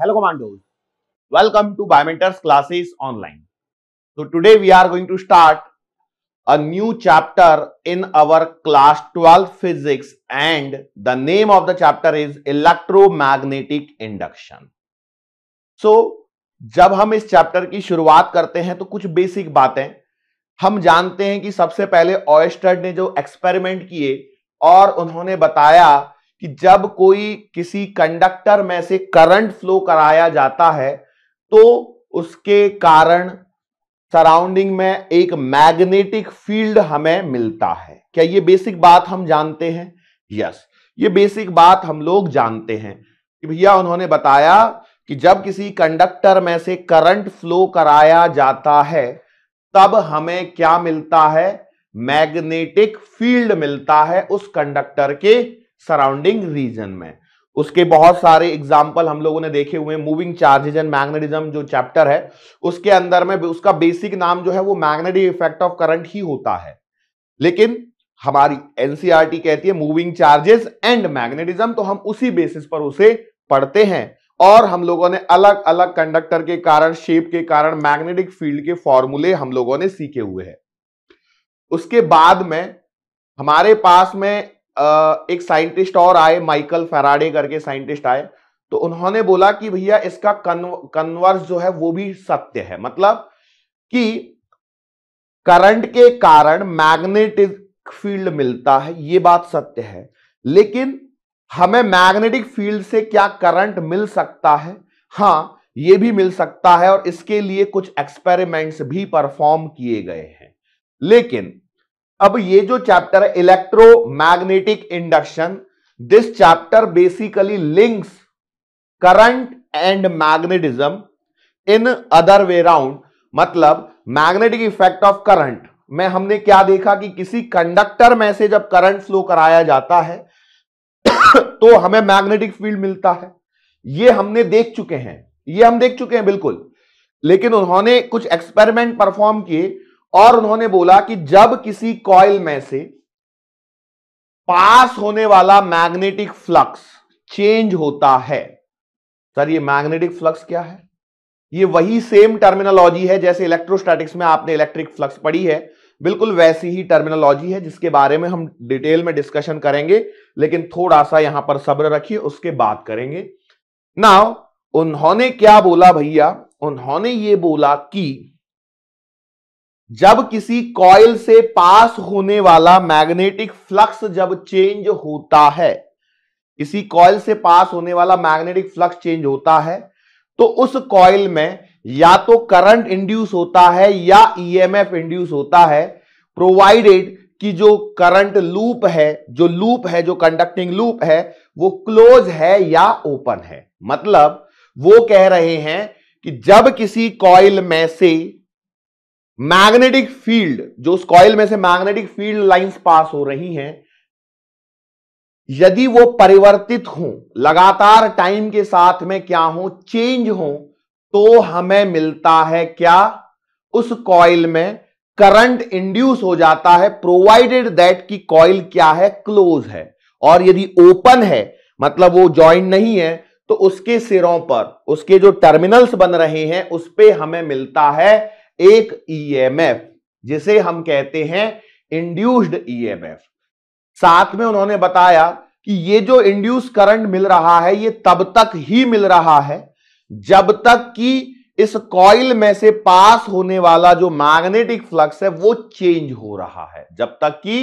Hello Commandos, welcome to Biomenters classes online. So today we are going to start a new chapter in our class 12 physics and the name of the chapter is electromagnetic induction. So जब हम इस chapter की शुरुआत करते हैं तो कुछ basic बातें हम जानते हैं कि सबसे पहले ऑयस्टर ने जो एक्सपेरिमेंट किए और उन्होंने बताया कि जब कोई किसी कंडक्टर में से करंट फ्लो कराया जाता है तो उसके कारण सराउंडिंग में एक मैग्नेटिक फील्ड हमें मिलता है क्या ये बेसिक बात हम जानते हैं यस ये बेसिक बात हम लोग जानते हैं कि भैया उन्होंने बताया कि जब किसी कंडक्टर में से करंट फ्लो कराया जाता है तब हमें क्या मिलता है मैग्नेटिक फील्ड मिलता है उस कंडक्टर के सराउंडिंग रीजन में उसके बहुत सारे एग्जाम्पल हम लोगों ने देखे हुए मूविंग चार्जेज एंड मैग्नेटिज्म जो चैप्टर है उसके अंदर में उसका बेसिक नाम जो है वो मैग्नेटिक इफेक्ट ऑफ करंट ही होता है लेकिन हमारी एनसीईआरटी e कहती है मूविंग चार्जेस एंड मैग्नेटिज्म तो हम उसी बेसिस पर उसे पढ़ते हैं और हम लोगों ने अलग अलग कंडक्टर के कारण शेप के कारण मैग्नेटिक फील्ड के फॉर्मूले हम लोगों ने सीखे हुए हैं उसके बाद में हमारे पास में एक साइंटिस्ट और आए माइकल फेराडे करके साइंटिस्ट आए तो उन्होंने बोला कि भैया इसका कन्वर्स जो है वो भी सत्य है मतलब कि करंट के कारण मैग्नेटिक फील्ड मिलता है ये बात सत्य है लेकिन हमें मैग्नेटिक फील्ड से क्या करंट मिल सकता है हाँ ये भी मिल सकता है और इसके लिए कुछ एक्सपेरिमेंट्स भी परफॉर्म किए गए हैं लेकिन अब ये जो चैप्टर है electromagnetic induction this chapter basically links current and magnetism in other way round मतलब मैग्नेटिक इफेक्ट ऑफ करंट में हमने क्या देखा कि किसी कंडक्टर में से जब करंट फ्लो कराया जाता है तो हमें मैग्नेटिक फील्ड मिलता है ये हमने देख चुके हैं ये हम देख चुके हैं बिल्कुल लेकिन उन्होंने कुछ एक्सपेरिमेंट परफॉर्म किए और उन्होंने बोला कि जब किसी कॉइल में से पास होने वाला मैग्नेटिक फ्लक्स चेंज होता है सर ये मैग्नेटिक फ्लक्स क्या है ये वही सेम टर्मिनोलॉजी है जैसे इलेक्ट्रोस्टैटिक्स में आपने इलेक्ट्रिक फ्लक्स पढ़ी है बिल्कुल वैसी ही टर्मिनोलॉजी है जिसके बारे में हम डिटेल में डिस्कशन करेंगे लेकिन थोड़ा सा यहां पर सब्र रखिए उसके बाद करेंगे नाउ उन्होंने क्या बोला भैया उन्होंने ये बोला कि जब किसी कॉयल से पास होने वाला मैग्नेटिक फ्लक्स जब चेंज होता है किसी कॉयल से पास होने वाला मैग्नेटिक फ्लक्स चेंज होता है तो उस कॉयल में या तो करंट इंड्यूस होता है या ईएमएफ e इंड्यूस होता है प्रोवाइडेड कि जो करंट लूप है जो लूप है जो कंडक्टिंग लूप है वो क्लोज है या ओपन है मतलब वो कह रहे हैं कि जब किसी कॉयल में से मैग्नेटिक फील्ड जो उस कॉयल में से मैग्नेटिक फील्ड लाइंस पास हो रही हैं यदि वो परिवर्तित हो लगातार टाइम के साथ में क्या हो चेंज हो तो हमें मिलता है क्या उस कॉइल में करंट इंड्यूस हो जाता है प्रोवाइडेड दैट की कॉइल क्या है क्लोज है और यदि ओपन है मतलब वो ज्वाइन नहीं है तो उसके सिरों पर उसके जो टर्मिनल्स बन रहे हैं उस पर हमें मिलता है एक ईएमएफ e जिसे हम कहते हैं इंड्यूस्ड ईएमएफ e साथ में उन्होंने बताया कि ये जो इंड्यूस करंट मिल रहा है ये तब तक ही मिल रहा है जब तक कि इस कॉइल में से पास होने वाला जो मैग्नेटिक फ्लक्स है वो चेंज हो रहा है जब तक कि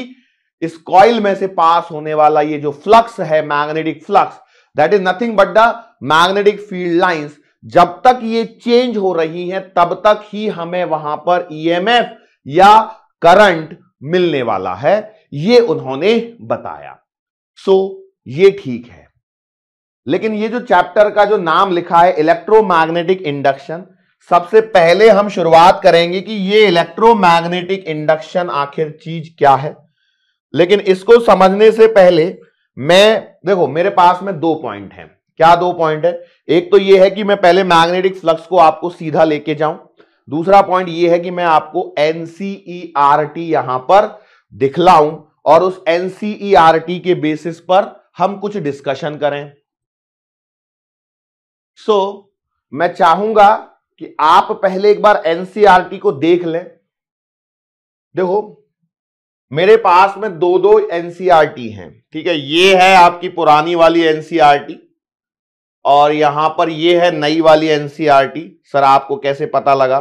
इस कॉइल में से पास होने वाला ये जो फ्लक्स है magnetic flux that is nothing but the magnetic field lines जब तक ये चेंज हो रही है तब तक ही हमें वहां पर ईएमएफ e या करंट मिलने वाला है ये उन्होंने बताया सो so, ये ठीक है लेकिन ये जो चैप्टर का जो नाम लिखा है इलेक्ट्रोमैग्नेटिक इंडक्शन सबसे पहले हम शुरुआत करेंगे कि ये इलेक्ट्रोमैग्नेटिक इंडक्शन आखिर चीज क्या है लेकिन इसको समझने से पहले मैं देखो मेरे पास में दो पॉइंट हैं क्या दो पॉइंट है एक तो ये है कि मैं पहले मैग्नेटिक फ्लक्स को आपको सीधा लेके जाऊं दूसरा पॉइंट ये है कि मैं आपको एनसीईआरटी e यहां पर दिखलाऊं और उस एनसीईआरटी e के बेसिस पर हम कुछ डिस्कशन करें सो so, मैं चाहूंगा कि आप पहले एक बार एनसीईआरटी e को देख लें देखो मेरे पास में दो दो एनसीईआरटी हैं ठीक है ये है आपकी पुरानी वाली एनसीईआरटी और यहां पर ये है नई वाली एनसीआरटी e सर आपको कैसे पता लगा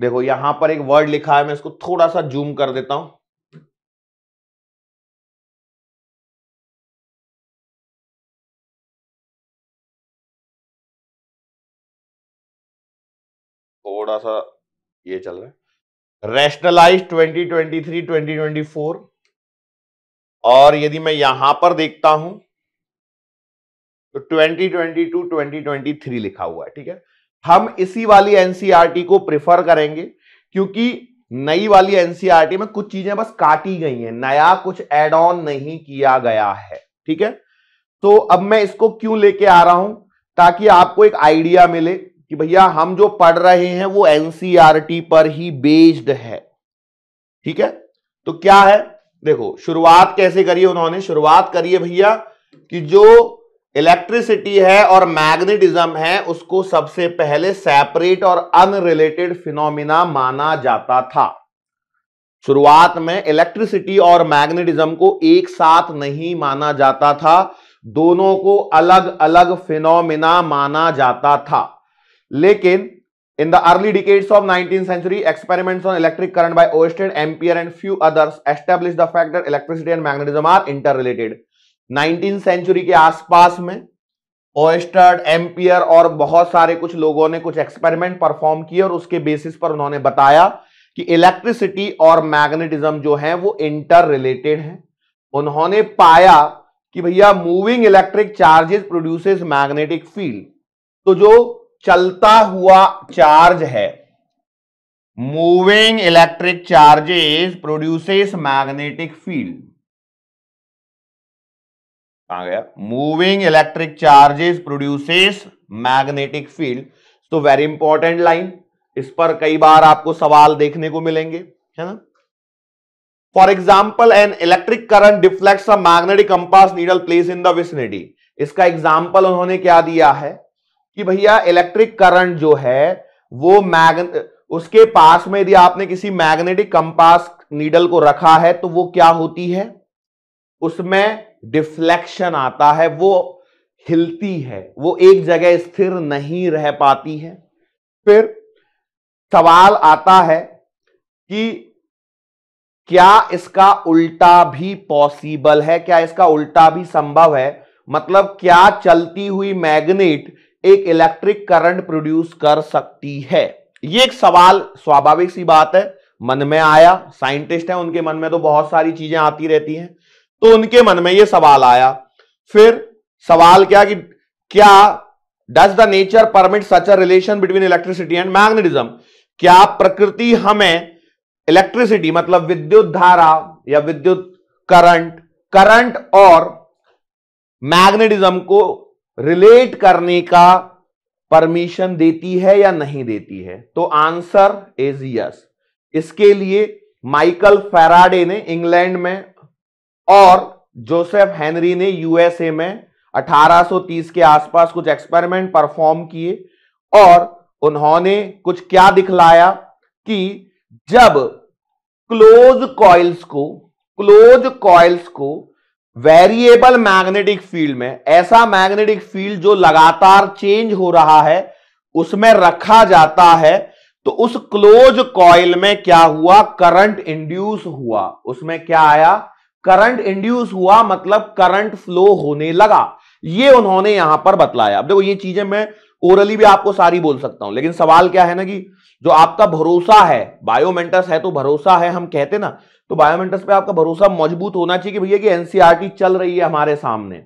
देखो यहां पर एक वर्ड लिखा है मैं इसको थोड़ा सा जूम कर देता हूं थोड़ा सा ये चल रहा है रैशनलाइज 2023 2024 और यदि मैं यहां पर देखता हूं तो 2022 2023 लिखा हुआ है ठीक है हम इसी वाली एनसीईआरटी e को प्रेफर करेंगे क्योंकि नई वाली एनसीईआरटी e में कुछ चीजें बस काटी गई हैं नया कुछ एड ऑन नहीं किया गया है ठीक है तो अब मैं इसको क्यों लेके आ रहा हूं ताकि आपको एक आइडिया मिले कि भैया हम जो पढ़ रहे हैं वो एनसीईआरटी e पर ही बेस्ड है ठीक है तो क्या है देखो शुरुआत कैसे करिए उन्होंने शुरुआत करिए भैया कि जो इलेक्ट्रिसिटी है और मैग्नेटिज्म है उसको सबसे पहले सेपरेट और अनरिलेटेड फिनोमिना माना जाता था शुरुआत में इलेक्ट्रिसिटी और मैग्नेटिज्म को एक साथ नहीं माना जाता था दोनों को अलग अलग फिनोमिना माना जाता था लेकिन in the early decades of nineteen century experiment on electric current by Oersted Ampere and few others establish the fact electricity and magnetism are interrelated 19 century के आसपास में ओस्टर्ड एम्पियर और बहुत सारे कुछ लोगों ने कुछ एक्सपेरिमेंट परफॉर्म किए और उसके बेसिस पर उन्होंने बताया कि इलेक्ट्रिसिटी और मैग्नेटिज्म जो है वो इंटर रिलेटेड है उन्होंने पाया कि भैया moving electric charges produces magnetic field तो जो चलता हुआ चार्ज है moving electric charges produces magnetic field कहा गया moving electric charges produces magnetic field तो वेरी इंपॉर्टेंट लाइन इस पर कई बार आपको सवाल देखने को मिलेंगे है ना for example an electric current deflect magnetic compass needle place in the इसका एग्जाम्पल उन्होंने क्या दिया है कि भैया इलेक्ट्रिक करंट जो है वो मैग्न उसके पास में यदि आपने किसी मैग्नेटिक कंपास नीडल को रखा है तो वो क्या होती है उसमें डिफ्लेक्शन आता है वो हिलती है वो एक जगह स्थिर नहीं रह पाती है फिर सवाल आता है कि क्या इसका उल्टा भी पॉसिबल है क्या इसका उल्टा भी संभव है मतलब क्या चलती हुई मैग्नेट एक इलेक्ट्रिक करंट प्रोड्यूस कर सकती है ये एक सवाल स्वाभाविक सी बात है मन में आया साइंटिस्ट है उनके मन में तो बहुत सारी चीजें आती रहती हैं तो उनके मन में ये सवाल आया फिर सवाल क्या कि क्या does the nature permit such a relation between electricity and magnetism क्या प्रकृति हमें इलेक्ट्रिसिटी मतलब विद्युत धारा या विद्युत करंट करंट और मैग्नेटिज्म को रिलेट करने का परमिशन देती है या नहीं देती है तो आंसर इज यस इसके लिए माइकल फेराडे ने इंग्लैंड में और जोसेफ हेनरी ने यूएसए में 1830 के आसपास कुछ एक्सपेरिमेंट परफॉर्म किए और उन्होंने कुछ क्या दिखलाया कि जब क्लोज कॉइल्स को क्लोज कॉइल्स को वेरिएबल मैग्नेटिक फील्ड में ऐसा मैग्नेटिक फील्ड जो लगातार चेंज हो रहा है उसमें रखा जाता है तो उस क्लोज कॉइल में क्या हुआ करंट इंड्यूस हुआ उसमें क्या आया करंट इंड्यूस हुआ मतलब करंट फ्लो होने लगा ये उन्होंने यहां पर बतलाया अब देखो ये चीजें मैं ओरली भी आपको सारी बोल सकता हूं लेकिन सवाल क्या है ना कि जो आपका भरोसा है बायोमेंटस है तो भरोसा है हम कहते ना तो बायोमेंटस पे आपका भरोसा मजबूत होना चाहिए कि भैया कि एनसीआरटी e चल रही है हमारे सामने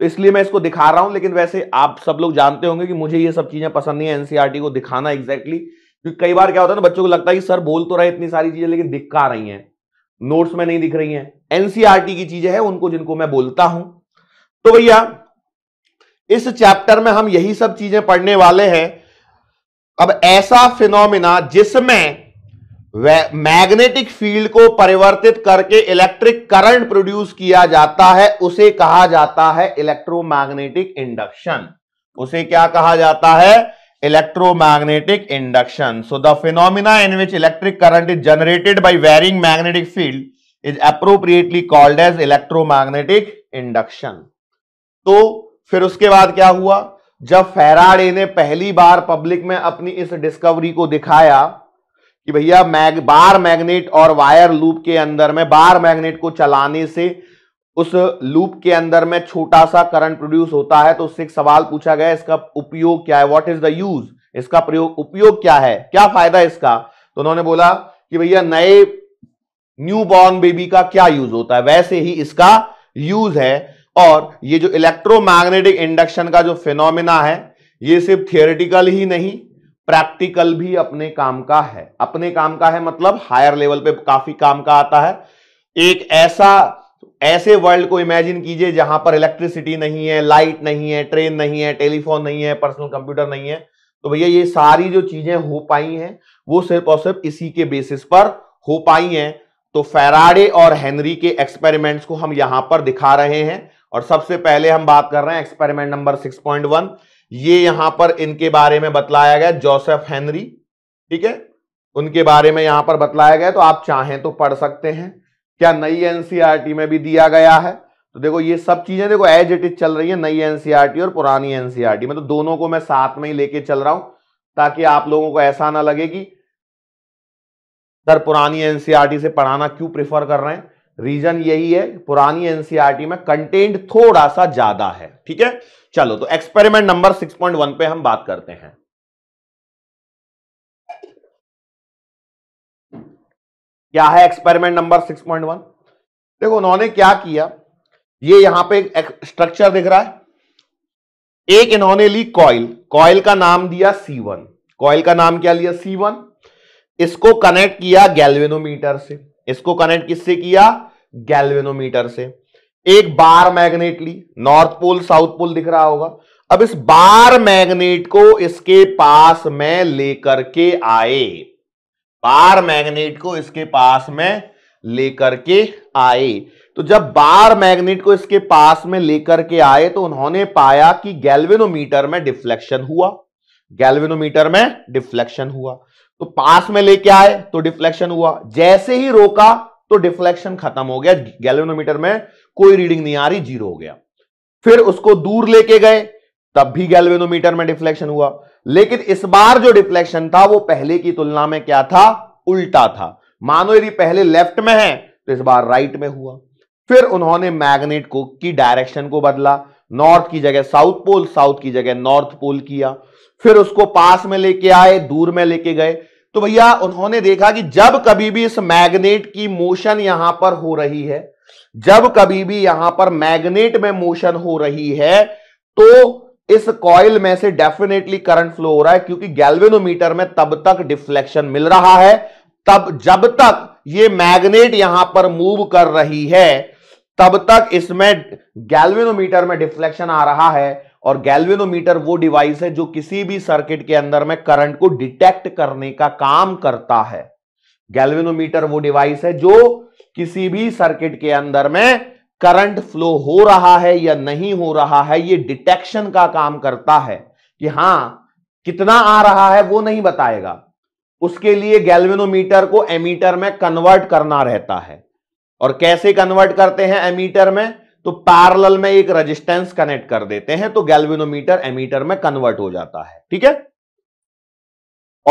तो इसलिए मैं इसको दिखा रहा हूं लेकिन वैसे आप सब लोग जानते होंगे कि मुझे ये सब चीजें पसंद नहीं है एनसीआरटी e को दिखाना एग्जैक्टली क्योंकि कई बार क्या होता है ना बच्चों को लगता है कि सर बोल तो रहे इतनी सारी चीजें लेकिन दिख रही है नोट्स में नहीं दिख रही है एनसीआरटी की चीजें हैं उनको जिनको मैं बोलता हूं तो भैया इस चैप्टर में हम यही सब चीजें पढ़ने वाले हैं अब ऐसा फिनोमिना जिसमें मैग्नेटिक फील्ड को परिवर्तित करके इलेक्ट्रिक करंट प्रोड्यूस किया जाता है उसे कहा जाता है इलेक्ट्रोमैग्नेटिक इंडक्शन उसे क्या कहा जाता है electromagnetic induction so the phenomena in which electric current is generated by varying magnetic field is appropriately called as electromagnetic induction तो फिर उसके बाद क्या हुआ जब फेराडे ने पहली बार पब्लिक में अपनी इस डिस्कवरी को दिखाया कि भैया मैग बार मैग्नेट और वायर लूप के अंदर में बार मैग्नेट को चलाने से उस लूप के अंदर में छोटा सा करंट प्रोड्यूस होता है तो उससे एक सवाल पूछा गया इसका उपयोग क्या है व्हाट इज द यूज इसका प्रयोग उपयोग क्या है क्या फायदा इसका तो उन्होंने बोला कि भैया नए न्यू बॉर्न बेबी का क्या यूज होता है वैसे ही इसका यूज है और ये जो इलेक्ट्रोमैग्नेटिक इंडक्शन का जो फिनोमिना है ये सिर्फ थियोरिटिकल ही नहीं प्रैक्टिकल भी अपने काम का है अपने काम का है मतलब हायर लेवल पे काफी काम का आता है एक ऐसा ऐसे वर्ल्ड को इमेजिन कीजिए जहां पर इलेक्ट्रिसिटी नहीं है लाइट नहीं है ट्रेन नहीं है टेलीफोन नहीं है पर्सनल कंप्यूटर नहीं है तो भैया ये सारी जो चीजें हो पाई हैं वो सिर्फ और सिर्फ इसी के बेसिस पर हो पाई हैं तो फेराडे और हेनरी के एक्सपेरिमेंट्स को हम यहां पर दिखा रहे हैं और सबसे पहले हम बात कर रहे हैं एक्सपेरिमेंट नंबर 6.1 ये यहां पर इनके बारे में बतलाया गया जोसेफ हेनरी ठीक है उनके बारे में यहां पर बतलाया गया तो आप चाहें तो पढ़ सकते हैं क्या नई एनसीईआरटी में भी दिया गया है तो देखो ये सब चीजें देखो एज इट इज चल रही है नई एनसीआरटी और पुरानी एनसीईआरटी मतलब दोनों को मैं साथ में ही लेके चल रहा हूं ताकि आप लोगों को ऐसा ना लगे कि सर पुरानी एनसीईआरटी e से पढ़ाना क्यों प्रेफर कर रहे हैं रीजन यही है पुरानी एनसीईआरटी e में कंटेंट थोड़ा सा ज्यादा है ठीक है चलो तो एक्सपेरिमेंट नंबर 6.1 पे हम बात करते हैं क्या है एक्सपेरिमेंट नंबर 6.1 देखो उन्होंने क्या किया ये यहां पे एक स्ट्रक्चर दिख रहा है एक इन्होंने ली कॉइल कॉइल का नाम दिया C1 कॉइल का नाम क्या लिया C1 इसको कनेक्ट किया गैल्वेनोमीटर से इसको कनेक्ट किससे किया गैल्वेनोमीटर से एक बार मैग्नेट ली नॉर्थ पोल साउथ पोल दिख रहा होगा अब इस बार मैग्नेट को इसके पास में लेकर के आए बार मैग्नेट को इसके पास में लेकर के आए तो जब बार मैग्नेट को इसके पास में लेकर के आए तो उन्होंने पाया कि गैल्वेनोमीटर में डिफ्लेक्शन हुआ गैल्वेनोमीटर में डिफ्लेक्शन हुआ तो पास में लेके आए तो डिफ्लेक्शन हुआ जैसे ही रोका तो डिफ्लेक्शन खत्म हो गया गैल्वेनोमीटर में कोई रीडिंग नहीं आ रही जीरो हो गया फिर उसको दूर लेके गए तब भी गैल्वेनोमीटर में डिफ्लेक्शन हुआ लेकिन इस बार जो डिफ्लेक्शन था वो पहले की तुलना में क्या था उल्टा था मानो यदि पहले लेफ्ट में है तो इस बार राइट में हुआ फिर उन्होंने मैग्नेट को की डायरेक्शन को बदला नॉर्थ की जगह साउथ पोल साउथ की जगह नॉर्थ पोल किया फिर उसको पास में लेके आए दूर में लेके गए तो भैया उन्होंने देखा कि जब कभी भी इस मैग्नेट की मोशन यहां पर हो रही है जब कभी भी यहां पर मैग्नेट में मोशन हो रही है तो इस कॉइल में से डेफिनेटली करंट फ्लो हो रहा है क्योंकि गैल्वेनोमीटर में तब तक डिफ्लेक्शन मिल रहा है तब जब तक ये मैग्नेट यहां पर मूव कर रही है तब तक इसमें गैल्वेनोमीटर में डिफ्लेक्शन आ रहा है और गैल्वेनोमीटर वो डिवाइस है जो किसी भी सर्किट के अंदर में करंट को डिटेक्ट करने का काम करता है गैल्वेनोमीटर वो डिवाइस है जो किसी भी सर्किट के अंदर में करंट फ्लो हो रहा है या नहीं हो रहा है ये डिटेक्शन का काम करता है कि हां कितना आ रहा है वो नहीं बताएगा उसके लिए गैल्वेनोमीटर को एमीटर में कन्वर्ट करना रहता है और कैसे कन्वर्ट करते हैं एमीटर में तो पैरेलल में एक रेजिस्टेंस कनेक्ट कर देते हैं तो गैल्विनोमीटर एमीटर में कन्वर्ट हो जाता है ठीक है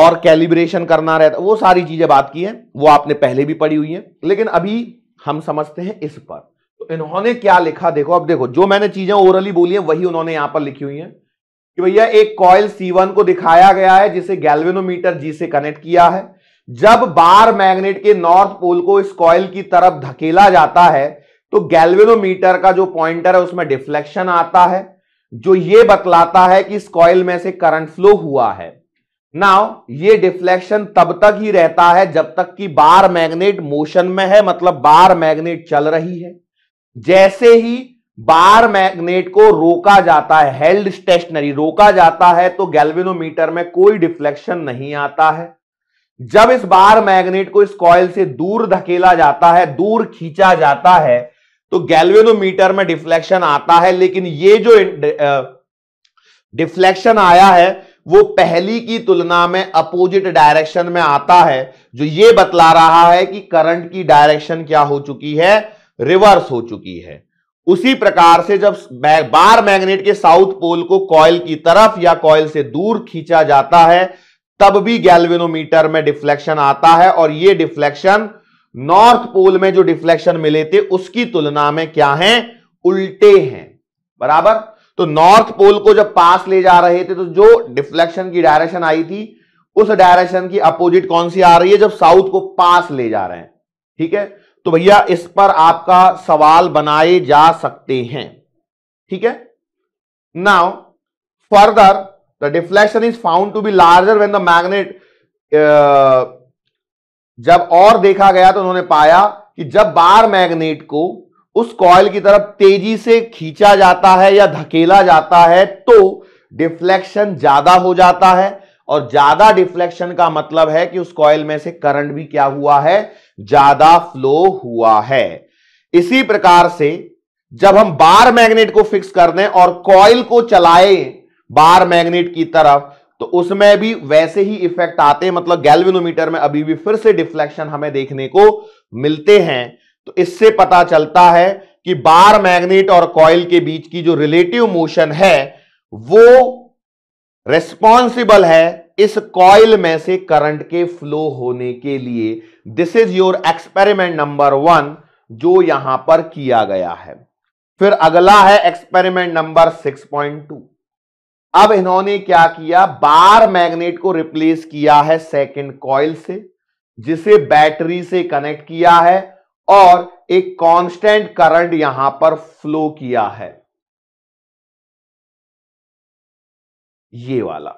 और कैलिब्रेशन करना रहता वो सारी चीजें बात की है वो आपने पहले भी पढ़ी हुई है लेकिन अभी हम समझते हैं इस पर तो इन्होंने क्या लिखा देखो अब देखो जो मैंने चीजें ओरली बोली है वही उन्होंने यहां पर लिखी हुई है कि भैया एक कॉयल C1 को दिखाया गया है जिसे गैल्वेनोमीटर जी से कनेक्ट किया है जब बार मैग्नेट के नॉर्थ पोल को इस कॉयल की तरफ धकेला जाता है तो गैल्वेनोमीटर का जो पॉइंटर है उसमें डिफ्लेक्शन आता है जो ये बतलाता है कि इस कॉइल में से करंट फ्लो हुआ है नाउ ये डिफ्लेक्शन तब तक ही रहता है जब तक कि बार मैग्नेट मोशन में है मतलब बार मैग्नेट चल रही है जैसे ही बार मैग्नेट को रोका जाता है हेल्ड स्टेशनरी रोका जाता है तो गैल्वेनोमीटर में कोई डिफ्लेक्शन नहीं आता है जब इस बार मैग्नेट को इस कॉयल से दूर धकेला जाता है दूर खींचा जाता है तो गैल्वेनोमीटर में डिफ्लेक्शन आता है लेकिन ये जो डिफ्लेक्शन आया है वो पहली की तुलना में अपोजिट डायरेक्शन में आता है जो ये बतला रहा है कि करंट की डायरेक्शन क्या हो चुकी है रिवर्स हो चुकी है उसी प्रकार से जब बार मैग्नेट के साउथ पोल को कॉयल की तरफ या कॉयल से दूर खींचा जाता है तब भी गैल्वेनोमीटर में डिफ्लेक्शन आता है और यह डिफ्लेक्शन नॉर्थ पोल में जो डिफ्लेक्शन मिले थे उसकी तुलना में क्या है उल्टे हैं बराबर तो नॉर्थ पोल को जब पास ले जा रहे थे तो जो डिफ्लेक्शन की डायरेक्शन आई थी उस डायरेक्शन की अपोजिट कौन सी आ रही है जब साउथ को पास ले जा रहे हैं ठीक है तो भैया इस पर आपका सवाल बनाए जा सकते हैं ठीक है now further the deflection is found to be larger when the magnet जब और देखा गया तो उन्होंने पाया कि जब बार मैग्नेट को उस कॉयल की तरफ तेजी से खींचा जाता है या धकेला जाता है तो डिफ्लेक्शन ज्यादा हो जाता है और ज्यादा डिफ्लेक्शन का मतलब है कि उस कॉयल में से करंट भी क्या हुआ है ज्यादा फ्लो हुआ है इसी प्रकार से जब हम बार मैग्नेट को फिक्स कर दें और कॉयल को चलाएं बार मैग्नेट की तरफ तो उसमें भी वैसे ही इफेक्ट आते हैं मतलब गैल्विनोमीटर में अभी भी फिर से डिफ्लेक्शन हमें देखने को मिलते हैं तो इससे पता चलता है कि बार मैग्नेट और कॉयल के बीच की जो रिलेटिव मोशन है वो रेस्पॉन्सिबल है इस कॉयल में से करंट के फ्लो होने के लिए this is your experiment number one जो यहां पर किया गया है फिर अगला है experiment number six point two अब इन्होंने क्या किया बार मैग्नेट को रिप्लेस किया है सेकंड कॉइल से जिसे बैटरी से कनेक्ट किया है और एक कांस्टेंट करंट यहां पर फ्लो किया है ये वाला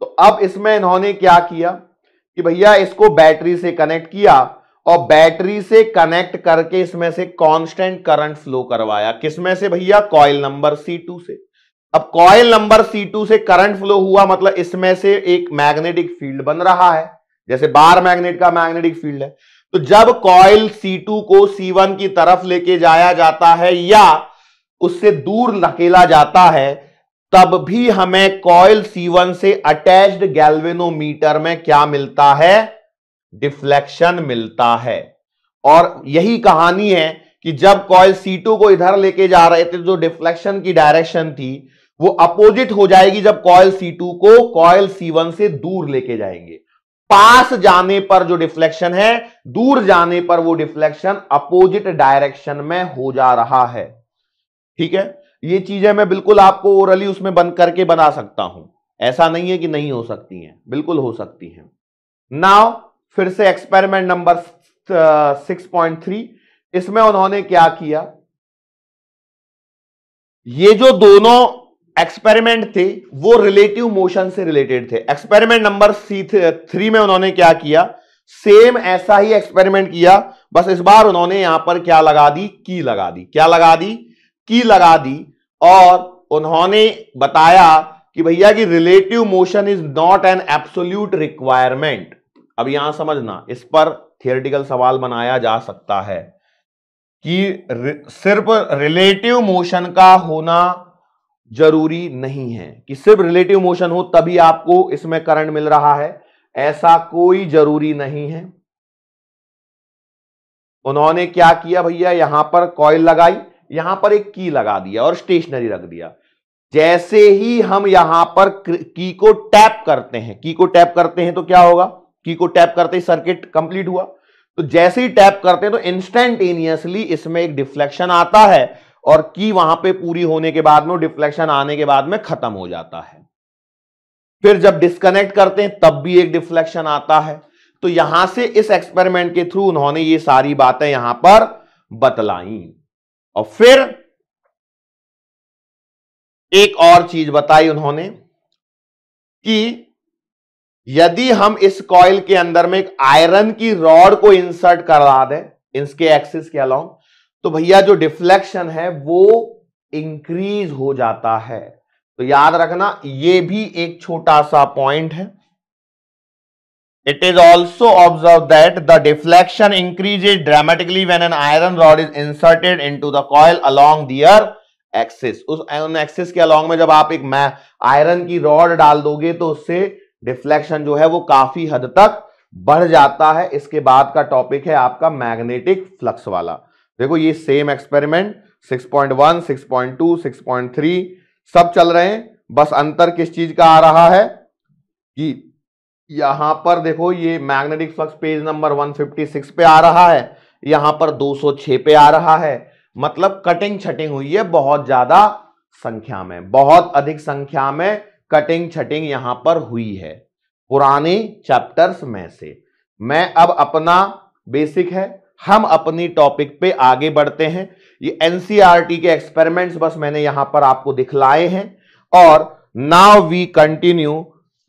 तो अब इसमें इन्होंने क्या किया कि भैया इसको बैटरी से कनेक्ट किया और बैटरी से कनेक्ट करके इसमें से कांस्टेंट करंट फ्लो करवाया किसमें से भैया कॉइल नंबर सी टू से अब कॉयल नंबर C2 से करंट फ्लो हुआ मतलब इसमें से एक मैग्नेटिक फील्ड बन रहा है जैसे बार मैग्नेट का मैग्नेटिक फील्ड है तो जब कॉयल C2 को C1 की तरफ लेके जाया जाता है या उससे दूर नकेला जाता है तब भी हमें कॉयल C1 से अटैच्ड गैल्वेनोमीटर में क्या मिलता है डिफ्लेक्शन मिलता है और यही कहानी है कि जब कॉयल C2 को इधर लेके जा रहे थे जो तो डिफ्लेक्शन की डायरेक्शन थी वो अपोजिट हो जाएगी जब कॉयल C2 को कॉयल C1 से दूर लेके जाएंगे पास जाने पर जो डिफ्लेक्शन है दूर जाने पर वो डिफ्लेक्शन अपोजिट डायरेक्शन में हो जा रहा है ठीक है ये चीजें मैं बिल्कुल आपको ओरली उसमें बंद करके बना सकता हूं ऐसा नहीं है कि नहीं हो सकती हैं बिल्कुल हो सकती हैं नाउ फिर से एक्सपेरिमेंट नंबर 6.3 इसमें उन्होंने क्या किया ये जो दोनों एक्सपेरिमेंट थे वो रिलेटिव मोशन से रिलेटेड थे एक्सपेरिमेंट नंबर सी थ्री में उन्होंने क्या किया सेम ऐसा ही एक्सपेरिमेंट किया बस इस बार उन्होंने यहां पर क्या लगा दी की लगा दी क्या लगा दी की लगा दी और उन्होंने बताया कि भैया की relative motion is not an absolute requirement अब यहां समझना इस पर थियोरटिकल सवाल बनाया जा सकता है कि सिर्फ रिलेटिव मोशन का होना जरूरी नहीं है कि सिर्फ रिलेटिव मोशन हो तभी आपको इसमें करंट मिल रहा है ऐसा कोई जरूरी नहीं है उन्होंने क्या किया भैया यहां पर कॉयल लगाई यहां पर एक की लगा दिया और स्टेशनरी रख दिया जैसे ही हम यहां पर की को टैप करते हैं की को टैप करते हैं तो क्या होगा की को टैप करते ही सर्किट कंप्लीट हुआ तो जैसे ही टैप करते हैं तो इंस्टेंटेनियसली इसमें एक डिफ्लेक्शन आता है और की वहां पे पूरी होने के बाद में डिफ्लेक्शन आने के बाद में खत्म हो जाता है फिर जब डिस्कनेक्ट करते हैं तब भी एक डिफ्लेक्शन आता है तो यहां से इस एक्सपेरिमेंट के थ्रू उन्होंने ये सारी बातें यहां पर बतलाई और फिर एक और चीज बताई उन्होंने कि यदि हम इस कॉइल के अंदर में एक आयरन की रॉड को इंसर्ट करवा दें इसके एक्सिस के अलॉन्ग तो भैया जो डिफ्लेक्शन है वो इंक्रीज हो जाता है तो याद रखना ये भी एक छोटा सा पॉइंट है also observe that the deflection increase is dramatically when an iron rod is inserted into the coil along their axis उस आयरन एक्सिस के अलोंग में जब आप एक मै आयरन की रॉड डाल दोगे तो उससे डिफ्लेक्शन जो है वो काफी हद तक बढ़ जाता है इसके बाद का टॉपिक है आपका मैग्नेटिक फ्लक्स वाला देखो ये सेम एक्सपेरिमेंट 6.1, 6.2, 6.3 सब चल रहे हैं बस अंतर किस चीज का आ रहा है कि यहां पर देखो ये मैग्नेटिक फ्लक्स पेज नंबर 156 पे आ रहा है यहां पर 206 पे आ रहा है मतलब कटिंग छटिंग हुई है बहुत ज्यादा संख्या में बहुत अधिक संख्या में कटिंग छटिंग यहां पर हुई है पुराने चैप्टर्स में से मैं अब अपना बेसिक है हम अपनी टॉपिक पे आगे बढ़ते हैं ये एनसीईआरटी e के एक्सपेरिमेंट्स बस मैंने यहां पर आपको दिखलाए हैं और now we continue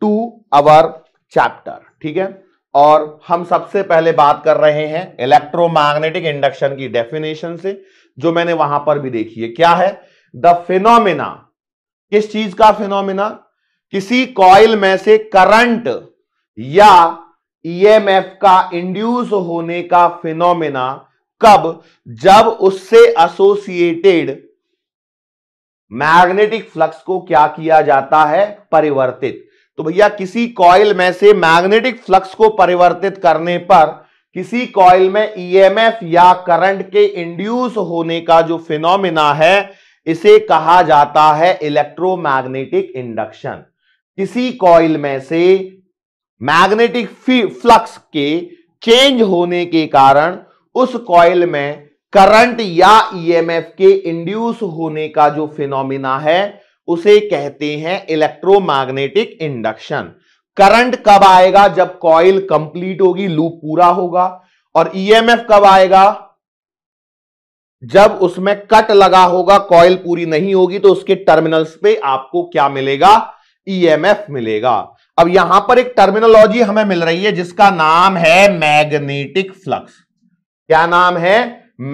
to our chapter ठीक है और हम सबसे पहले बात कर रहे हैं इलेक्ट्रोमैग्नेटिक इंडक्शन की डेफिनेशन से जो मैंने वहां पर भी देखी है क्या है द फिनोमिना किस चीज का फिनोमिना किसी कॉइल में से करंट या ईएमएफ e का इंड्यूस होने का फिनोमिना कब जब उससे एसोसिएटेड मैग्नेटिक फ्लक्स को क्या किया जाता है परिवर्तित तो भैया किसी कॉइल में से मैग्नेटिक फ्लक्स को परिवर्तित करने पर किसी कॉइल में ईएमएफ e या करंट के इंड्यूस होने का जो फिनोमिना है इसे कहा जाता है इलेक्ट्रोमैग्नेटिक इंडक्शन किसी कॉइल में से मैग्नेटिक फ्लक्स के चेंज होने के कारण उस कॉयल में करंट या ईएमएफ e के इंड्यूस होने का जो फिनोमिना है उसे कहते हैं इलेक्ट्रोमैग्नेटिक इंडक्शन करंट कब आएगा जब कॉयल कंप्लीट होगी लूप पूरा होगा और ईएमएफ e कब आएगा जब उसमें कट लगा होगा कॉयल पूरी नहीं होगी तो उसके टर्मिनल्स पे आपको क्या मिलेगा ईएमएफ e मिलेगा अब यहां पर एक टर्मिनोलॉजी हमें मिल रही है जिसका नाम है मैग्नेटिक फ्लक्स क्या नाम है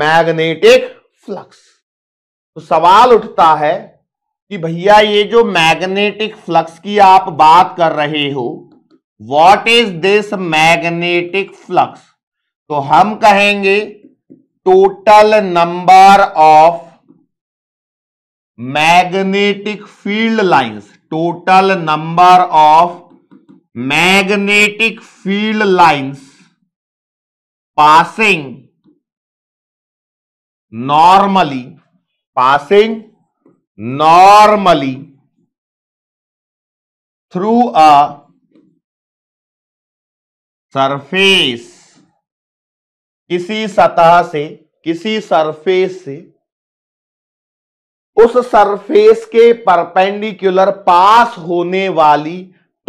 मैग्नेटिक फ्लक्स तो सवाल उठता है कि भैया ये जो मैग्नेटिक फ्लक्स की आप बात कर रहे हो what is this magnetic flux तो हम कहेंगे total number of magnetic field lines total number of magnetic field lines passing normally passing normally through a surface किसी सतह से किसी सरफेस से उस सरफेस के परपेंडिकुलर पास होने वाली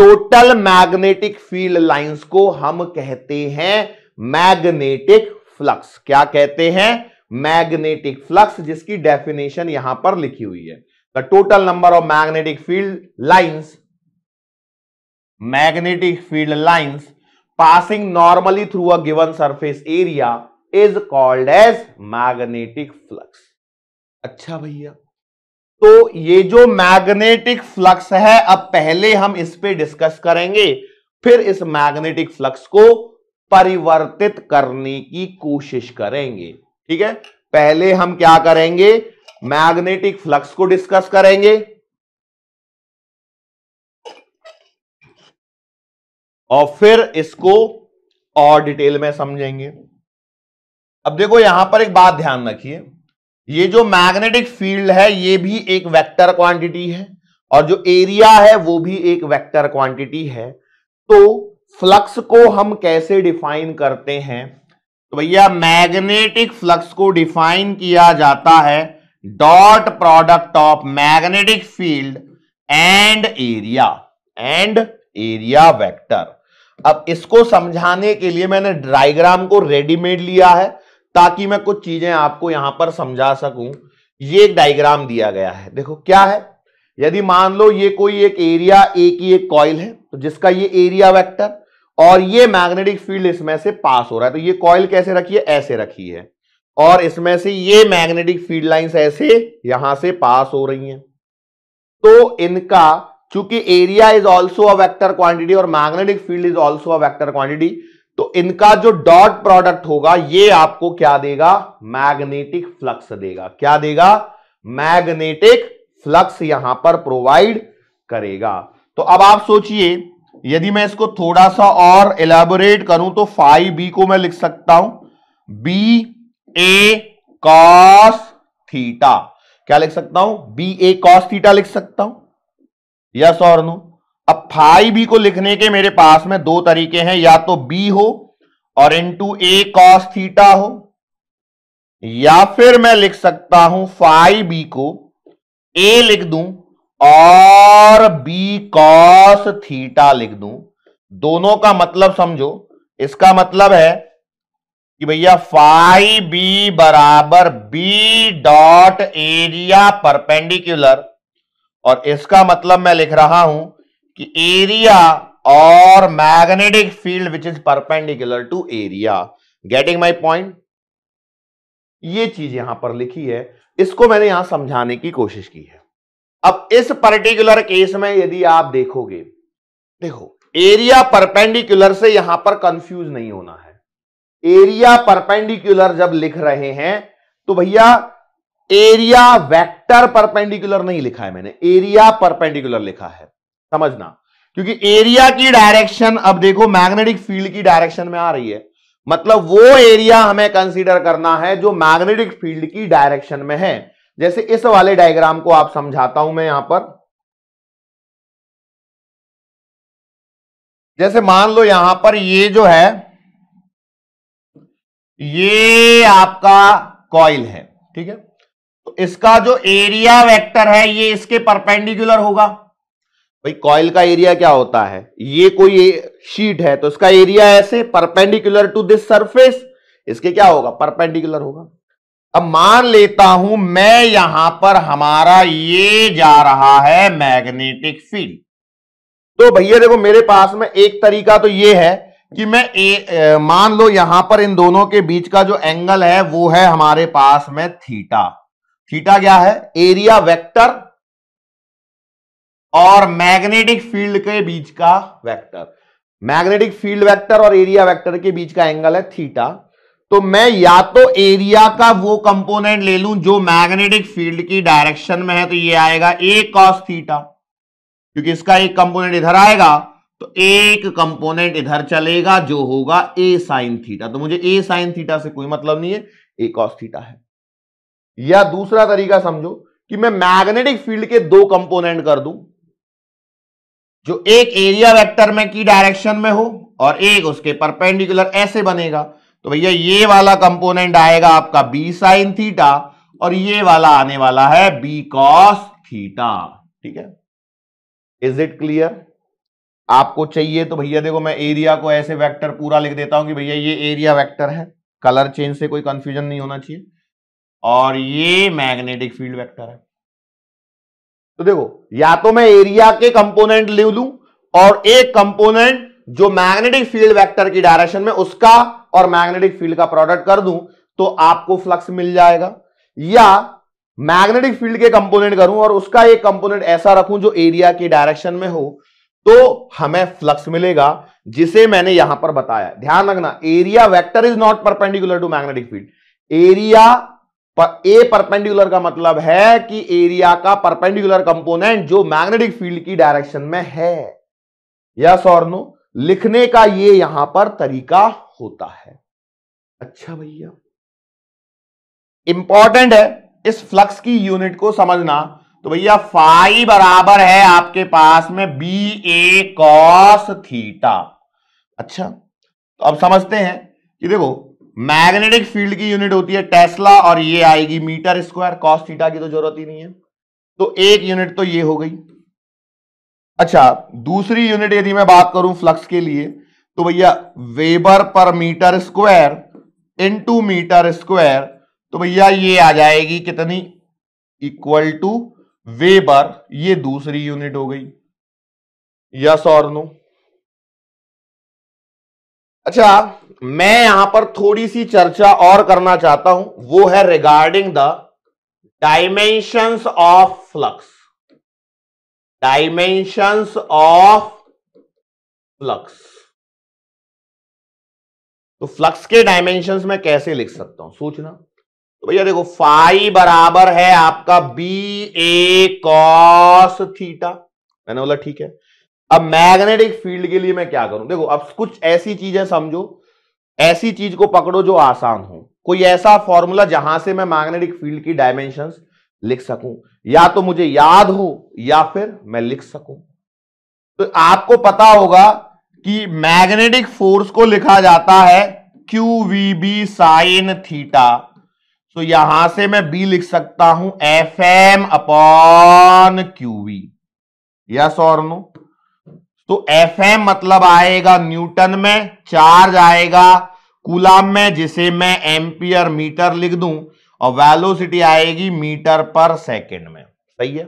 टोटल मैग्नेटिक फील्ड लाइंस को हम कहते हैं मैग्नेटिक फ्लक्स क्या कहते हैं मैग्नेटिक फ्लक्स जिसकी डेफिनेशन यहां पर लिखी हुई है the total number of magnetic field lines magnetic field lines passing normally through a given surface area is called as magnetic flux अच्छा भैया तो ये जो मैग्नेटिक फ्लक्स है अब पहले हम इस पर डिस्कस करेंगे फिर इस मैग्नेटिक फ्लक्स को परिवर्तित करने की कोशिश करेंगे ठीक है पहले हम क्या करेंगे मैग्नेटिक फ्लक्स को डिस्कस करेंगे और फिर इसको और डिटेल में समझेंगे अब देखो यहां पर एक बात ध्यान रखिए ये जो मैग्नेटिक फील्ड है ये भी एक वेक्टर क्वांटिटी है और जो एरिया है वो भी एक वेक्टर क्वांटिटी है तो फ्लक्स को हम कैसे डिफाइन करते हैं तो भैया मैग्नेटिक फ्लक्स को डिफाइन किया जाता है dot product of magnetic field and area and area vector अब इसको समझाने के लिए मैंने डायग्राम को रेडीमेड लिया है ताकि मैं कुछ चीजें आपको यहां पर समझा सकूं ये एक डायग्राम दिया गया है देखो क्या है यदि मान लो ये कोई एक एरिया ए की एक कॉइल है तो जिसका ये एरिया वेक्टर और ये मैग्नेटिक फील्ड इसमें से पास हो रहा है तो ये कॉइल कैसे रखी है ऐसे रखी है और इसमें से ये मैग्नेटिक फील्ड लाइंस ऐसे यहां से पास हो रही हैं तो इनका चूंकि area is also a vector quantity और magnetic field is also a vector quantity तो इनका जो डॉट प्रोडक्ट होगा ये आपको क्या देगा मैग्नेटिक फ्लक्स देगा क्या देगा मैग्नेटिक फ्लक्स यहां पर प्रोवाइड करेगा तो अब आप सोचिए यदि मैं इसको थोड़ा सा और इलेबोरेट करूं तो फाइव बी को मैं लिख सकता हूं बी ए कॉस थीटा क्या लिख सकता हूं बी ए कॉस थीटा लिख सकता हूं यस और नो अब फाइव बी को लिखने के मेरे पास में दो तरीके हैं या तो बी हो और इंटू ए कॉस थीटा हो या फिर मैं लिख सकता हूं फाइव बी को ए लिख दूं और बी कॉस थीटा लिख दूं दोनों का मतलब समझो इसका मतलब है कि भैया फाइव बी बराबर बी डॉट एरिया परपेंडिकुलर और इसका मतलब मैं लिख रहा हूं कि एरिया और magnetic field which is perpendicular to area getting my point ये चीज यहां पर लिखी है इसको मैंने यहां समझाने की कोशिश की है अब इस पर्टिकुलर केस में यदि आप देखोगे देखो एरिया परपेंडिकुलर से यहां पर कंफ्यूज नहीं होना है एरिया परपेंडिकुलर जब लिख रहे हैं तो भैया एरिया वेक्टर परपेंडिकुलर नहीं लिखा है मैंने एरिया परपेंडिकुलर लिखा है समझना क्योंकि एरिया की डायरेक्शन अब देखो मैग्नेटिक फील्ड की डायरेक्शन में आ रही है मतलब वो एरिया हमें कंसीडर करना है जो मैग्नेटिक फील्ड की डायरेक्शन में है जैसे इस वाले डायग्राम को आप समझाता हूं मैं यहां पर जैसे मान लो यहां पर ये जो है ये आपका कॉइल है ठीक है तो इसका जो एरिया वेक्टर है ये इसके परपेंडिकुलर होगा भाई कॉयल का एरिया क्या होता है ये कोई शीट है तो इसका एरिया ऐसे परपेंडिकुलर टू दिस सरफेस इसके क्या होगा परपेंडिकुलर होगा अब मान लेता हूं मैं यहां पर हमारा ये जा रहा है मैग्नेटिक फील्ड तो भैया देखो मेरे पास में एक तरीका तो ये है कि मैं ए, मान लो यहां पर इन दोनों के बीच का जो एंगल है वो है हमारे पास में थीटा थीटा क्या है एरिया वेक्टर और मैग्नेटिक फील्ड के बीच का वेक्टर मैग्नेटिक फील्ड वेक्टर और एरिया वेक्टर के बीच का एंगल है थीटा तो मैं या तो एरिया का वो कंपोनेंट ले लूं जो मैग्नेटिक फील्ड की डायरेक्शन में है तो ये आएगा ए कॉस थीटा क्योंकि इसका एक कंपोनेंट इधर आएगा तो एक कंपोनेंट इधर चलेगा जो होगा ए साइन थीटा तो मुझे ए साइन थीटा से कोई मतलब नहीं है ए कॉस थीटा है या दूसरा तरीका समझो कि मैं मैग्नेटिक फील्ड के दो कंपोनेंट कर दूं जो एक एरिया वेक्टर में की डायरेक्शन में हो और एक उसके परपेंडिकुलर ऐसे बनेगा तो भैया ये वाला कंपोनेंट आएगा आपका बी साइन थीटा और ये वाला आने वाला है बी कॉस थीटा ठीक है इज इट क्लियर आपको चाहिए तो भैया देखो मैं एरिया को ऐसे वेक्टर पूरा लिख देता हूं कि भैया ये एरिया वेक्टर है कलर चेंज से कोई कंफ्यूजन नहीं होना चाहिए और ये मैग्नेटिक फील्ड वेक्टर है तो देखो या तो मैं एरिया के कंपोनेंट ले लू और एक कंपोनेंट जो मैग्नेटिक फील्ड वेक्टर की डायरेक्शन में उसका और मैग्नेटिक फील्ड का प्रोडक्ट कर दूं तो आपको फ्लक्स मिल जाएगा या मैग्नेटिक फील्ड के कंपोनेंट करूं और उसका एक कंपोनेंट ऐसा रखूं जो एरिया के डायरेक्शन में हो तो हमें फ्लक्स मिलेगा जिसे मैंने यहां पर बताया ध्यान रखना area vector is not perpendicular to magnetic field area पर ए परपेंडिकुलर का मतलब है कि एरिया का परपेंडिकुलर कंपोनेंट जो मैग्नेटिक फील्ड की डायरेक्शन में है यस और नो लिखने का ये यहां पर तरीका होता है अच्छा भैया इंपॉर्टेंट है इस फ्लक्स की यूनिट को समझना तो भैया फाइव बराबर है आपके पास में बी ए कॉस थीटा अच्छा तो अब समझते हैं कि देखो मैग्नेटिक फील्ड की यूनिट होती है टेस्ला और ये आएगी मीटर स्क्वायर कॉस्टीटा थीटा की तो जरूरत ही नहीं है तो एक यूनिट तो ये हो गई अच्छा दूसरी यूनिट यदि मैं बात करूं फ्लक्स के लिए तो भैया weber per metre square into metre square तो भैया ये आ जाएगी कितनी इक्वल टू वेबर ये दूसरी यूनिट हो गई यस और नो अच्छा मैं यहां पर थोड़ी सी चर्चा और करना चाहता हूं वो है regarding the dimensions of flux dimensions of flux तो फ्लक्स के डायमेंशंस में कैसे लिख सकता हूं सोचना तो भैया देखो फाई बराबर है आपका बी ए कॉस थीटा मैंने बोला ठीक है अब मैग्नेटिक फील्ड के लिए मैं क्या करूं देखो अब कुछ ऐसी चीजें समझो ऐसी चीज को पकड़ो जो आसान हो कोई ऐसा फॉर्मूला जहां से मैं मैग्नेटिक फील्ड की डायमेंशन लिख सकूं या तो मुझे याद हो या फिर मैं लिख सकूं तो आपको पता होगा कि मैग्नेटिक फोर्स को लिखा जाता है Q V B sine theta तो यहां से मैं बी लिख सकता हूं F M upon Q V yes और नो तो एफ एम मतलब आएगा न्यूटन में चार्ज आएगा कुलाम में जिसे मैं एम्पियर मीटर लिख दूं और वेलोसिटी आएगी मीटर पर सेकंड में सही है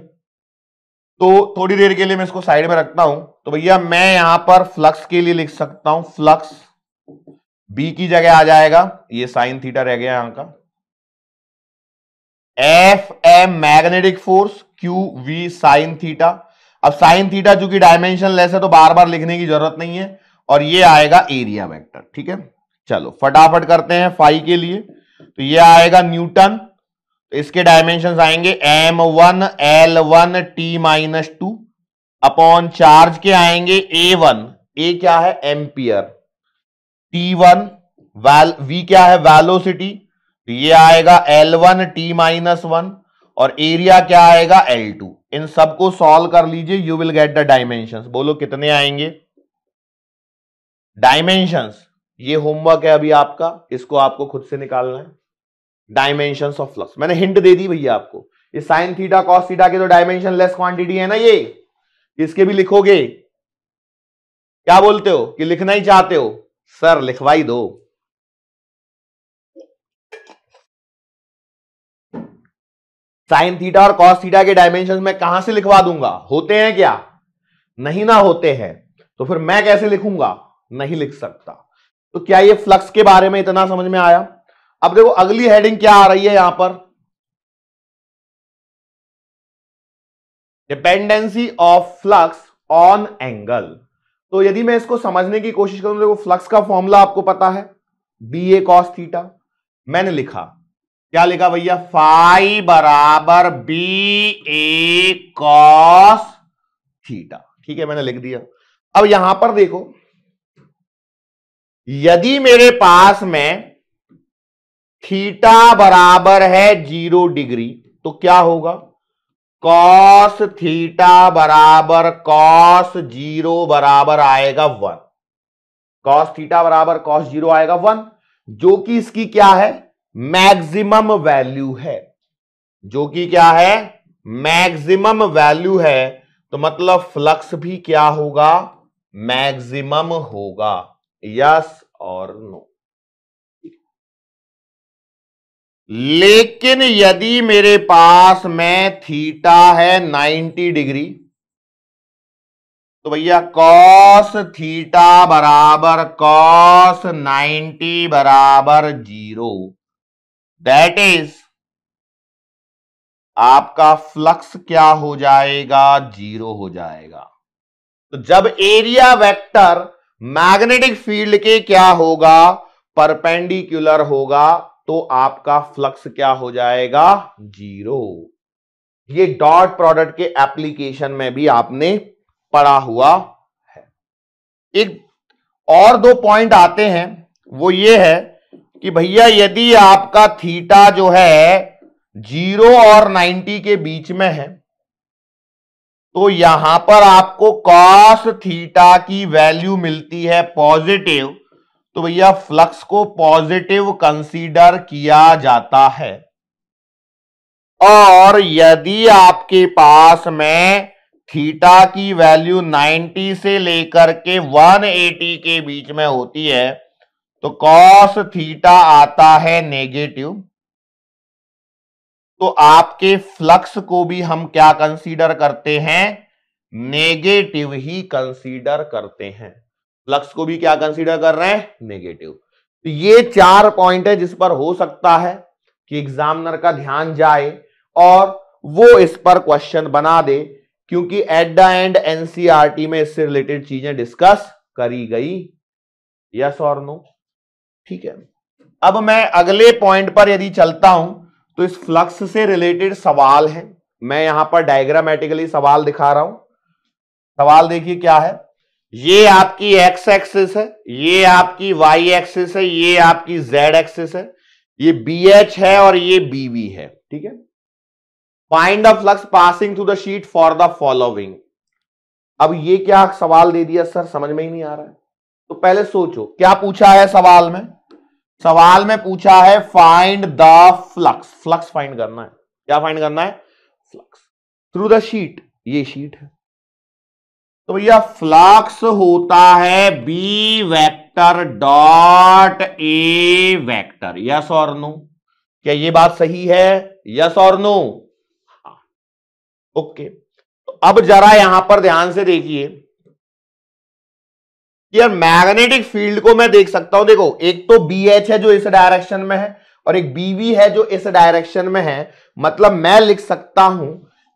तो थोड़ी देर के लिए मैं इसको साइड में रखता हूं तो भैया मैं यहां पर फ्लक्स के लिए लिख सकता हूं फ्लक्स बी की जगह आ जाएगा ये साइन थीटा रह गया यहां का F M magnetic force Q V sine theta अब साइन थीटा चूंकि डायमेंशन लेस है तो बार बार लिखने की जरूरत नहीं है और ये आएगा एरिया वेक्टर ठीक है चलो फटाफट करते हैं फाइव के लिए तो ये आएगा न्यूटन तो इसके डायमेंशन आएंगे M one L one T minus two upon charge के आएंगे ए वन ए क्या है ampere T one well V क्या है वैलोसिटी तो ये आएगा L one T minus one और एरिया क्या आएगा एल टू इन सबको सॉल्व कर लीजिए you will get the dimension बोलो कितने आएंगे डायमेंशन ये होमवर्क है अभी आपका इसको आपको खुद से निकालना है डायमेंशन ऑफ फ्लक्स मैंने हिंट दे दी भैया आपको ये साइन थीटा कॉस थीटा के तो डायमेंशन लेस क्वांटिटी है ना ये इसके भी लिखोगे क्या बोलते हो कि लिखना ही चाहते हो सर लिखवाई दो साइन थीटा और कॉस थीटा के डायमेंशन में कहां से लिखवा दूंगा होते हैं क्या नहीं ना होते हैं तो फिर मैं कैसे लिखूंगा नहीं लिख सकता तो क्या ये फ्लक्स के बारे में इतना समझ में आया अब देखो अगली हेडिंग क्या आ रही है यहां पर dependency of flux on angle तो यदि मैं इसको समझने की कोशिश करूं देखो फ्लक्स का फॉर्मूला आपको पता है बी ए कॉस थीटा मैंने लिखा क्या लिखा भैया फाई बराबर बी ए कॉस थीटा ठीक है मैंने लिख दिया अब यहां पर देखो यदि मेरे पास में थीटा बराबर है जीरो डिग्री तो क्या होगा कॉस थीटा बराबर कॉस जीरो बराबर आएगा वन कॉस थीटा बराबर कॉस जीरो आएगा वन जो कि इसकी क्या है मैक्सिमम वैल्यू है जो कि क्या है मैक्सिमम वैल्यू है तो मतलब फ्लक्स भी क्या होगा मैक्सिमम होगा यस और नो लेकिन यदि मेरे पास में थीटा है 90 डिग्री तो भैया कॉस थीटा बराबर कॉस 90 बराबर जीरो दैट इज आपका फ्लक्स क्या हो जाएगा जीरो हो जाएगा तो जब एरिया वेक्टर मैग्नेटिक फील्ड के क्या होगा परपेंडिकुलर होगा तो आपका फ्लक्स क्या हो जाएगा जीरो ये डॉट प्रोडक्ट के एप्लीकेशन में भी आपने पढ़ा हुआ है एक और दो पॉइंट आते हैं वो ये है कि भैया यदि आपका थीटा जो है जीरो और नाइन्टी के बीच में है तो यहां पर आपको कॉस थीटा की वैल्यू मिलती है पॉजिटिव तो भैया फ्लक्स को पॉजिटिव कंसीडर किया जाता है और यदि आपके पास में थीटा की वैल्यू 90 से लेकर के 180 के बीच में होती है तो कॉस थीटा आता है नेगेटिव तो आपके फ्लक्स को भी हम क्या कंसीडर करते हैं नेगेटिव ही कंसीडर करते हैं फ्लक्स को भी क्या कंसीडर कर रहे हैं नेगेटिव तो ये चार पॉइंट है जिस पर हो सकता है कि एग्जामिनर का ध्यान जाए और वो इस पर क्वेश्चन बना दे क्योंकि एट द एंड एनसीआरटी में इससे रिलेटेड चीजें डिस्कस करी गई यस और नो ठीक है अब मैं अगले पॉइंट पर यदि चलता हूं तो इस फ्लक्स से रिलेटेड सवाल है मैं यहां पर डायग्रामेटिकली सवाल दिखा रहा हूं सवाल देखिए क्या है ये आपकी एक्स एक्सिस है ये आपकी वाई एक्सिस है ये आपकी जेड एक्सिस है ये बी एच है और ये बीवी है ठीक है find the flux passing through the sheet for the following अब ये क्या सवाल दे दिया सर समझ में ही नहीं आ रहा है तो पहले सोचो क्या पूछा है सवाल में सवाल में पूछा है find the flux flux find करना है क्या फाइंड करना है फ्लक्स थ्रू द शीट ये शीट है तो भैया फ्लक्स होता है B vector dot A vector yes और नो क्या ये बात सही है यस और नो ओके तो अब जरा यहां पर ध्यान से देखिए कि यार मैग्नेटिक फील्ड को मैं देख सकता हूं देखो एक तो बी एच है जो इस डायरेक्शन में है और एक बीवी है जो इस डायरेक्शन में है मतलब मैं लिख सकता हूं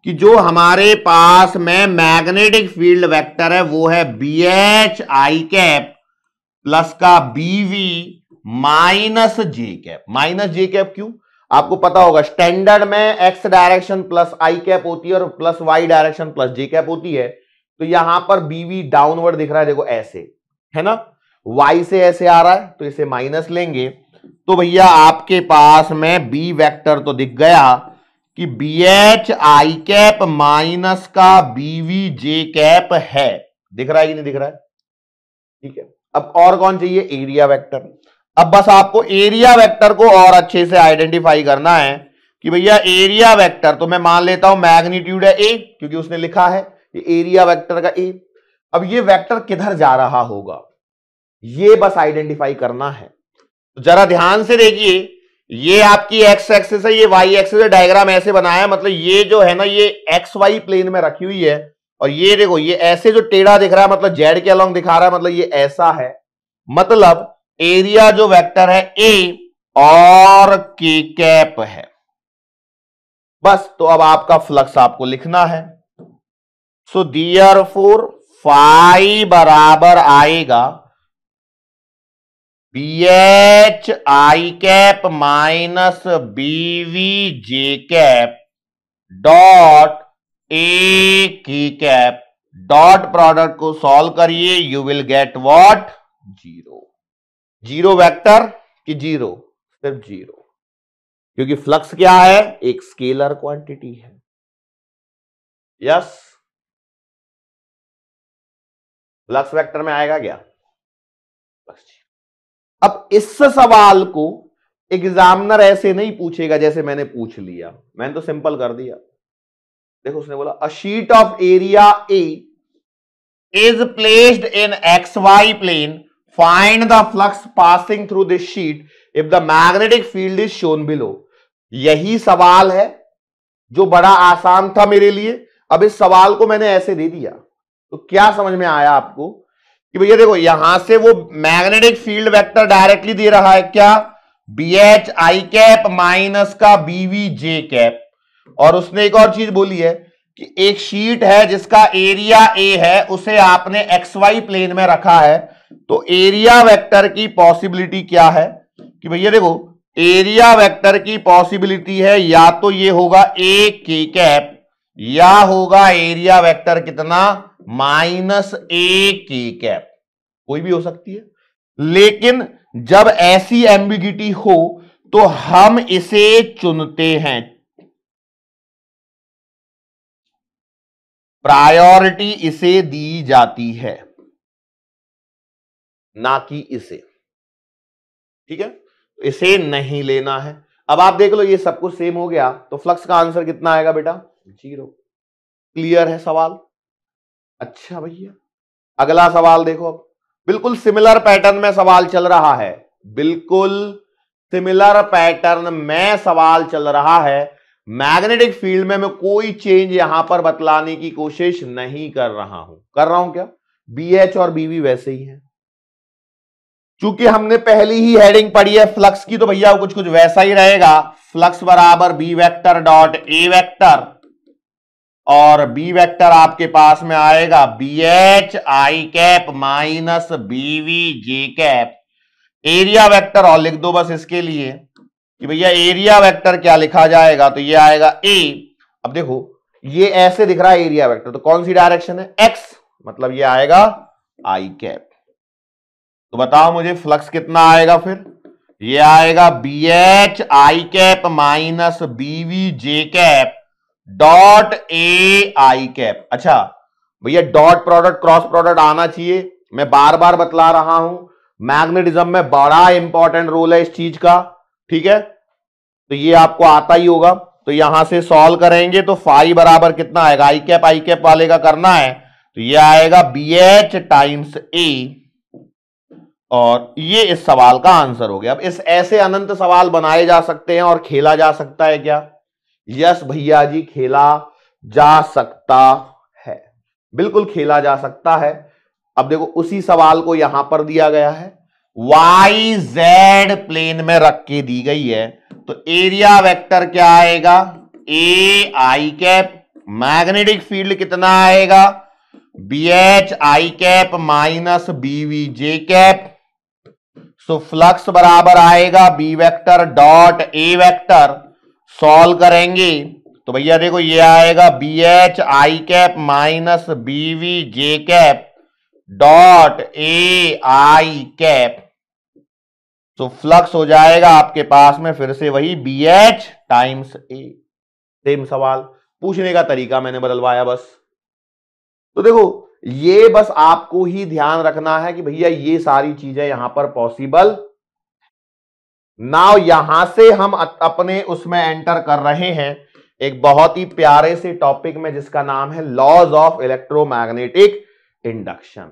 कि जो हमारे पास में मैग्नेटिक फील्ड वेक्टर है वो है B H I cap plus का B V minus J cap minus J cap क्यों आपको पता होगा स्टैंडर्ड में X direction plus I cap होती है और plus Y direction plus J cap होती है तो यहां पर बीवी डाउनवर्ड दिख रहा है देखो ऐसे है ना y से ऐसे आ रहा है तो इसे माइनस लेंगे तो भैया आपके पास में b वेक्टर तो दिख गया कि B H I cap minus का बीवी जे कैप है दिख रहा है कि नहीं दिख रहा है ठीक है अब और कौन चाहिए एरिया वेक्टर अब बस आपको एरिया वेक्टर को और अच्छे से आइडेंटिफाई करना है कि भैया एरिया वेक्टर तो मैं मान लेता हूं मैग्नीट्यूड है ए क्योंकि उसने लिखा है ये एरिया वेक्टर का ए अब ये वेक्टर किधर जा रहा होगा ये बस आइडेंटिफाई करना है तो जरा ध्यान से देखिए ये आपकी एक्स एक्सेस है ये वाई एक्सेस है डायग्राम ऐसे बनाया मतलब ये जो है ना ये एक्स वाई प्लेन में रखी हुई है और ये देखो ये ऐसे जो टेढ़ा दिख रहा है मतलब जेड के अलॉन्ग दिखा रहा है मतलब ये ऐसा है मतलब एरिया जो वेक्टर है ए और के कैप है बस तो अब आपका फ्लक्स आपको लिखना है सो दियर फोर फाइव बराबर आएगा B H I cap minus B V J cap dot A की कैप डॉट प्रोडक्ट को सॉल्व करिए you will get what zero zero vector कि जीरो सिर्फ जीरो क्योंकि फ्लक्स क्या है एक स्केलर क्वांटिटी है यस yes. फ्लक्स वेक्टर में आएगा क्या अब इस सवाल को एग्जामिनर ऐसे नहीं पूछेगा जैसे मैंने पूछ लिया मैंने तो सिंपल कर दिया देखो उसने बोला a sheet of area A is placed in X Y plane find the flux passing through this sheet if the magnetic field is shown below यही सवाल है जो बड़ा आसान था मेरे लिए अब इस सवाल को मैंने ऐसे दे दिया तो क्या समझ में आया आपको कि भैया देखो यहां से वो मैग्नेटिक फील्ड वेक्टर डायरेक्टली दे रहा है क्या B H I cap minus का बीवी जे कैप और उसने एक और चीज बोली है कि एक शीट है जिसका एरिया ए है उसे आपने एक्स वाई प्लेन में रखा है तो एरिया वेक्टर की पॉसिबिलिटी क्या है कि भैया देखो एरिया वेक्टर की पॉसिबिलिटी है या तो ये होगा ए के कैप या होगा एरिया वेक्टर कितना माइनस ए के कैप कोई भी हो सकती है लेकिन जब ऐसी एम्बिगिटी हो तो हम इसे चुनते हैं प्रायोरिटी इसे दी जाती है ना कि इसे ठीक है इसे नहीं लेना है अब आप देख लो ये सब कुछ सेम हो गया तो फ्लक्स का आंसर कितना आएगा बेटा जीरो क्लियर है सवाल अच्छा भैया अगला सवाल देखो अब बिल्कुल सिमिलर पैटर्न में सवाल चल रहा है बिल्कुल सिमिलर पैटर्न में सवाल चल रहा है मैग्नेटिक फील्ड में मैं कोई चेंज यहां पर बतलाने की कोशिश नहीं कर रहा हूं कर रहा हूं क्या बीएच और बीवी वैसे ही है चूंकि हमने पहली ही हेडिंग पढ़ी है फ्लक्स की तो भैया कुछ कुछ वैसा ही रहेगा फ्लक्स बराबर B vector dot A vector और बी वेक्टर आपके पास में आएगा B H I cap minus B V J cap area vector और लिख दो बस इसके लिए कि भैया एरिया वेक्टर क्या लिखा जाएगा तो ये आएगा ए अब देखो ये ऐसे दिख रहा है एरिया वेक्टर तो कौन सी डायरेक्शन है एक्स मतलब ये आएगा आई कैप तो बताओ मुझे फ्लक्स कितना आएगा फिर ये आएगा B H I cap minus B V J cap dot A I cap अच्छा भैया डॉट प्रोडक्ट क्रॉस प्रोडक्ट आना चाहिए मैं बार बार बतला रहा हूं मैग्नेटिज्म में बड़ा इंपॉर्टेंट रोल है इस चीज का ठीक है तो ये आपको आता ही होगा तो यहां से सॉल्व करेंगे तो फाइव बराबर कितना आएगा आई कैप आई कैप वाले का करना है तो ये आएगा बी एच टाइम्स ए और ये इस सवाल का आंसर हो गया अब इस ऐसे अनंत सवाल बनाए जा सकते हैं और खेला जा सकता है क्या यस भैया जी खेला जा सकता है बिल्कुल खेला जा सकता है अब देखो उसी सवाल को यहां पर दिया गया है वाई जेड प्लेन में रख के दी गई है तो एरिया वेक्टर क्या आएगा A I cap magnetic field कितना आएगा B H I cap minus B V J cap so flux बराबर आएगा B vector dot A vector solve करेंगे तो भैया देखो ये आएगा B H I cap minus B V J cap dot A I cap तो फ्लक्स हो जाएगा आपके पास में फिर से वही B H times A same सवाल पूछने का तरीका मैंने बदलवाया बस तो देखो ये बस आपको ही ध्यान रखना है कि भैया ये सारी चीजें यहां पर पॉसिबल नाव यहां से हम अपने उसमें एंटर कर रहे हैं एक बहुत ही प्यारे से टॉपिक में जिसका नाम है लॉज ऑफ इलेक्ट्रोमैग्नेटिक इंडक्शन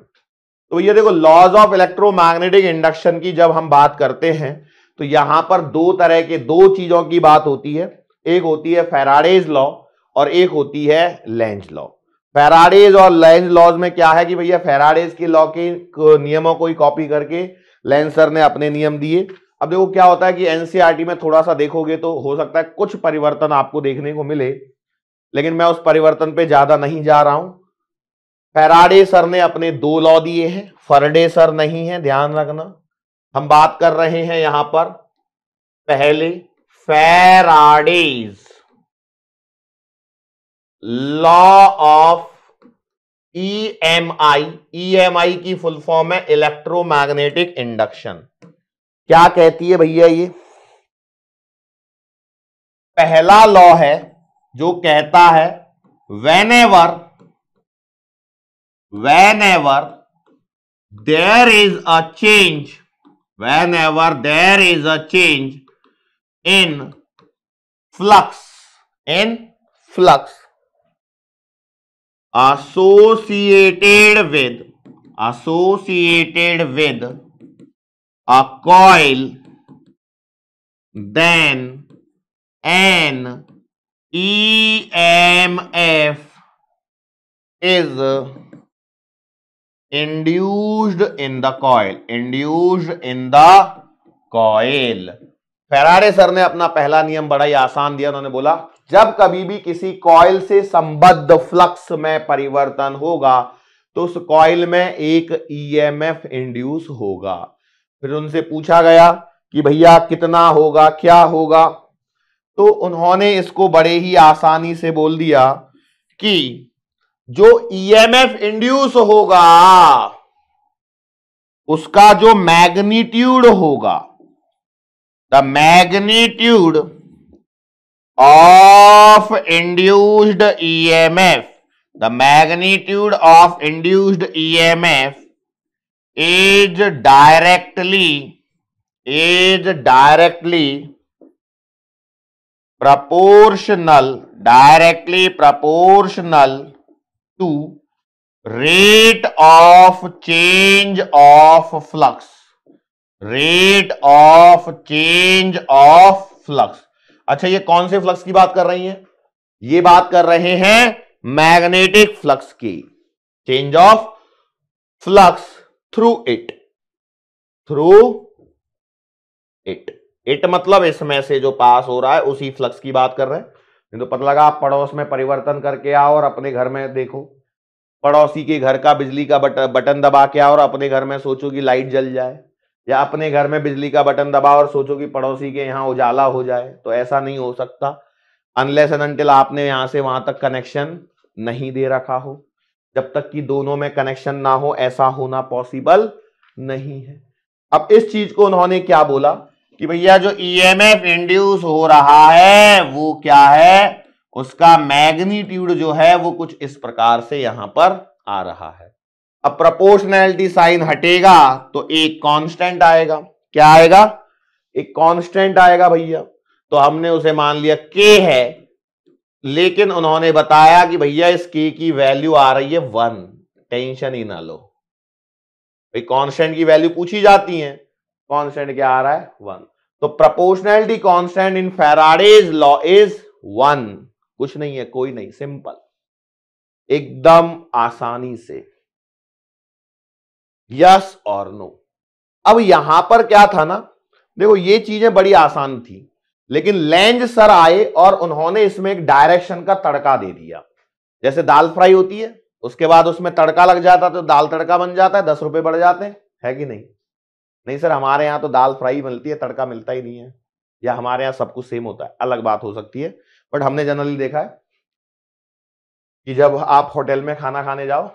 तो ये देखो लॉज ऑफ इलेक्ट्रोमैग्नेटिक इंडक्शन की जब हम बात करते हैं तो यहां पर दो तरह के दो चीजों की बात होती है एक होती है फेराडेज लॉ और एक होती है लेंज लॉ फेराडेज और लेंज लॉज में क्या है कि भैया फेराडेज के लॉ के नियमों को ही कॉपी करके लेंसर ने अपने नियम दिए अब देखो क्या होता है कि एनसीआरटी e में थोड़ा सा देखोगे तो हो सकता है कुछ परिवर्तन आपको देखने को मिले लेकिन मैं उस परिवर्तन पे ज्यादा नहीं जा रहा हूं फैराडे सर ने अपने दो लॉ दिए हैं फरडे सर नहीं है ध्यान रखना हम बात कर रहे हैं यहां पर पहले Faraday's law of E M I E M I की फुल फॉर्म है इलेक्ट्रोमैग्नेटिक इंडक्शन क्या कहती है भैया ये पहला लॉ है जो कहता है whenever whenever there is a change whenever there is a change in flux in flux associated with associated with a coil, then an EMF is induced in the coil induced in the coil Faraday sir ने अपना पहला नियम बड़ा ही आसान दिया उन्होंने बोला जब कभी भी किसी कॉयल से संबद्ध फ्लक्स में परिवर्तन होगा तो उस कॉयल में एक ईएमएफ e इंड्यूस होगा फिर उनसे पूछा गया कि भैया कितना होगा क्या होगा तो उन्होंने इसको बड़े ही आसानी से बोल दिया कि जो ईएमएफ e इंड्यूस होगा उसका जो मैग्नीट्यूड होगा the magnitude of induced EMF the magnitude of induced EMF as directly is directly proportional directly proportional to rate of change of flux rate of change of flux अच्छा ये कौन से flux की बात कर रही है ये बात कर रहे हैं मैग्नेटिक फ्लक्स की change of flux through it through it it मतलब इसमें से जो पास हो रहा है उसी फ्लक्स की बात कर रहे हैं तो पता लगा आप पड़ोस में परिवर्तन करके आओ और अपने घर में देखो पड़ोसी के घर का बिजली का बट, बटन दबा के आओ और अपने घर में सोचो कि लाइट जल जाए या अपने घर में बिजली का बटन दबाओ और सोचो कि पड़ोसी के यहाँ उजाला हो जाए तो ऐसा नहीं हो सकता अनलेस एंड अनटिल आपने यहां से वहां तक कनेक्शन नहीं दे रखा हो जब तक कि दोनों में कनेक्शन ना हो ऐसा होना पॉसिबल नहीं है अब इस चीज को उन्होंने क्या बोला कि भैया जो ईएमएफ e इंड्यूस हो रहा है वो क्या है उसका मैग्नीट्यूड जो है वो कुछ इस प्रकार से यहां पर आ रहा है अब प्रोपोर्शनैलिटी साइन हटेगा तो एक कांस्टेंट आएगा क्या आएगा एक कांस्टेंट आएगा भैया तो हमने उसे मान लिया के है लेकिन उन्होंने बताया कि भैया इस की की वैल्यू आ रही है वन टेंशन ही ना लो भाई कॉन्स्टेंट की वैल्यू पूछी जाती है कॉन्स्टेंट क्या आ रहा है वन तो proportionality constant in Faraday's law is one कुछ नहीं है कोई नहीं सिंपल एकदम आसानी से यस और नो अब यहां पर क्या था ना देखो ये चीजें बड़ी आसान थी लेकिन लैंज सर आए और उन्होंने इसमें एक डायरेक्शन का तड़का दे दिया जैसे दाल फ्राई होती है उसके बाद उसमें तड़का लग जाता तो दाल तड़का बन जाता है दस रुपए बढ़ जाते हैं है कि नहीं नहीं सर हमारे यहाँ तो दाल फ्राई मिलती है तड़का मिलता ही नहीं है या हमारे यहाँ सब कुछ सेम होता है अलग बात हो सकती है बट हमने जनरली देखा है कि जब आप होटल में खाना खाने जाओ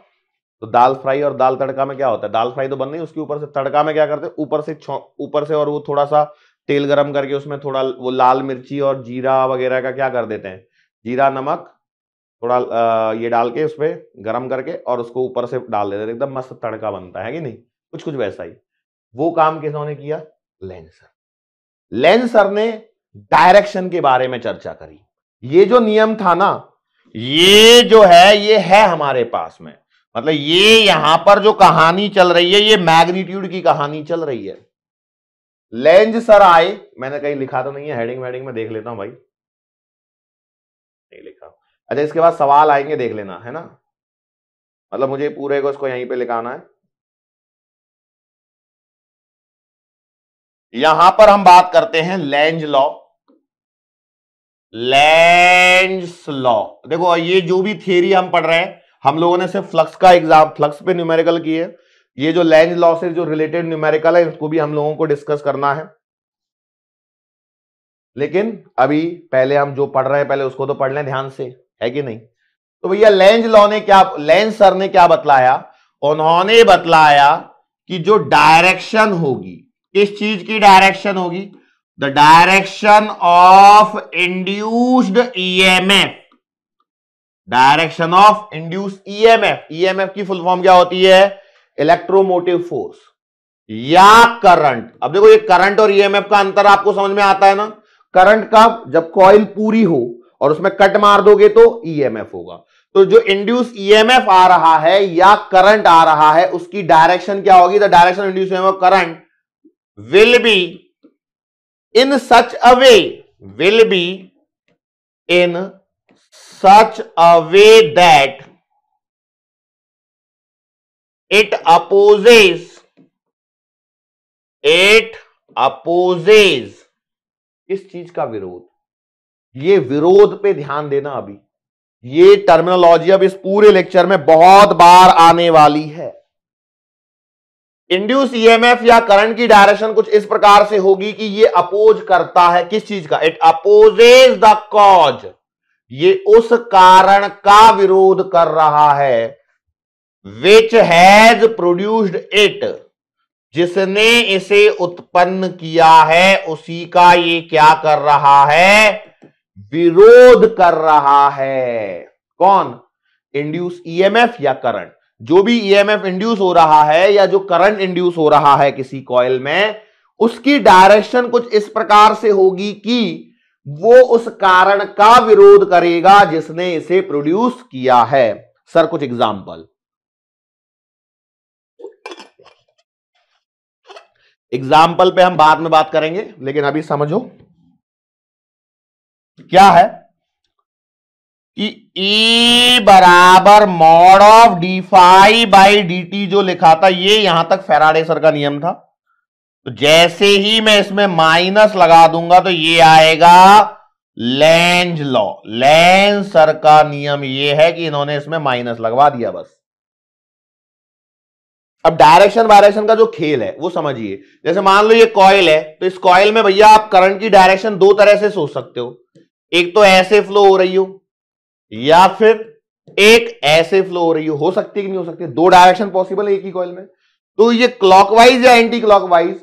तो दाल फ्राई और दाल तड़का में क्या होता है दाल फ्राई तो बन नहीं उसके ऊपर से तड़का में क्या करते हैं ऊपर से ऊपर से और वो थोड़ा सा तेल गरम करके उसमें थोड़ा वो लाल मिर्ची और जीरा वगैरह का क्या कर देते हैं जीरा नमक थोड़ा ये डाल के उसमें गर्म करके और उसको ऊपर से डाल देते हैं तो एकदम मस्त तड़का बनता है कि नहीं कुछ कुछ वैसा ही वो काम किसों ने किया लेंसर लेंसर ने डायरेक्शन के बारे में चर्चा करी ये जो नियम था ना ये जो है ये है हमारे पास में मतलब ये यहां पर जो कहानी चल रही है ये मैग्नीट्यूड की कहानी चल रही है लेंज सर आए मैंने कहीं लिखा तो नहीं है हेडिंग वेडिंग में देख लेता हूं भाई नहीं लिखा अच्छा इसके बाद सवाल आएंगे देख लेना है ना मतलब मुझे पूरे को इसको यहीं पे लिखाना है यहां पर हम बात करते हैं लेंज लॉ लेंज लॉ देखो ये जो भी थियरी हम पढ़ रहे हैं हम लोगों ने सिर्फ फ्लक्स का एग्जाम फ्लक्स पे न्यूमेरिकल किए ये जो लैंड लॉ से जो रिलेटेड न्यूमेरिकल है उसको भी हम लोगों को डिस्कस करना है लेकिन अभी पहले हम जो पढ़ रहे हैं पहले उसको तो पढ़ लें ध्यान से है कि नहीं तो भैया लेंज लॉ ने क्या लेंज सर ने क्या बतलाया उन्होंने बतलाया कि जो डायरेक्शन होगी किस चीज की डायरेक्शन होगी the direction of induced EMF direction of induce EMF EMF की फुल फॉर्म क्या होती है इलेक्ट्रोमोटिव फोर्स या करंट अब देखो ये करंट और ईएमएफ का अंतर आपको समझ में आता है ना करंट का जब कॉइल पूरी हो और उसमें कट मार दोगे तो ईएमएफ होगा तो जो इंड्यूस ईएमएफ आ रहा है या करंट आ रहा है उसकी डायरेक्शन क्या होगी the direction induce EMF current will be in such a way will be in such a way that it opposes it opposes किस चीज का विरोध ये विरोध पे ध्यान देना अभी ये टर्मिनोलॉजी अब इस पूरे लेक्चर में बहुत बार आने वाली है इंड्यूस ईएमएफ या करंट की डायरेक्शन कुछ इस प्रकार से होगी कि ये अपोज करता है किस चीज का इट अपोजेज द कॉज ये उस कारण का विरोध कर रहा है विच हैज प्रोड्यूस्ड इट जिसने इसे उत्पन्न किया है उसी का ये क्या कर रहा है विरोध कर रहा है कौन इंड्यूस ईएमएफ e या करंट जो भी ईएमएफ e इंड्यूस हो रहा है या जो करंट इंड्यूस हो रहा है किसी कॉयल में उसकी डायरेक्शन कुछ इस प्रकार से होगी कि वो उस कारण का विरोध करेगा जिसने इसे प्रोड्यूस किया है सर कुछ एग्जाम्पल एग्जाम्पल पे हम बाद में बात करेंगे लेकिन अभी समझो क्या है कि E बराबर mod of D phi by D T जो लिखा था ये यहां तक फेराडे सर का नियम था तो जैसे ही मैं इसमें माइनस लगा दूंगा तो ये आएगा लेंज लॉ लेंज सर का नियम ये है कि इन्होंने इसमें माइनस लगवा दिया बस अब डायरेक्शन वायरेक्शन का जो खेल है वो समझिए जैसे मान लो ये कॉयल है तो इस कॉयल में भैया आप करंट की डायरेक्शन दो तरह से सोच सकते हो एक तो ऐसे फ्लो हो रही हो या फिर एक ऐसे फ्लो हो रही हो हो सकती कि नहीं हो सकती दो डायरेक्शन पॉसिबल है एक ही कॉयल में तो ये क्लॉकवाइज या एंटी क्लॉकवाइज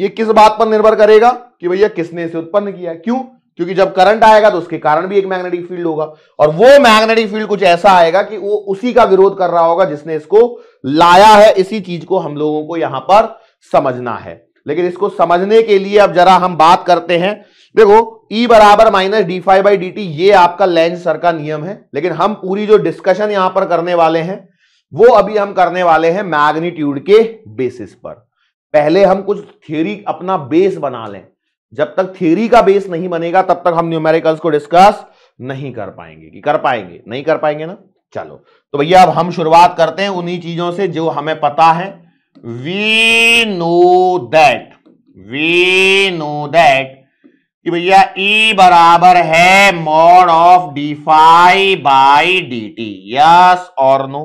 ये किस बात पर निर्भर करेगा कि भैया किसने इसे उत्पन्न किया क्यों क्योंकि जब करंट आएगा तो उसके कारण भी एक मैग्नेटिक फील्ड होगा और वो मैग्नेटिक फील्ड कुछ ऐसा आएगा कि वो उसी का विरोध कर रहा होगा जिसने इसको लाया है इसी चीज को हम लोगों को यहां पर समझना है लेकिन इसको समझने के लिए अब जरा हम बात करते हैं देखो E बराबर minus D phi by D ये आपका लेंज सर का नियम है लेकिन हम पूरी जो डिस्कशन यहां पर करने वाले हैं वो अभी हम करने वाले हैं मैग्नीट्यूड के बेसिस पर पहले हम कुछ थ्योरी अपना बेस बना लें जब तक थियरी का बेस नहीं बनेगा तब तक हम न्यूमेरिकल्स को डिस्कस नहीं कर पाएंगे कि कर पाएंगे नहीं कर पाएंगे ना चलो तो भैया अब हम शुरुआत करते हैं उन्हीं चीजों से जो हमें पता है we know that we know that कि भैया E बराबर है mod of D phi by D T yes और नो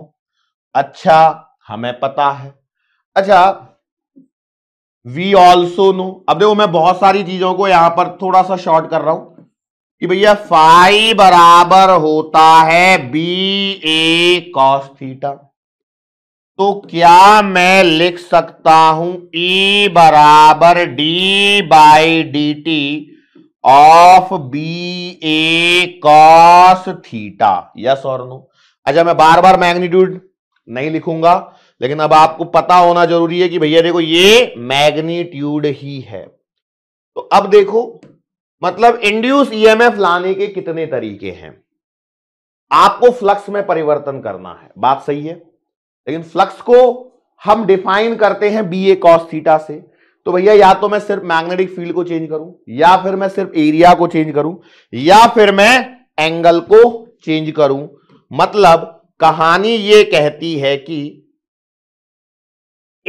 अच्छा हमें पता है अच्छा वी ऑल्सो नो अब देखो मैं बहुत सारी चीजों को यहां पर थोड़ा सा शॉर्ट कर रहा हूं कि भैया फाइव बराबर होता है बी ए कॉस थीटा तो क्या मैं लिख सकता हूं ई e बराबर D by D T of B A cos theta yes और नो अच्छा मैं बार बार मैग्नीट्यूड नहीं लिखूंगा लेकिन अब आपको पता होना जरूरी है कि भैया देखो ये मैग्नीट्यूड ही है तो अब देखो मतलब इंड्यूस ईएमएफ e लाने के कितने तरीके हैं आपको फ्लक्स में परिवर्तन करना है बात सही है लेकिन फ्लक्स को हम डिफाइन करते हैं बी ए कॉस थीटा से तो भैया या तो मैं सिर्फ मैग्नेटिक फील्ड को चेंज करूं या फिर मैं सिर्फ एरिया को चेंज करूं या फिर मैं एंगल को चेंज करूं मतलब कहानी ये कहती है कि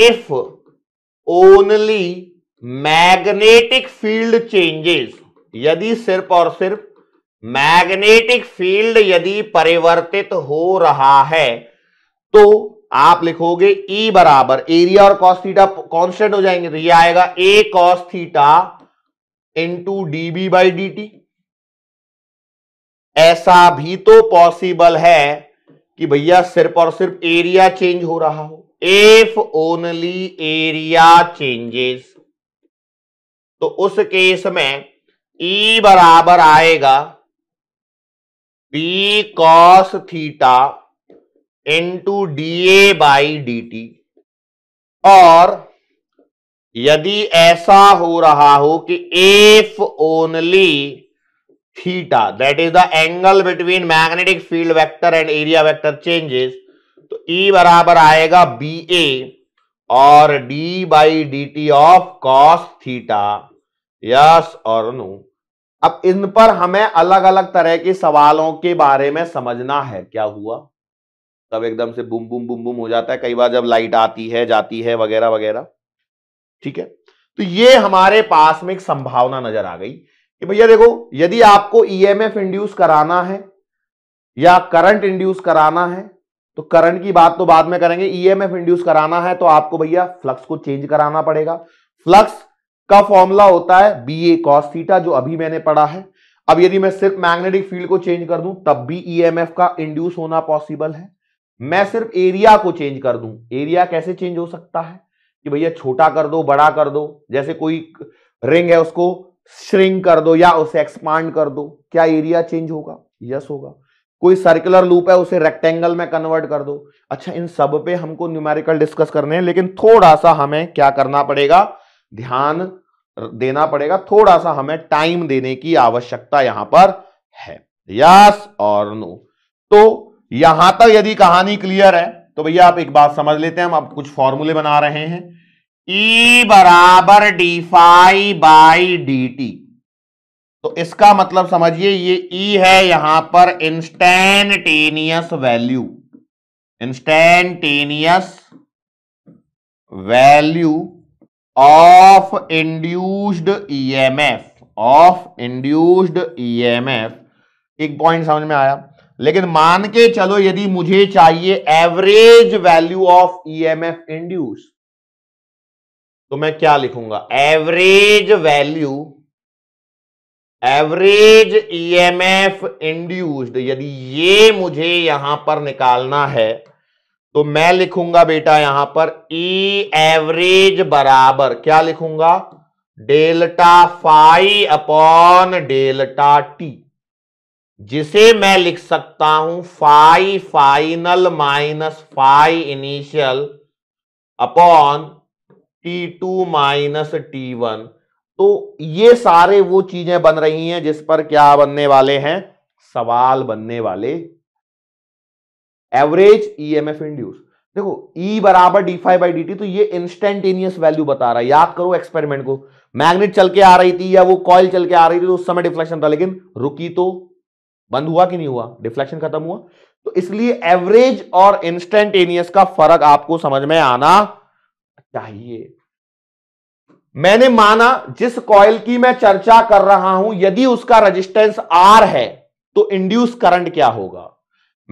if only magnetic field changes यदि सिर्फ और सिर्फ मैग्नेटिक फील्ड यदि परिवर्तित हो रहा है तो आप लिखोगे E बराबर एरिया और कॉस थीटा कॉन्स्टेंट हो जाएंगे तो ये आएगा A cos theta into D B by D T ऐसा भी तो पॉसिबल है कि भैया सिर्फ और सिर्फ एरिया चेंज हो रहा हो एफ ओनली एरिया चेंजेस तो उस केस में E बराबर आएगा d cos theta into D A by D T और यदि ऐसा हो रहा हो कि if only theta that is the angle between magnetic field vector and area vector changes तो E बराबर आएगा बी ए और D by D T of cos theta yes और नो अब इन पर हमें अलग अलग तरह के सवालों के बारे में समझना है क्या हुआ तब एकदम से बुम बुम बुम बुम हो जाता है कई बार जब लाइट आती है जाती है वगैरह वगैरह ठीक है तो ये हमारे पास में एक संभावना नजर आ गई कि भैया देखो यदि आपको ईएमएफ e इंड्यूस कराना है या करंट इंड्यूस कराना है तो करंट की बात तो बाद में करेंगे ईएमएफ e इंड्यूस कराना है तो आपको भैया फ्लक्स को चेंज कराना पड़ेगा फ्लक्स का फॉर्मूला होता है बी ए कॉस थीटा जो अभी मैंने पढ़ा है अब यदि मैं सिर्फ मैग्नेटिक फील्ड को चेंज कर दूं तब भी ईएमएफ e का इंड्यूस होना पॉसिबल है मैं सिर्फ एरिया को चेंज कर दूं एरिया कैसे चेंज हो सकता है कि भैया छोटा कर दो बड़ा कर दो जैसे कोई रिंग है उसको श्रिंक कर दो या उसे एक्सपांड कर दो क्या एरिया चेंज होगा यस होगा कोई सर्कुलर लूप है उसे रेक्टेंगल में कन्वर्ट कर दो अच्छा इन सब पे हमको न्यूमेरिकल डिस्कस करने हैं लेकिन थोड़ा सा हमें क्या करना पड़ेगा ध्यान देना पड़ेगा थोड़ा सा हमें टाइम देने की आवश्यकता यहां पर है यस और नो तो यहां तक यदि कहानी क्लियर है तो भैया आप एक बात समझ लेते हैं हम आप कुछ फॉर्मूले बना रहे हैं ई e बराबर D phi by D T तो इसका मतलब समझिए ये ई e है यहां पर instantaneous value instantaneous value of induced EMF of induced EMF एक पॉइंट समझ में आया लेकिन मान के चलो यदि मुझे चाहिए average value of EMF induce तो मैं क्या लिखूंगा average value average EMF induced यदि ये मुझे यहां पर निकालना है तो मैं लिखूंगा बेटा यहां पर ई e एवरेज बराबर क्या लिखूंगा delta phi upon delta T जिसे मैं लिख सकता हूं phi final minus phi initial upon T two minus T one तो ये सारे वो चीजें बन रही हैं जिस पर क्या बनने वाले हैं सवाल बनने वाले average E M F induce देखो E बराबर D phi by D T तो ये इंस्टेंटेनियस वैल्यू बता रहा है याद करो एक्सपेरिमेंट को मैग्नेट चल के आ रही थी या वो कॉल चल के आ रही थी तो उस समय डिफ्लेक्शन था लेकिन रुकी तो बंद हुआ कि नहीं हुआ डिफ्लेक्शन खत्म हुआ तो इसलिए एवरेज और इंस्टेंटेनियस का फर्क आपको समझ में आना चाहिए मैंने माना जिस कॉयल की मैं चर्चा कर रहा हूं यदि उसका रेजिस्टेंस आर है तो इंड्यूस करंट क्या होगा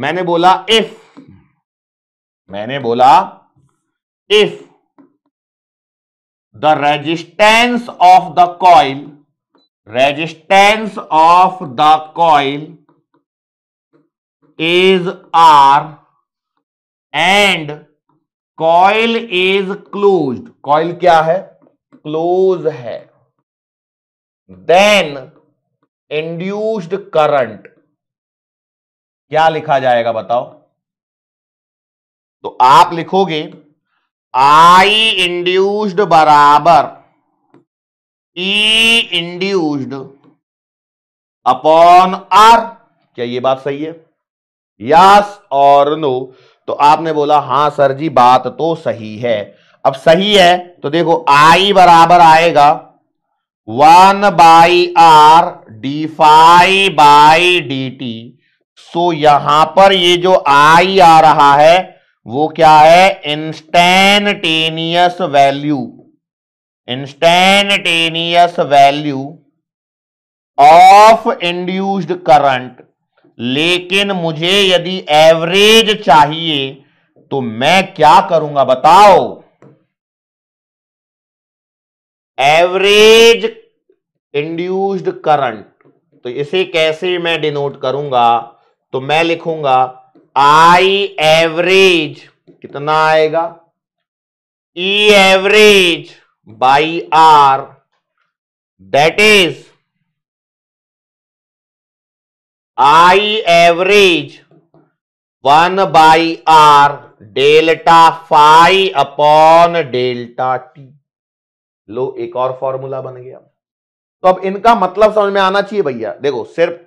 मैंने बोला इफ मैंने बोला if the resistance of the coil resistance of the coil is R and coil is close coil क्या है क्लोज है देन इंड्यूस्ड करंट क्या लिखा जाएगा बताओ तो आप लिखोगे आई इंड्यूस्ड बराबर ई इंड्यूस्ड अपॉन आर क्या ये बात सही है यस और नो तो आपने बोला हां सर जी बात तो सही है अब सही है तो देखो आई बराबर आएगा one by R D phi by D T so यहां पर ये जो आई आ रहा है वो क्या है instantaneous value instantaneous value of induced current लेकिन मुझे यदि एवरेज चाहिए तो मैं क्या करूंगा बताओ एवरेज इंड्यूस्ड करंट तो इसे कैसे मैं डिनोट करूंगा तो मैं लिखूंगा आई एवरेज कितना आएगा E average by R that is I average one by R delta phi upon delta T लो एक और फॉर्मूला बन गया तो अब इनका मतलब समझ में आना चाहिए भैया देखो सिर्फ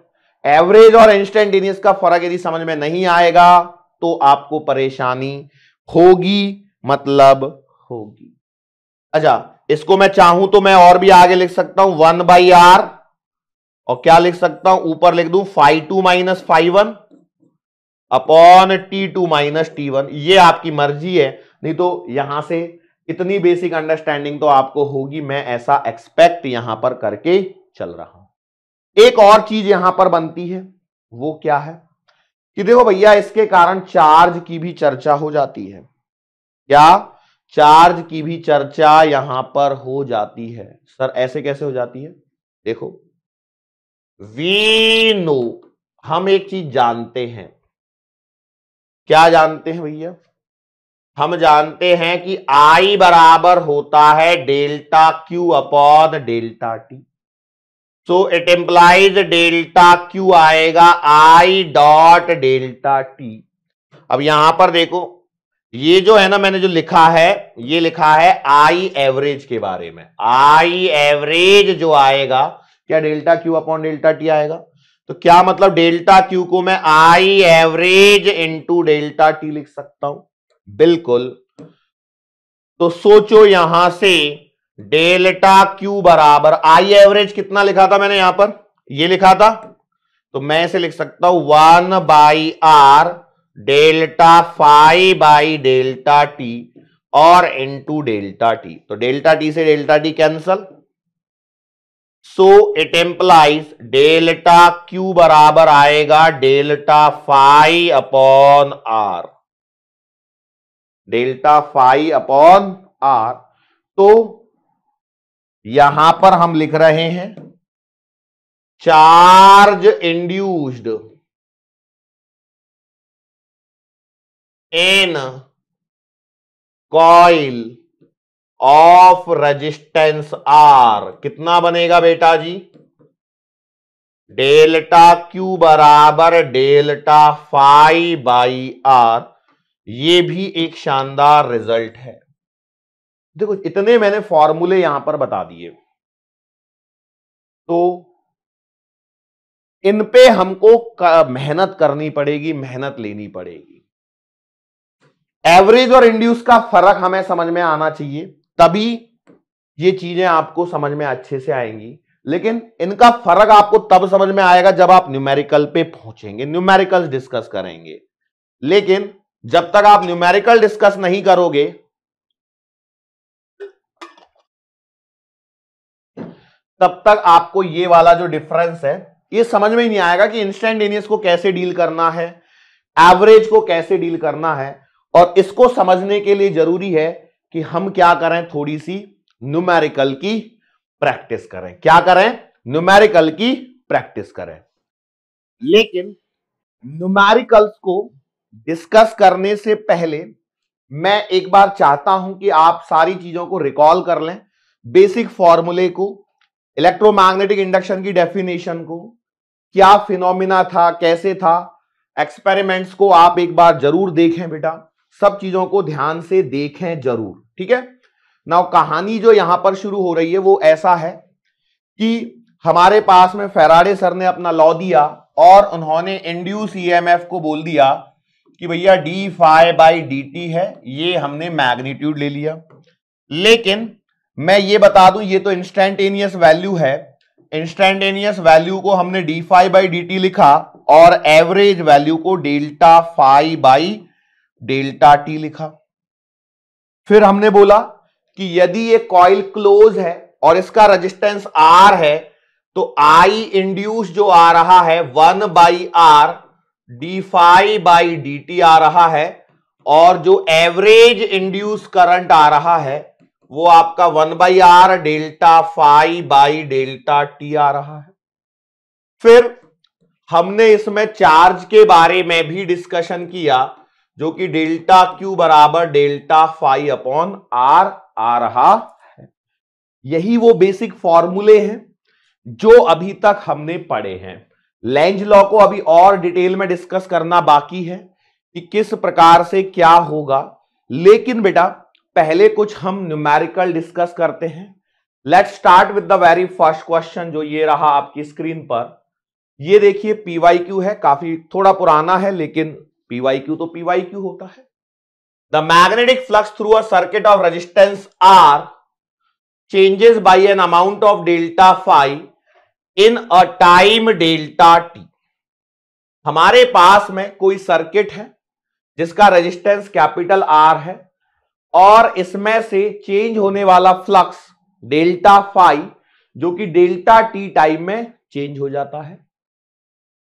एवरेज और इंस्टेंटेनियस का फर्क यदि समझ में नहीं आएगा तो आपको परेशानी होगी मतलब होगी अच्छा इसको मैं चाहूं तो मैं और भी आगे लिख सकता हूं वन बाई आर और क्या लिख सकता हूं ऊपर लिख दू phi two minus phi one upon T two minus T one ये आपकी मर्जी है नहीं तो यहां से इतनी बेसिक अंडरस्टैंडिंग तो आपको होगी मैं ऐसा एक्सपेक्ट यहां पर करके चल रहा हूं एक और चीज यहां पर बनती है वो क्या है कि देखो भैया इसके कारण चार्ज की भी चर्चा हो जाती है क्या चार्ज की भी चर्चा यहां पर हो जाती है सर ऐसे कैसे हो जाती है देखो वी नो हम एक चीज जानते हैं क्या जानते हैं भैया हम जानते हैं कि I बराबर होता है delta Q upon delta T so it implies delta Q आएगा I डॉट डेल्टा T अब यहां पर देखो ये जो है ना मैंने जो लिखा है ये लिखा है आई एवरेज के बारे में आई एवरेज जो आएगा क्या delta Q upon delta T आएगा तो क्या मतलब डेल्टा क्यू को मैं I average into delta T लिख सकता हूं बिल्कुल तो सोचो यहां से डेल्टा क्यू बराबर आई एवरेज कितना लिखा था मैंने यहां पर ये लिखा था तो मैं इसे लिख सकता हूं one by R delta phi by delta T और टू डेल्टा टी तो डेल्टा टी से delta T cancel so it implies delta Q बराबर आएगा delta phi upon R delta phi upon R तो यहां पर हम लिख रहे हैं charge induced in coil of resistance R कितना बनेगा बेटा जी डेल्टा क्यू बराबर डेल्टा फाइव बाई आर ये भी एक शानदार रिजल्ट है देखो इतने मैंने फॉर्मूले यहां पर बता दिए तो इन पे हमको मेहनत करनी पड़ेगी मेहनत लेनी पड़ेगी एवरेज और इंड्यूस का फर्क हमें समझ में आना चाहिए तभी ये चीजें आपको समझ में अच्छे से आएंगी लेकिन इनका फर्क आपको तब समझ में आएगा जब आप न्यूमेरिकल पे पहुंचेंगे न्यूमेरिकल डिस्कस करेंगे लेकिन जब तक आप न्यूमेरिकल डिस्कस नहीं करोगे तब तक आपको ये वाला जो डिफरेंस है ये समझ में ही नहीं आएगा कि इंस्टेंटेनियस को कैसे डील करना है एवरेज को कैसे डील करना है और इसको समझने के लिए जरूरी है कि हम क्या करें थोड़ी सी न्यूमेरिकल की प्रैक्टिस करें क्या करें न्यूमेरिकल की प्रैक्टिस करें लेकिन न्यूमेरिकल्स को डिस्कस करने से पहले मैं एक बार चाहता हूं कि आप सारी चीजों को रिकॉल कर लें बेसिक फॉर्मूले को इलेक्ट्रोमैग्नेटिक इंडक्शन की डेफिनेशन को क्या फिनोमिना था कैसे था एक्सपेरिमेंट्स को आप एक बार जरूर देखें बेटा सब चीजों को ध्यान से देखें जरूर ठीक है ना कहानी जो यहां पर शुरू हो रही है वो ऐसा है कि हमारे पास में फेराडे सर ने अपना लॉ दिया और उन्होंने इंड्यूस ईएमएफ e को बोल दिया कि भैया D phi by D T है ये हमने मैग्नीट्यूड ले लिया लेकिन मैं ये बता दूं ये तो इंस्टेंटेनियस वैल्यू है इंस्टेंटेनियस वैल्यू को हमने D phi by D T लिखा और एवरेज वैल्यू को delta phi by delta T लिखा फिर हमने बोला कि यदि ये कॉइल क्लोज है और इसका रेजिस्टेंस आर है तो आई इंड्यूस जो आ रहा है one by R D phi by D T आ रहा है और जो एवरेज इंड्यूस करंट आ रहा है वो आपका one by R delta phi by delta T आ रहा है फिर हमने इसमें चार्ज के बारे में भी डिस्कशन किया जो कि डेल्टा क्यू बराबर डेल्टा फाइव अपॉन आर आ रहा है यही वो बेसिक फॉर्मूले हैं जो अभी तक हमने पढ़े हैं लेंज लॉ को अभी और डिटेल में डिस्कस करना बाकी है कि किस प्रकार से क्या होगा लेकिन बेटा पहले कुछ हम न्यूमेरिकल डिस्कस करते हैं let start with the very first question जो ये रहा आपकी स्क्रीन पर ये देखिए पीवाई क्यू है काफी थोड़ा पुराना है लेकिन पीवाई क्यू तो पीवाई क्यू होता है the magnetic flux through a circuit of resistance R changes by an amount of delta phi in a time delta T हमारे पास में कोई सर्किट है जिसका रेजिस्टेंस कैपिटल आर है और इसमें से चेंज होने वाला फ्लक्स डेल्टा फाइव जो कि डेल्टा टी टाइम में चेंज हो जाता है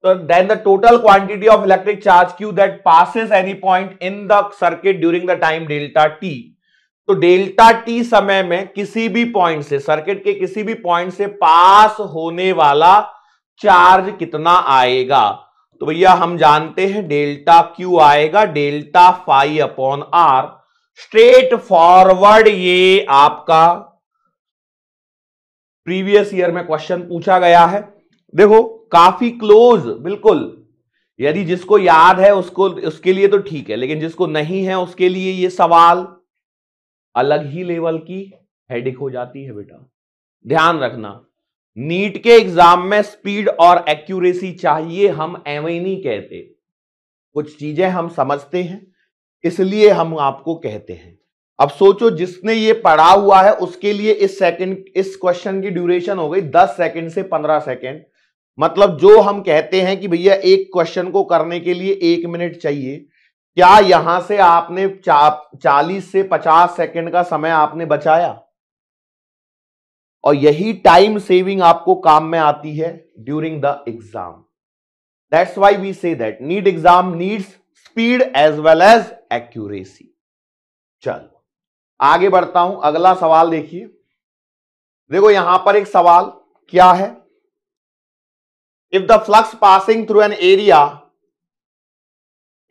तो then the total quantity of electric charge Q that passes any point in the circuit during the time delta T तो डेल्टा टी समय में किसी भी पॉइंट से सर्किट के किसी भी पॉइंट से पास होने वाला चार्ज कितना आएगा तो भैया हम जानते हैं डेल्टा क्यू आएगा delta phi upon R straightforward ये आपका प्रीवियस ईयर में क्वेश्चन पूछा गया है देखो काफी क्लोज बिल्कुल यदि जिसको याद है उसको उसके लिए तो ठीक है लेकिन जिसको नहीं है उसके लिए ये सवाल अलग ही लेवल की हेडिक हो जाती है बेटा ध्यान रखना नीट के एग्जाम में स्पीड और एक्यूरेसी चाहिए हम एवं नहीं कहते कुछ चीजें हम समझते हैं इसलिए हम आपको कहते हैं अब सोचो जिसने ये पढ़ा हुआ है उसके लिए इस सेकंड इस क्वेश्चन की ड्यूरेशन हो गई दस सेकंड से पंद्रह सेकंड मतलब जो हम कहते हैं कि भैया एक क्वेश्चन को करने के लिए एक मिनट चाहिए क्या यहां से आपने चालीस से पचास सेकंड का समय आपने बचाया और यही टाइम सेविंग आपको काम में आती है during the exam that's why we say that need exam needs speed as well as accuracy चलो आगे बढ़ता हूं अगला सवाल देखिए देखो यहां पर एक सवाल क्या है if the flux passing through an area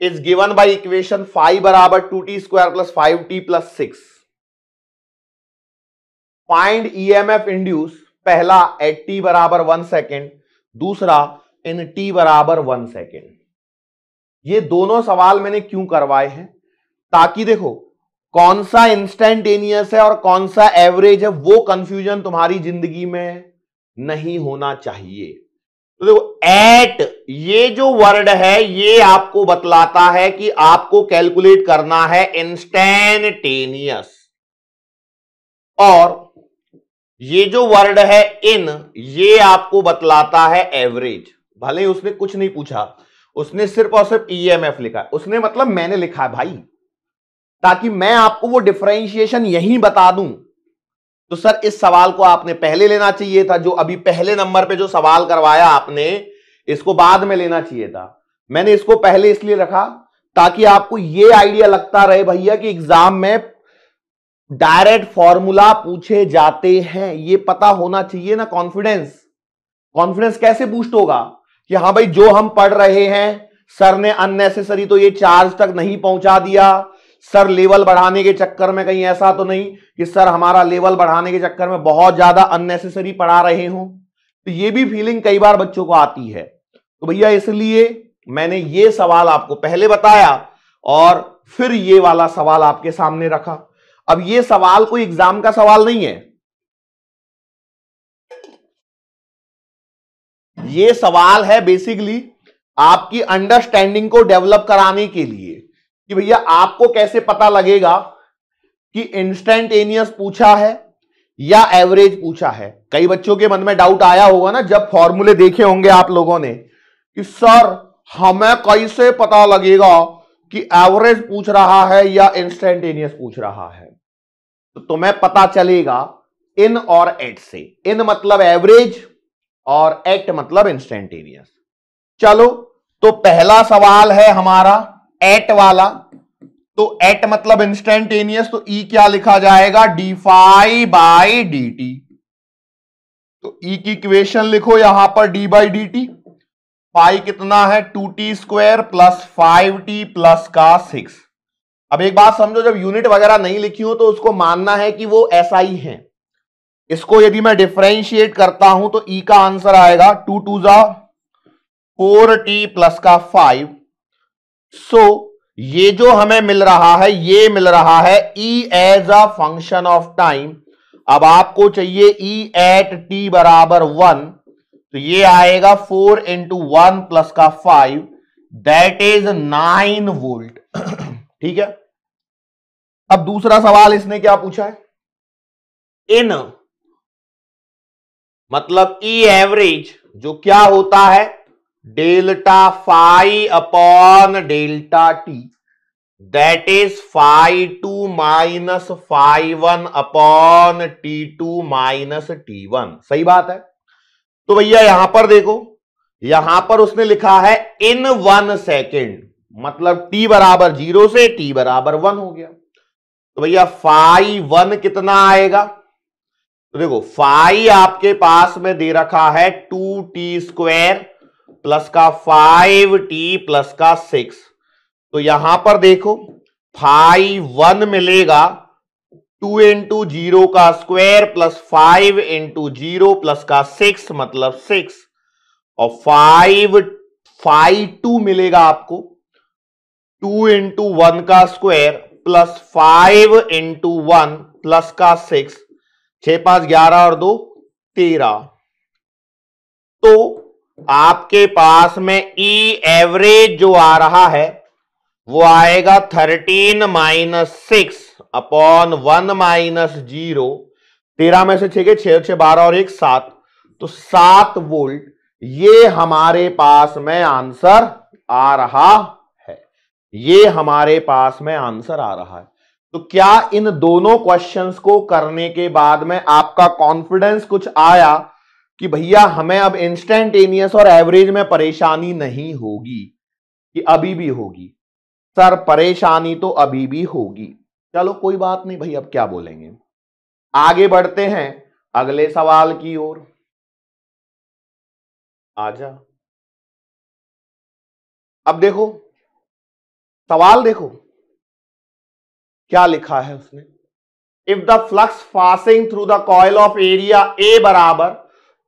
is given by equation phi बराबर two T square plus five T plus six find E M F induce पहला एट टी बराबर वन सेकेंड दूसरा इन टी बराबर one second ये दोनों सवाल मैंने क्यों करवाए हैं ताकि देखो कौन सा इंस्टेंटेनियस है और कौन सा एवरेज है वो कंफ्यूजन तुम्हारी जिंदगी में नहीं होना चाहिए तो देखो एट ये जो वर्ड है ये आपको बतलाता है कि आपको कैलकुलेट करना है इंस्टेंटेनियस और ये जो वर्ड है इन ये आपको बतलाता है एवरेज भले उसने कुछ नहीं पूछा उसने सिर्फ और सिर्फ ईएमएफ e लिखा उसने मतलब मैंने लिखा है भाई ताकि मैं आपको वो डिफ्रेंशिएशन यही बता दूं तो सर इस सवाल को आपने पहले लेना चाहिए था जो अभी पहले नंबर पे जो सवाल करवाया आपने इसको बाद में लेना चाहिए था मैंने इसको पहले इसलिए रखा ताकि आपको यह आइडिया लगता रहे भैया कि एग्जाम में डायरेक्ट फॉर्मूला पूछे जाते हैं यह पता होना चाहिए ना कॉन्फिडेंस कॉन्फिडेंस कैसे बूस्ट होगा कि हाँ भाई जो हम पढ़ रहे हैं सर ने अननेसेसरी तो ये चार्ज तक नहीं पहुंचा दिया सर लेवल बढ़ाने के चक्कर में कहीं ऐसा तो नहीं कि सर हमारा लेवल बढ़ाने के चक्कर में बहुत ज्यादा अननेसेसरी पढ़ा रहे हो तो ये भी फीलिंग कई बार बच्चों को आती है तो भैया इसलिए मैंने ये सवाल आपको पहले बताया और फिर ये वाला सवाल आपके सामने रखा अब ये सवाल कोई एग्जाम का सवाल नहीं है ये सवाल है बेसिकली आपकी अंडरस्टैंडिंग को डेवलप कराने के लिए कि भैया आपको कैसे पता लगेगा कि इंस्टेंटेनियस पूछा है या एवरेज पूछा है कई बच्चों के मन में डाउट आया होगा ना जब फॉर्मूले देखे होंगे आप लोगों ने कि सर हमें कैसे पता लगेगा कि एवरेज पूछ रहा है या इंस्टेंटेनियस पूछ रहा है तो तुम्हें पता चलेगा इन और एट से इन मतलब एवरेज और एट मतलब इंस्टेंटेनियस चलो तो पहला सवाल है हमारा एट वाला तो एट मतलब इंस्टेंटेनियस तो ई e क्या लिखा जाएगा D phi by D T तो ई e की इक्वेशन लिखो यहां पर D by D T phi कितना है two T square plus five T plus का सिक्स अब एक बात समझो जब यूनिट वगैरह नहीं लिखी हो तो उसको मानना है कि वो ऐसा ही है इसको यदि मैं डिफ्रेंशिएट करता हूं तो ई e का आंसर आएगा टू टू जा फोर टी प्लस का फाइव सो ये जो हमें मिल रहा है ये मिल रहा है E as a function of time अब आपको चाहिए ई एट टी बराबर वन तो ये आएगा फोर इंटू वन प्लस का five that is nine volt ठीक है अब दूसरा सवाल इसने क्या पूछा है इन मतलब ई e एवरेज जो क्या होता है delta phi upon delta T that is phi two minus phi one upon T two minus T one सही बात है तो भैया यहां पर देखो यहां पर उसने लिखा है इन वन सेकेंड मतलब t बराबर जीरो से t बराबर वन हो गया तो भैया फाइव वन कितना आएगा तो देखो फाइव आपके पास में दे रखा है टू टी स्क्वेर प्लस का फाइव टी प्लस का सिक्स तो यहां पर देखो फाइव वन मिलेगा टू इंटू जीरो का square plus five into zero plus का सिक्स मतलब सिक्स और फाइव फाइव टू मिलेगा आपको टू इंटू वन का square plus five into one plus का सिक्स छह पांच ग्यारह और दो तेरह तो आपके पास में ई e एवरेज जो आ रहा है वो आएगा thirteen minus six upon one minus zero तेरह में से छह के छह छह बारह और एक सात तो सात वोल्ट ये हमारे पास में आंसर आ रहा है ये हमारे पास में आंसर आ रहा है तो क्या इन दोनों क्वेश्चंस को करने के बाद में आपका कॉन्फिडेंस कुछ आया कि भैया हमें अब इंस्टेंटेनियस और एवरेज में परेशानी नहीं होगी कि अभी भी होगी सर परेशानी तो अभी भी होगी चलो कोई बात नहीं भाई अब क्या बोलेंगे आगे बढ़ते हैं अगले सवाल की ओर आजा अब देखो सवाल देखो क्या लिखा है उसने if the flux passing through the coil of area A बराबर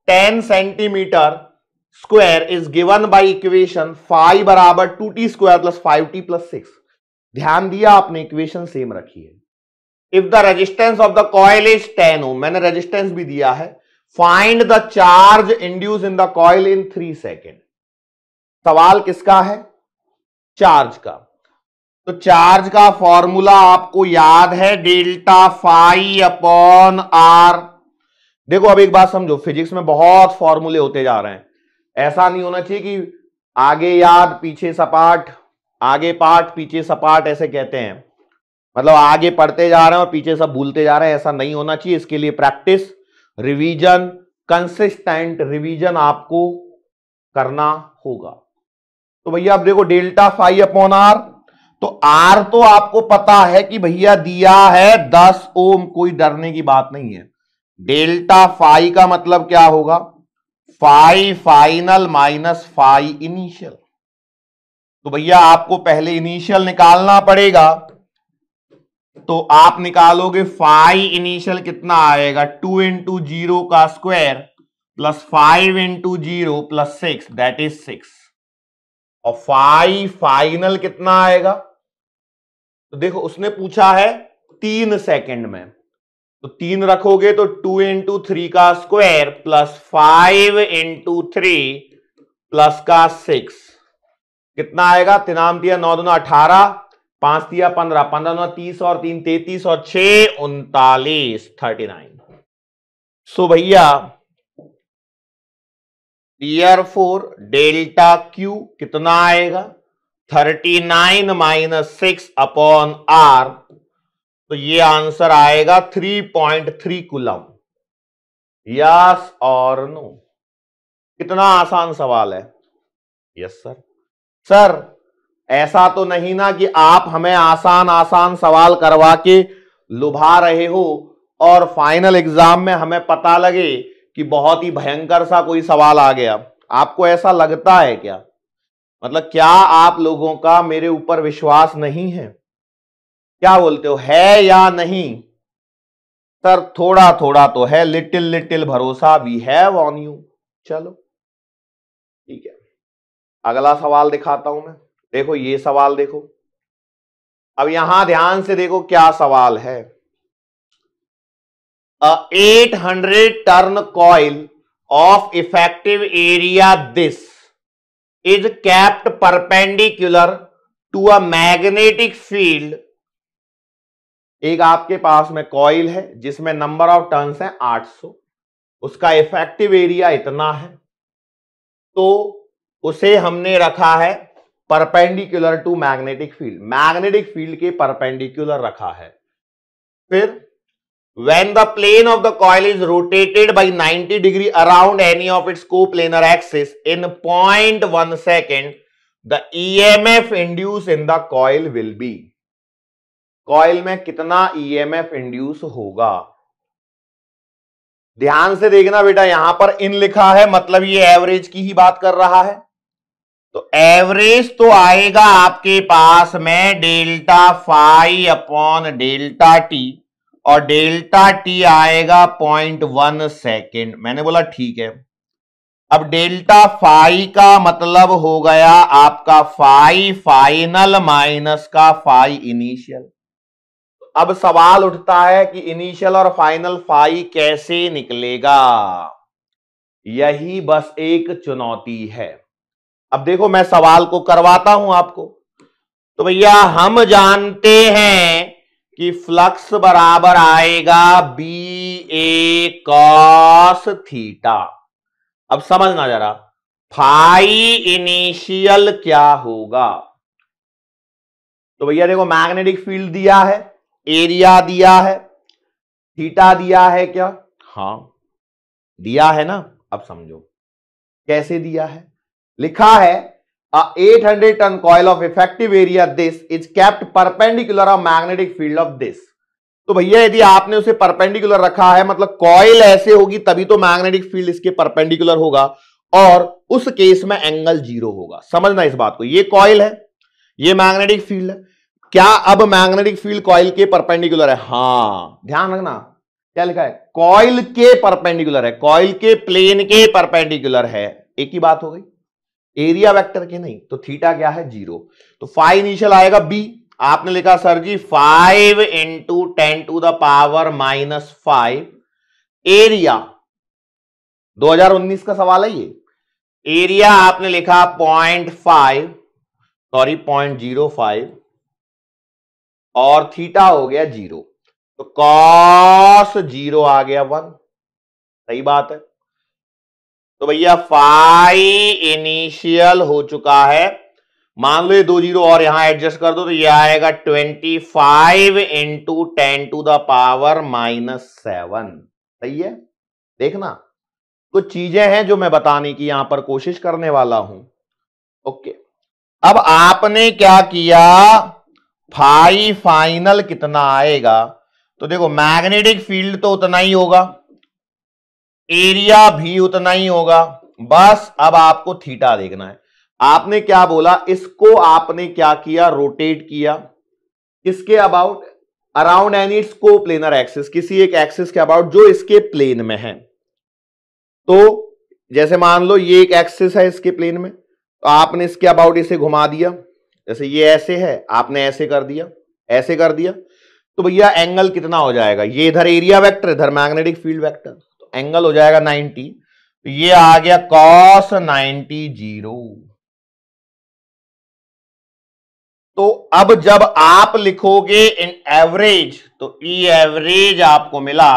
10 centimetre square is given by equation phi बराबर two T square plus five T plus six ध्यान दिया आपने इक्वेशन सेम रखी है if the resistance of the coil is ten ohm मैंने resistance भी दिया है find the charge induce in the coil in three second सवाल किसका है चार्ज का तो चार्ज का फॉर्मूला आपको याद है डेल्टा फाइव अपॉन आर देखो अब एक बात समझो फिजिक्स में बहुत फॉर्मूले होते जा रहे हैं ऐसा नहीं होना चाहिए कि आगे याद पीछे सपाट आगे पार्ट पीछे सपाट ऐसे कहते हैं मतलब आगे पढ़ते जा रहे हैं और पीछे सब भूलते जा रहे हैं ऐसा नहीं होना चाहिए इसके लिए प्रैक्टिस रिवीजन कंसिस्टेंट रिवीजन आपको करना होगा तो भैया आप देखो डेल्टा फाइव अपॉन आर तो आर तो आपको पता है कि भैया दिया है दस ओम कोई डरने की बात नहीं है डेल्टा फाइव का मतलब क्या होगा phi final minus phi initial तो भैया आपको पहले इनिशियल निकालना पड़ेगा तो आप निकालोगे फाइव इनिशियल कितना आएगा टू इंटू जीरो का square plus five into zero plus six that is six और फाइव फाइनल कितना आएगा तो देखो उसने पूछा है तीन सेकंड में तो तीन रखोगे तो टू इंटू थ्री का square plus five into three plus का सिक्स कितना आएगा तिनाम दिया नौ दो अठारह पांच दिया पंद्रह पंद्रह नौ तीस और तीन तैतीस और छ उनतालीस थर्टी नाइन सो भैया टीयर फोर डेल्टा क्यू कितना आएगा thirty nine minus six upon R तो ये आंसर आएगा three point three coulomb yes और नो कितना आसान सवाल है यस सर सर ऐसा तो नहीं ना कि आप हमें आसान आसान सवाल करवा के लुभा रहे हो और फाइनल एग्जाम में हमें पता लगे कि बहुत ही भयंकर सा कोई सवाल आ गया आपको ऐसा लगता है क्या मतलब क्या आप लोगों का मेरे ऊपर विश्वास नहीं है क्या बोलते हो है या नहीं सर थोड़ा थोड़ा तो है लिटिल लिटिल भरोसा वी हैव ऑन यू चलो अगला सवाल दिखाता हूं मैं देखो ये सवाल देखो अब यहां ध्यान से देखो क्या सवाल है eight hundred turn coil of effective area this is kept perpendicular to a magnetic field एक आपके पास में कॉइल है जिसमें नंबर ऑफ टर्न्स है 800 उसका इफेक्टिव एरिया इतना है तो उसे हमने रखा है perpendicular to magnetic field magnetic field के परपेंडिकुलर रखा है फिर when the plane of the coil is rotated by ninety degree around any of its coplanar axis in point one second the E M F induce in the coil will be coil में कितना ई M F induce होगा ध्यान से देखना बेटा यहां पर इन लिखा है मतलब ये एवरेज की ही बात कर रहा है तो एवरेज तो आएगा आपके पास में delta phi upon delta T और डेल्टा टी आएगा पॉइंट वन सेकेंड मैंने बोला ठीक है अब डेल्टा फाइव का मतलब हो गया आपका फाइव फाइनल माइनस का फाइव इनिशियल अब सवाल उठता है कि इनिशियल और फाइनल फाइव कैसे निकलेगा यही बस एक चुनौती है अब देखो मैं सवाल को करवाता हूं आपको तो भैया हम जानते हैं कि फ्लक्स बराबर आएगा बी ए कॉस थीटा अब समझना जरा फाई इनिशियल क्या होगा तो भैया देखो मैग्नेटिक फील्ड दिया है एरिया दिया है थीटा दिया है क्या हाँ दिया है ना अब समझो कैसे दिया है लिखा है eight hundred turn coil of effective area this is kept perpendicular of magnetic field of this तो भैया यदि आपने उसे परपेंडिकुलर रखा है मतलब कॉयल ऐसे होगी तभी तो मैग्नेटिक फील्ड इसके परपेंडिकुलर होगा और उस केस में एंगल जीरो होगा समझना इस बात को ये कॉयल है ये मैग्नेटिक फील्ड है क्या अब मैग्नेटिक फील्ड कॉइल के परपेंडिकुलर है हाँ ध्यान रखना क्या लिखा है कॉइल के परपेंडिकुलर है कॉयल के प्लेन के परपेंडिकुलर है एक ही बात हो गई एरिया वेक्टर के नहीं तो थीटा क्या है जीरो तो फाइव इनिशियल आएगा बी आपने लिखा sir ji five into ten to the power minus five area 2019 का सवाल है ये एरिया आपने लिखा point five sorry point zero five और थीटा हो गया जीरो तो कॉस जीरो आ गया वन सही बात है तो भैया फाइव इनिशियल हो चुका है मान लो ये दो जीरो और यहां एडजस्ट कर दो तो ये आएगा twenty five into ten to the power minus seven सही है देखना कुछ तो चीजें हैं जो मैं बताने की यहां पर कोशिश करने वाला हूं ओके अब आपने क्या किया फाइव फाइनल कितना आएगा तो देखो मैग्नेटिक फील्ड तो उतना ही होगा एरिया भी उतना ही होगा बस अब आपको थीटा देखना है आपने क्या बोला इसको आपने क्या किया रोटेट किया किसके about around and its coplanar axis किसी एक एक्सिस के अबाउट जो इसके प्लेन में है तो जैसे मान लो ये एक एक्सिस है इसके प्लेन में तो आपने इसके अबाउट इसे घुमा दिया जैसे ये ऐसे है आपने ऐसे कर दिया ऐसे कर दिया तो भैया एंगल कितना हो जाएगा ये इधर एरिया वेक्टर इधर मैग्नेटिक फील्ड वेक्टर एंगल हो जाएगा 90 तो ये आ गया कॉस 90 जीरो तो अब जब आप लिखोगे इन एवरेज तो ई एवरेज आपको मिला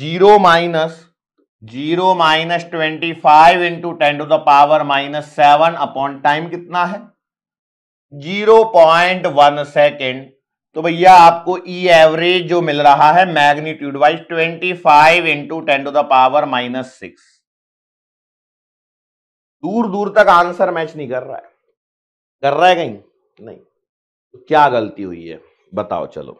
zero minus zero minus twenty five into ten to the power minus seven upon time कितना है जीरो पॉइंट वन सेकेंड तो भैया आपको ई e एवरेज जो मिल रहा है magnitude wise twenty five into ten to the power minus six दूर दूर तक आंसर मैच नहीं कर रहा है कर रहा है कहीं नहीं तो क्या गलती हुई है बताओ चलो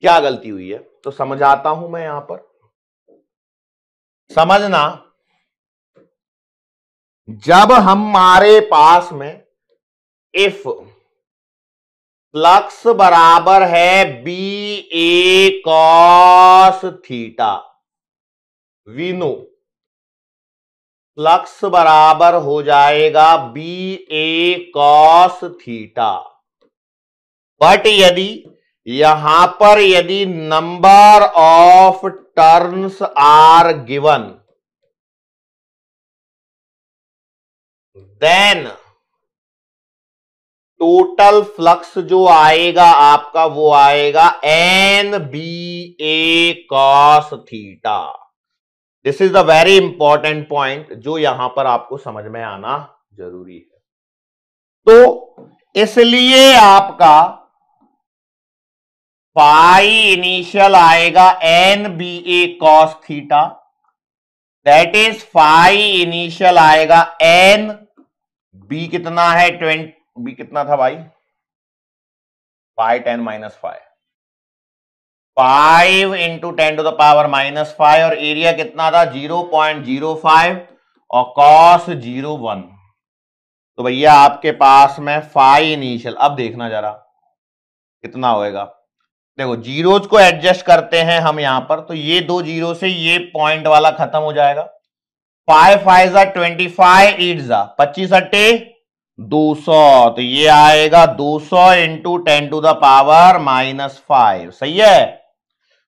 क्या गलती हुई है तो समझाता हूं मैं यहां पर समझना जब हमारे पास में इफ फ्लक्स बराबर है बी ए कॉस थीटा विनो फ्लक्स बराबर हो जाएगा B A cos theta but यदि यहां पर यदि number of turns are given then total flux जो आएगा आपका वो आएगा N B A cos theta this is the very important point जो यहां पर आपको समझ में आना जरूरी है तो इसलिए आपका पाई इनिशियल आएगा N B A cos theta that is phi initial आएगा एन बी कितना है ट्वेंट बी कितना था भाई five ten minus five five into ten to the power minus five और एरिया कितना था जीरो पॉइंट जीरो फाइव और कॉस जीरो वन तो भैया आपके पास में फाइव इनिशियल अब देखना जरा कितना होएगा देखो जीरोज को एडजस्ट करते हैं हम यहां पर तो ये दो जीरो से ये पॉइंट वाला खत्म हो जाएगा फाइव फाइव जा ट्वेंटी फाइव एट जा पच्चीस अट्टे दो सौ तो ये आएगा दो सौ into ten to the power minus five सही है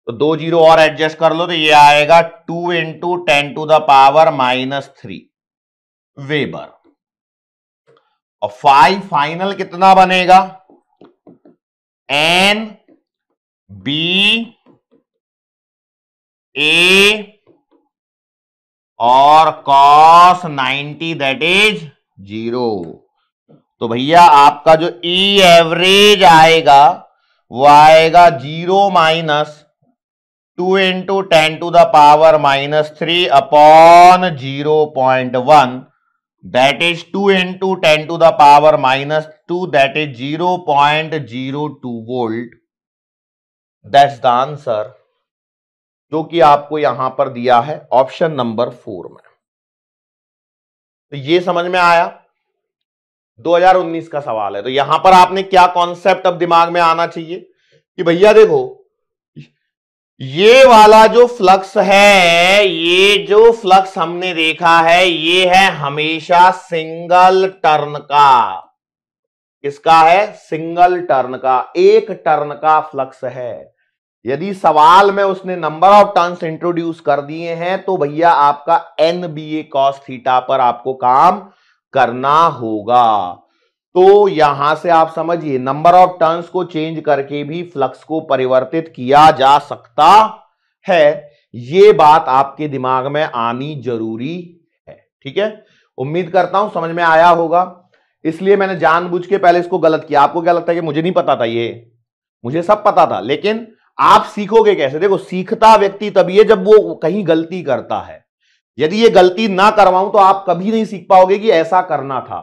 तो दो जीरो और एडजस्ट कर लो तो ये आएगा two into ten to the power minus three weber और फाइव फाइनल कितना बनेगा एन बी ए और कॉस 90 दैट इज जीरो तो भैया आपका जो ई e एवरेज आएगा वो आएगा zero minus two into ten to the power minus three upon zero point one that is two into ten to the power minus two that is zero point zero two volt that's the answer जो कि आपको यहां पर दिया है option number four में तो ये समझ में आया 2019 का सवाल है तो यहां पर आपने क्या कॉन्सेप्ट अब दिमाग में आना चाहिए कि भैया देखो ये वाला जो फ्लक्स है ये जो फ्लक्स हमने देखा है ये है हमेशा सिंगल टर्न का किसका है सिंगल टर्न का एक टर्न का फ्लक्स है यदि सवाल में उसने नंबर ऑफ टर्न्स इंट्रोड्यूस कर दिए हैं तो भैया आपका N B A cos theta पर आपको काम करना होगा तो यहां से आप समझिए नंबर ऑफ टर्न्स को चेंज करके भी फ्लक्स को परिवर्तित किया जा सकता है ये बात आपके दिमाग में आनी जरूरी है ठीक है उम्मीद करता हूं समझ में आया होगा इसलिए मैंने जानबूझ के पहले इसको गलत किया आपको क्या लगता है कि मुझे नहीं पता था ये मुझे सब पता था लेकिन आप सीखोगे कैसे देखो सीखता व्यक्ति तभी है जब वो कहीं गलती करता है यदि ये गलती ना करवाऊं तो आप कभी नहीं सीख पाओगे कि ऐसा करना था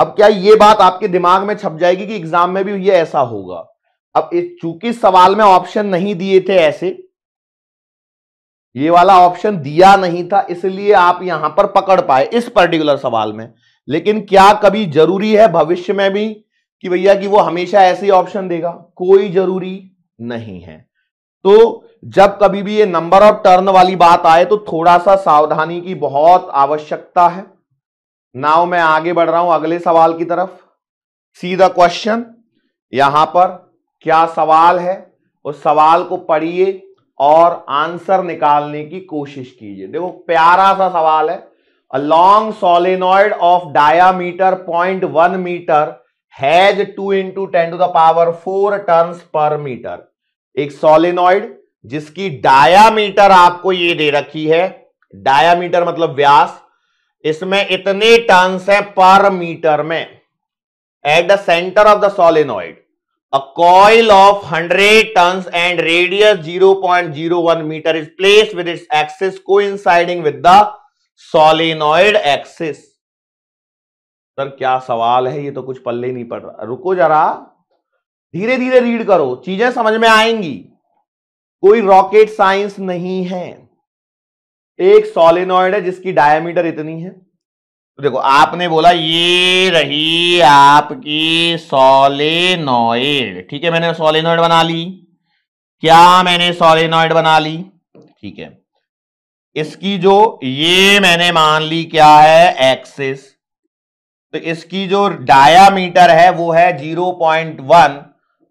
अब क्या ये बात आपके दिमाग में छप जाएगी कि एग्जाम में भी ये ऐसा होगा अब चूंकि सवाल में ऑप्शन नहीं दिए थे ऐसे ये वाला ऑप्शन दिया नहीं था इसलिए आप यहां पर पकड़ पाए इस पर्टिकुलर सवाल में लेकिन क्या कभी जरूरी है भविष्य में भी कि भैया कि वो हमेशा ऐसे ही ऑप्शन देगा कोई जरूरी नहीं है तो जब कभी भी ये नंबर ऑफ टर्न वाली बात आए तो थोड़ा सा सावधानी की बहुत आवश्यकता है नाउ मैं आगे बढ़ रहा हूं अगले सवाल की तरफ सी द क्वेश्चन यहां पर क्या सवाल है उस सवाल को पढ़िए और आंसर निकालने की कोशिश कीजिए देखो प्यारा सा सवाल है a long solenoid of diameter point one metre has two into ten to the power four turn per metre एक सोलिनॉइड जिसकी डायामीटर आपको ये दे रखी है डायामीटर मतलब व्यास इसमें इतने टर्न्स हैं पर मीटर में at the centre of the solenoid a coil of hundred turn and radius 0.01 metre is place with its axis coinciding with the solenoid axis sir क्या सवाल है ये तो कुछ पल्ले नहीं पड़ रहा रुको जरा धीरे धीरे रीड करो चीजें समझ में आएंगी कोई रॉकेट साइंस नहीं है एक सोलिनॉइड है जिसकी डायमीटर इतनी है तो देखो आपने बोला ये रही आपकी सोलिनॉइड ठीक है मैंने सोलिनॉइड बना ली क्या मैंने सोलिनॉइड बना ली ठीक है इसकी जो ये मैंने मान ली क्या है एक्सिस तो इसकी जो डायामीटर है वो है जीरो पॉइंट वन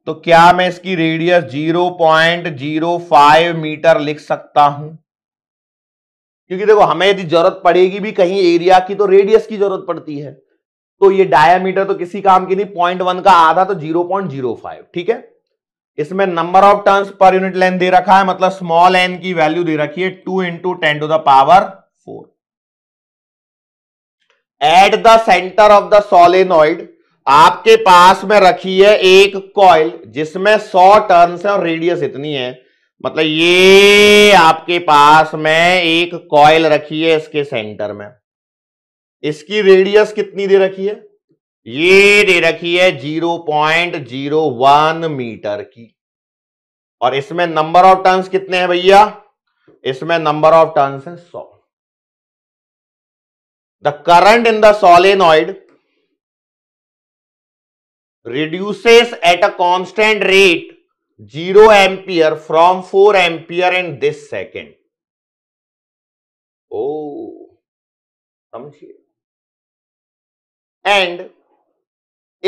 तो क्या मैं इसकी रेडियस 0.05 मीटर लिख सकता हूं क्योंकि देखो हमें यदि जरूरत पड़ेगी भी कहीं एरिया की तो रेडियस की जरूरत पड़ती है तो ये डायमीटर तो किसी काम की नहीं पॉइंट वन का आधा तो 0.05 ठीक है इसमें number of turns per unit length दे रखा है मतलब स्मॉल एन की वैल्यू दे रखी है two into ten to the power four at the centre of the solenoid आपके पास में रखी है एक कॉइल जिसमें सौ टर्न्स है और रेडियस इतनी है मतलब ये आपके पास में एक कॉइल रखी है इसके सेंटर में इसकी रेडियस कितनी दे रखी है ये दे रखी है zero point zero one metre की और इसमें नंबर ऑफ टर्न्स कितने हैं भैया इसमें नंबर ऑफ टर्न्स है सौ the current in the solenoid reduces at a constant rate 0 ampere from 4 ampere in this second. Oh, समझिए एंड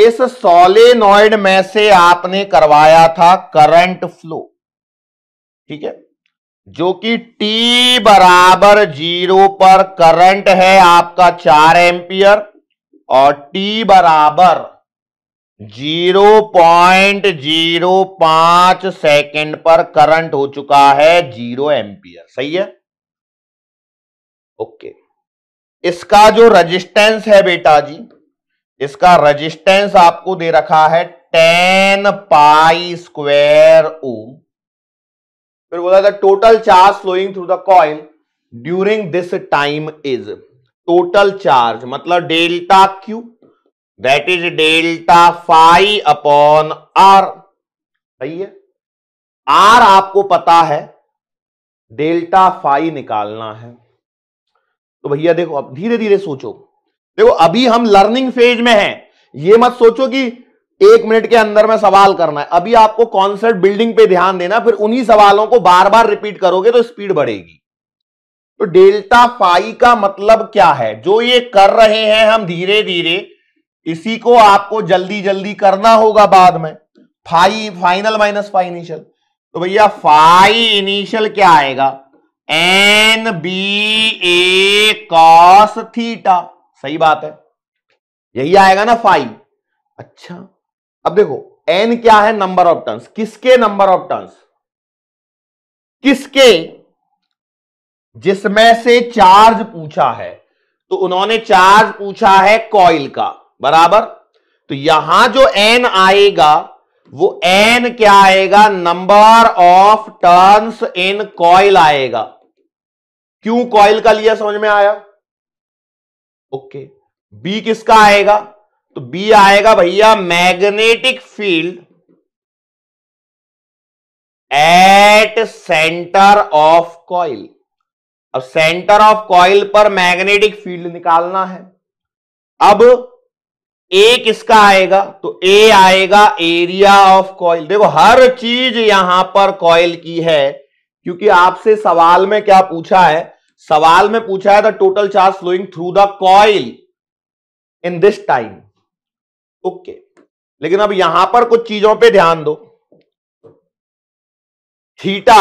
इस सोलेनॉइड में से आपने करवाया था करंट फ्लो ठीक है जो कि t बराबर जीरो पर करंट है आपका चार एम्पियर और t बराबर जीरो पॉइंट जीरो पांच सेकेंड पर करंट हो चुका है जीरो एम्पियर सही है ओके इसका जो रेजिस्टेंस है बेटा जी इसका रेजिस्टेंस आपको दे रखा है टेन पाई स्क्वायर ओम फिर बोला था total charge flowing through the coil during this time is total charge मतलब delta Q that is delta phi upon R सही है आर आपको पता है डेल्टा फाई निकालना है तो भैया देखो अब धीरे धीरे सोचो देखो अभी हम लर्निंग फेज में हैं ये मत सोचो कि एक मिनट के अंदर में सवाल करना है अभी आपको कॉन्सेप्ट बिल्डिंग पे ध्यान देना फिर उन्हीं सवालों को बार बार रिपीट करोगे तो स्पीड बढ़ेगी तो डेल्टा फाई का मतलब क्या है जो ये कर रहे हैं हम धीरे धीरे इसी को आपको जल्दी जल्दी करना होगा बाद में phi final minus phi initial तो भैया फाई इनिशियल क्या आएगा N B A cos theta सही बात है यही आएगा ना फाइव अच्छा अब देखो एन क्या है नंबर ऑफ टर्न्स किसके नंबर ऑफ टर्न्स किसके जिसमें से चार्ज पूछा है तो उन्होंने चार्ज पूछा है कॉइल का बराबर तो यहां जो एन आएगा वो एन क्या आएगा number of turns in coil आएगा क्यों कॉइल का लिया समझ में आया ओके बी किसका आएगा तो बी आएगा भैया magnetic field at centre of coil अब सेंटर ऑफ कॉइल पर मैग्नेटिक फील्ड निकालना है अब ए किसका आएगा तो ए आएगा एरिया ऑफ कॉइल देखो हर चीज यहां पर कॉइल की है क्योंकि आपसे सवाल में क्या पूछा है सवाल में पूछा है the total charge flowing through the coil in this time okay लेकिन अब यहां पर कुछ चीजों पे ध्यान दो थीटा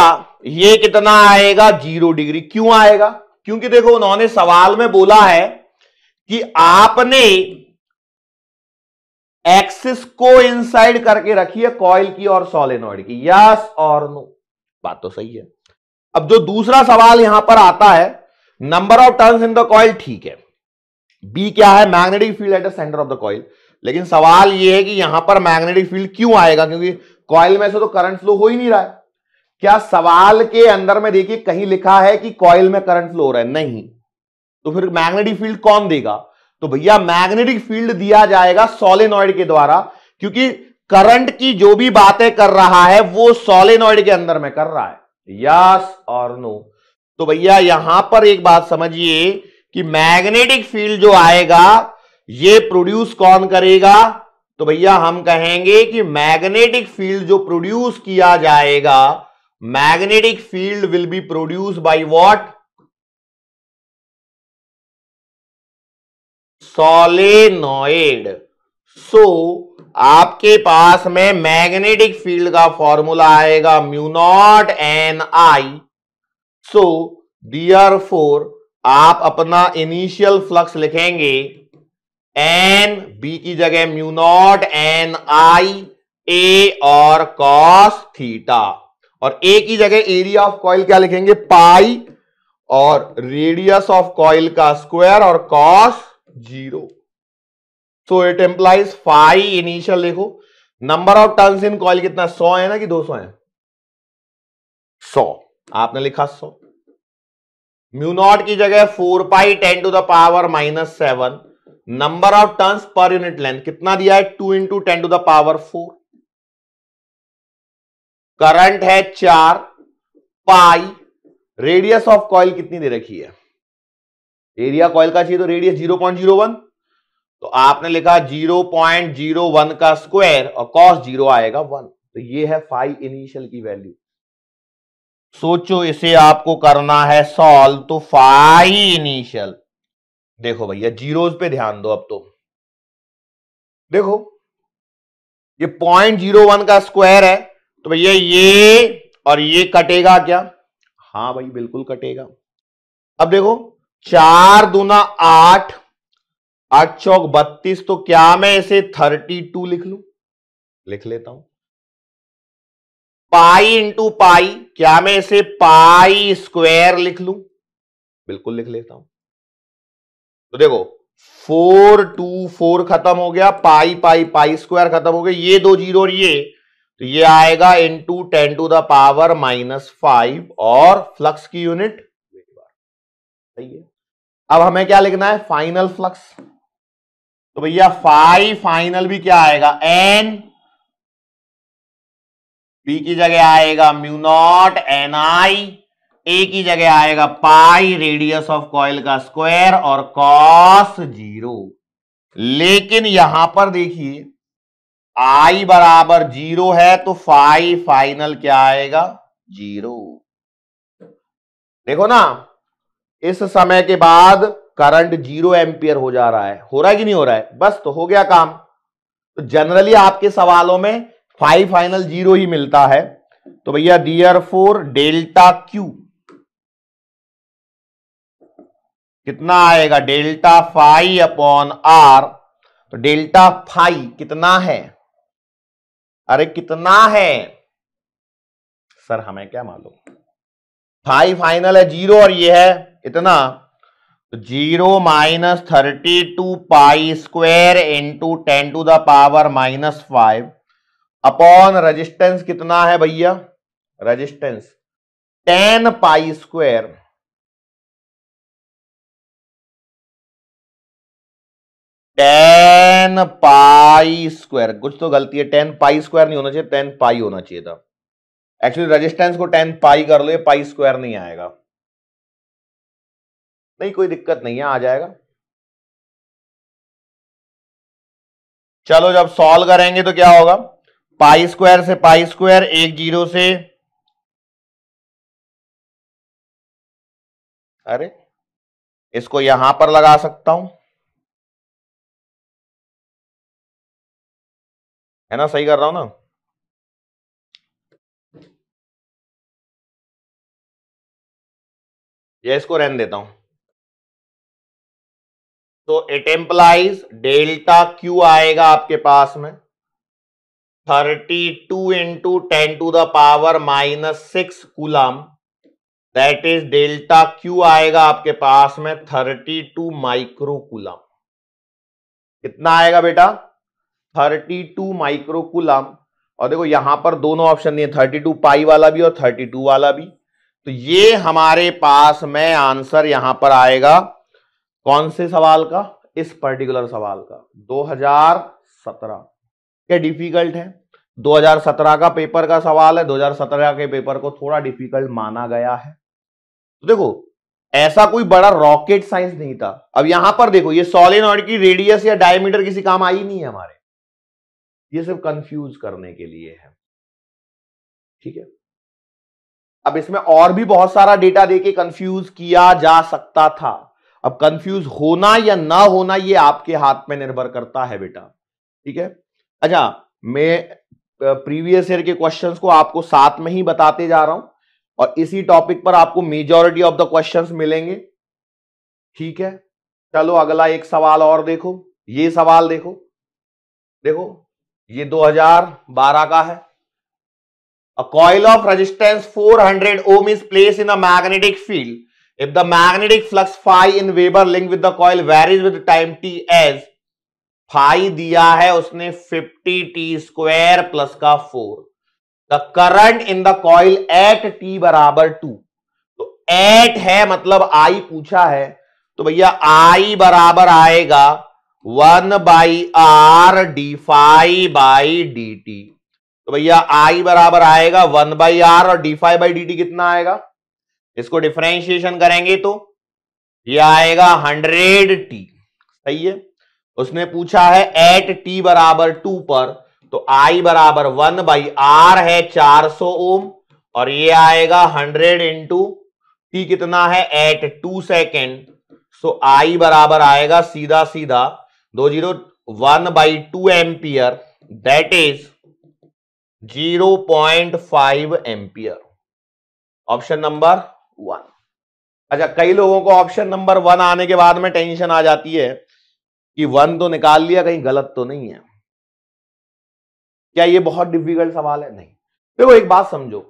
ये कितना आएगा जीरो डिग्री क्यों आएगा क्योंकि देखो उन्होंने सवाल में बोला है कि आपने एक्सिस को इनसाइड करके रखिए कॉइल की और सोलेनॉइड की यस और नो बात तो सही है अब जो दूसरा सवाल यहां पर आता है number of turns in the coil ठीक है बी क्या है magnetic field at the centre of the coil लेकिन सवाल यह है कि यहां पर मैग्नेटिक फील्ड क्यों आएगा क्योंकि कॉइल में से तो करंट फ्लो हो ही नहीं रहा है क्या सवाल के अंदर में देखिए कहीं लिखा है कि कॉइल में करंट फ्लो हो रहा है नहीं तो फिर मैग्नेटिक फील्ड कौन देगा तो भैया मैग्नेटिक फील्ड दिया जाएगा सोलेनॉइड के द्वारा क्योंकि करंट की जो भी बातें कर रहा है वो सोलेनॉइड के अंदर में कर रहा है यस और नो तो भैया यहां पर एक बात समझिए कि मैग्नेटिक फील्ड जो आएगा ये प्रोड्यूस कौन करेगा तो भैया हम कहेंगे कि मैग्नेटिक फील्ड जो प्रोड्यूस किया जाएगा magnetic field will be produce by what solenoid so आपके पास में मैग्नेटिक फील्ड का फॉर्मूला आएगा mu naught N I so therefore आप अपना इनिशियल फ्लक्स लिखेंगे एन बी की जगह mu naught N I A और कॉस थीटा और ए की जगह एरिया ऑफ कॉइल क्या लिखेंगे पाई और रेडियस ऑफ कॉइल का स्क्वायर और cos zero so it implies phi initial देखो number of turns in coil कितना सौ है ना कि दो सौ है सौ आपने लिखा सौ म्यू नॉट की जगह four pi ten to the power minus seven number of turns per unit length कितना दिया है two into ten to the power four current है चार पाई रेडियस ऑफ कॉइल कितनी दे रखी है एरिया कॉयल का चाहिए तो radius zero point zero one तो आपने लिखा जीरो पॉइंट जीरो वन का स्क्वायर और कॉस जीरो आएगा वन तो ये है फाइव इनिशियल की वैल्यू सोचो इसे आपको करना है सॉल्व तो फाइव इनिशियल देखो भैया जीरोस पे ध्यान दो अब तो देखो ये पॉइंट जीरो वन का स्क्वायर है तो भैया ये और ये कटेगा क्या हाँ भाई बिल्कुल कटेगा अब देखो चार दूना आठ आठ चौक बत्तीस तो क्या मैं इसे थर्टी टू लिख लू लिख लेता हूं पाई इंटू पाई क्या मैं इसे पाई स्क्वायर लिख लू बिल्कुल लिख लेता हूं तो देखो फोर टू फोर खत्म हो गया पाई पाई पाई स्क्वायर खत्म हो गया ये दो जीरो और ये तो ये आएगा into ten to the power minus five और फ्लक्स की यूनिट सही है अब हमें क्या लिखना है फाइनल फ्लक्स तो भैया फाइव फाइनल भी क्या आएगा एन बी की जगह आएगा mu naught N I A की जगह आएगा पाई रेडियस ऑफ कॉयल का स्क्वायर और कॉस जीरो लेकिन यहां पर देखिए आई बराबर जीरो है तो फाइव फाइनल क्या आएगा जीरो देखो ना इस समय के बाद करंट जीरो एम्पियर हो जा रहा है हो रहा है कि नहीं हो रहा है बस तो हो गया काम तो जनरली आपके सवालों में फाइव फाइनल जीरो ही मिलता है तो भैया डियर फोर डेल्टा क्यू कितना आएगा डेल्टा फाइव अपॉन आर तो डेल्टा फाइव कितना है अरे कितना है सर हमें क्या मालूम फाइव फाइनल है जीरो और ये है इतना तो zero minus thirty two pi square into ten to the power minus five upon resistance कितना है भैया resistance ten pi square ten pi square कुछ तो गलती है टेन पाई स्क्वायर नहीं होना चाहिए टेन पाई होना चाहिए था एक्चुअली रजिस्टेंस को टेन पाई कर लो ये पाई स्क्वायर नहीं आएगा नहीं कोई दिक्कत नहीं है आ जाएगा चलो जब सॉल्व करेंगे तो क्या होगा पाई स्क्वायर से पाई स्क्वायर एक जीरो से अरे इसको यहां पर लगा सकता हूं है ना सही कर रहा हूं ना या इसको रहने देता हूं तो इट एम्प्लाइज डेल्टा क्यू आएगा आपके पास में thirty two into ten to the power minus six coulomb that is delta Q आएगा आपके पास में थर्टी टू माइक्रो कुलम कितना आएगा बेटा थर्टी टू माइक्रो कुलम और देखो यहां पर दोनों ऑप्शन दिए थर्टी टू पाई वाला भी और थर्टी टू वाला भी तो ये हमारे पास में आंसर यहां पर आएगा कौन से सवाल का इस पर्टिकुलर सवाल का 2017 क्या डिफिकल्ट है 2017 का पेपर का सवाल है 2017 के पेपर को थोड़ा डिफिकल्ट माना गया है तो देखो ऐसा कोई बड़ा रॉकेट साइंस नहीं था अब यहां पर देखो ये सॉलिनॉइड की रेडियस या डायमीटर किसी काम आई नहीं है हमारे ये सिर्फ कंफ्यूज करने के लिए है ठीक है अब इसमें और भी बहुत सारा डेटा देके कंफ्यूज किया जा सकता था अब कंफ्यूज होना या ना होना ये आपके हाथ में निर्भर करता है बेटा ठीक है अच्छा मैं प्रीवियस ईयर के क्वेश्चंस को आपको साथ में ही बताते जा रहा हूं और इसी टॉपिक पर आपको मेजॉरिटी ऑफ द क्वेश्चंस मिलेंगे ठीक है चलो अगला एक सवाल और देखो ये सवाल देखो देखो ये 2012 का है a coil of resistance 400 ohm is place in a magnetic field If the magnetic flux phi in Weber link with the coil varies with time t as phi दिया है उसने 50 t square plus का 4. The current in the coil at t बराबर 2. तो at है मतलब I पूछा है तो भैया I बराबर आएगा one by R D phi by D T तो भैया आई बराबर आएगा वन बाई आर और D phi by D T कितना आएगा इसको डिफ्रेंशिएशन करेंगे तो ये आएगा हंड्रेड टी सही है उसने पूछा है एट टी बराबर टू पर तो आई बराबर वन बाई आर है चार सौ ओम और ये आएगा हंड्रेड इंटू टी कितना है at two second so I बराबर आएगा सीधा सीधा दो zero one by two ampere that is zero point five ampere option number one अच्छा कई लोगों को ऑप्शन नंबर वन आने के बाद में टेंशन आ जाती है कि वन तो निकाल लिया कहीं गलत तो नहीं है क्या ये बहुत डिफिकल्ट सवाल है नहीं देखो एक बात समझो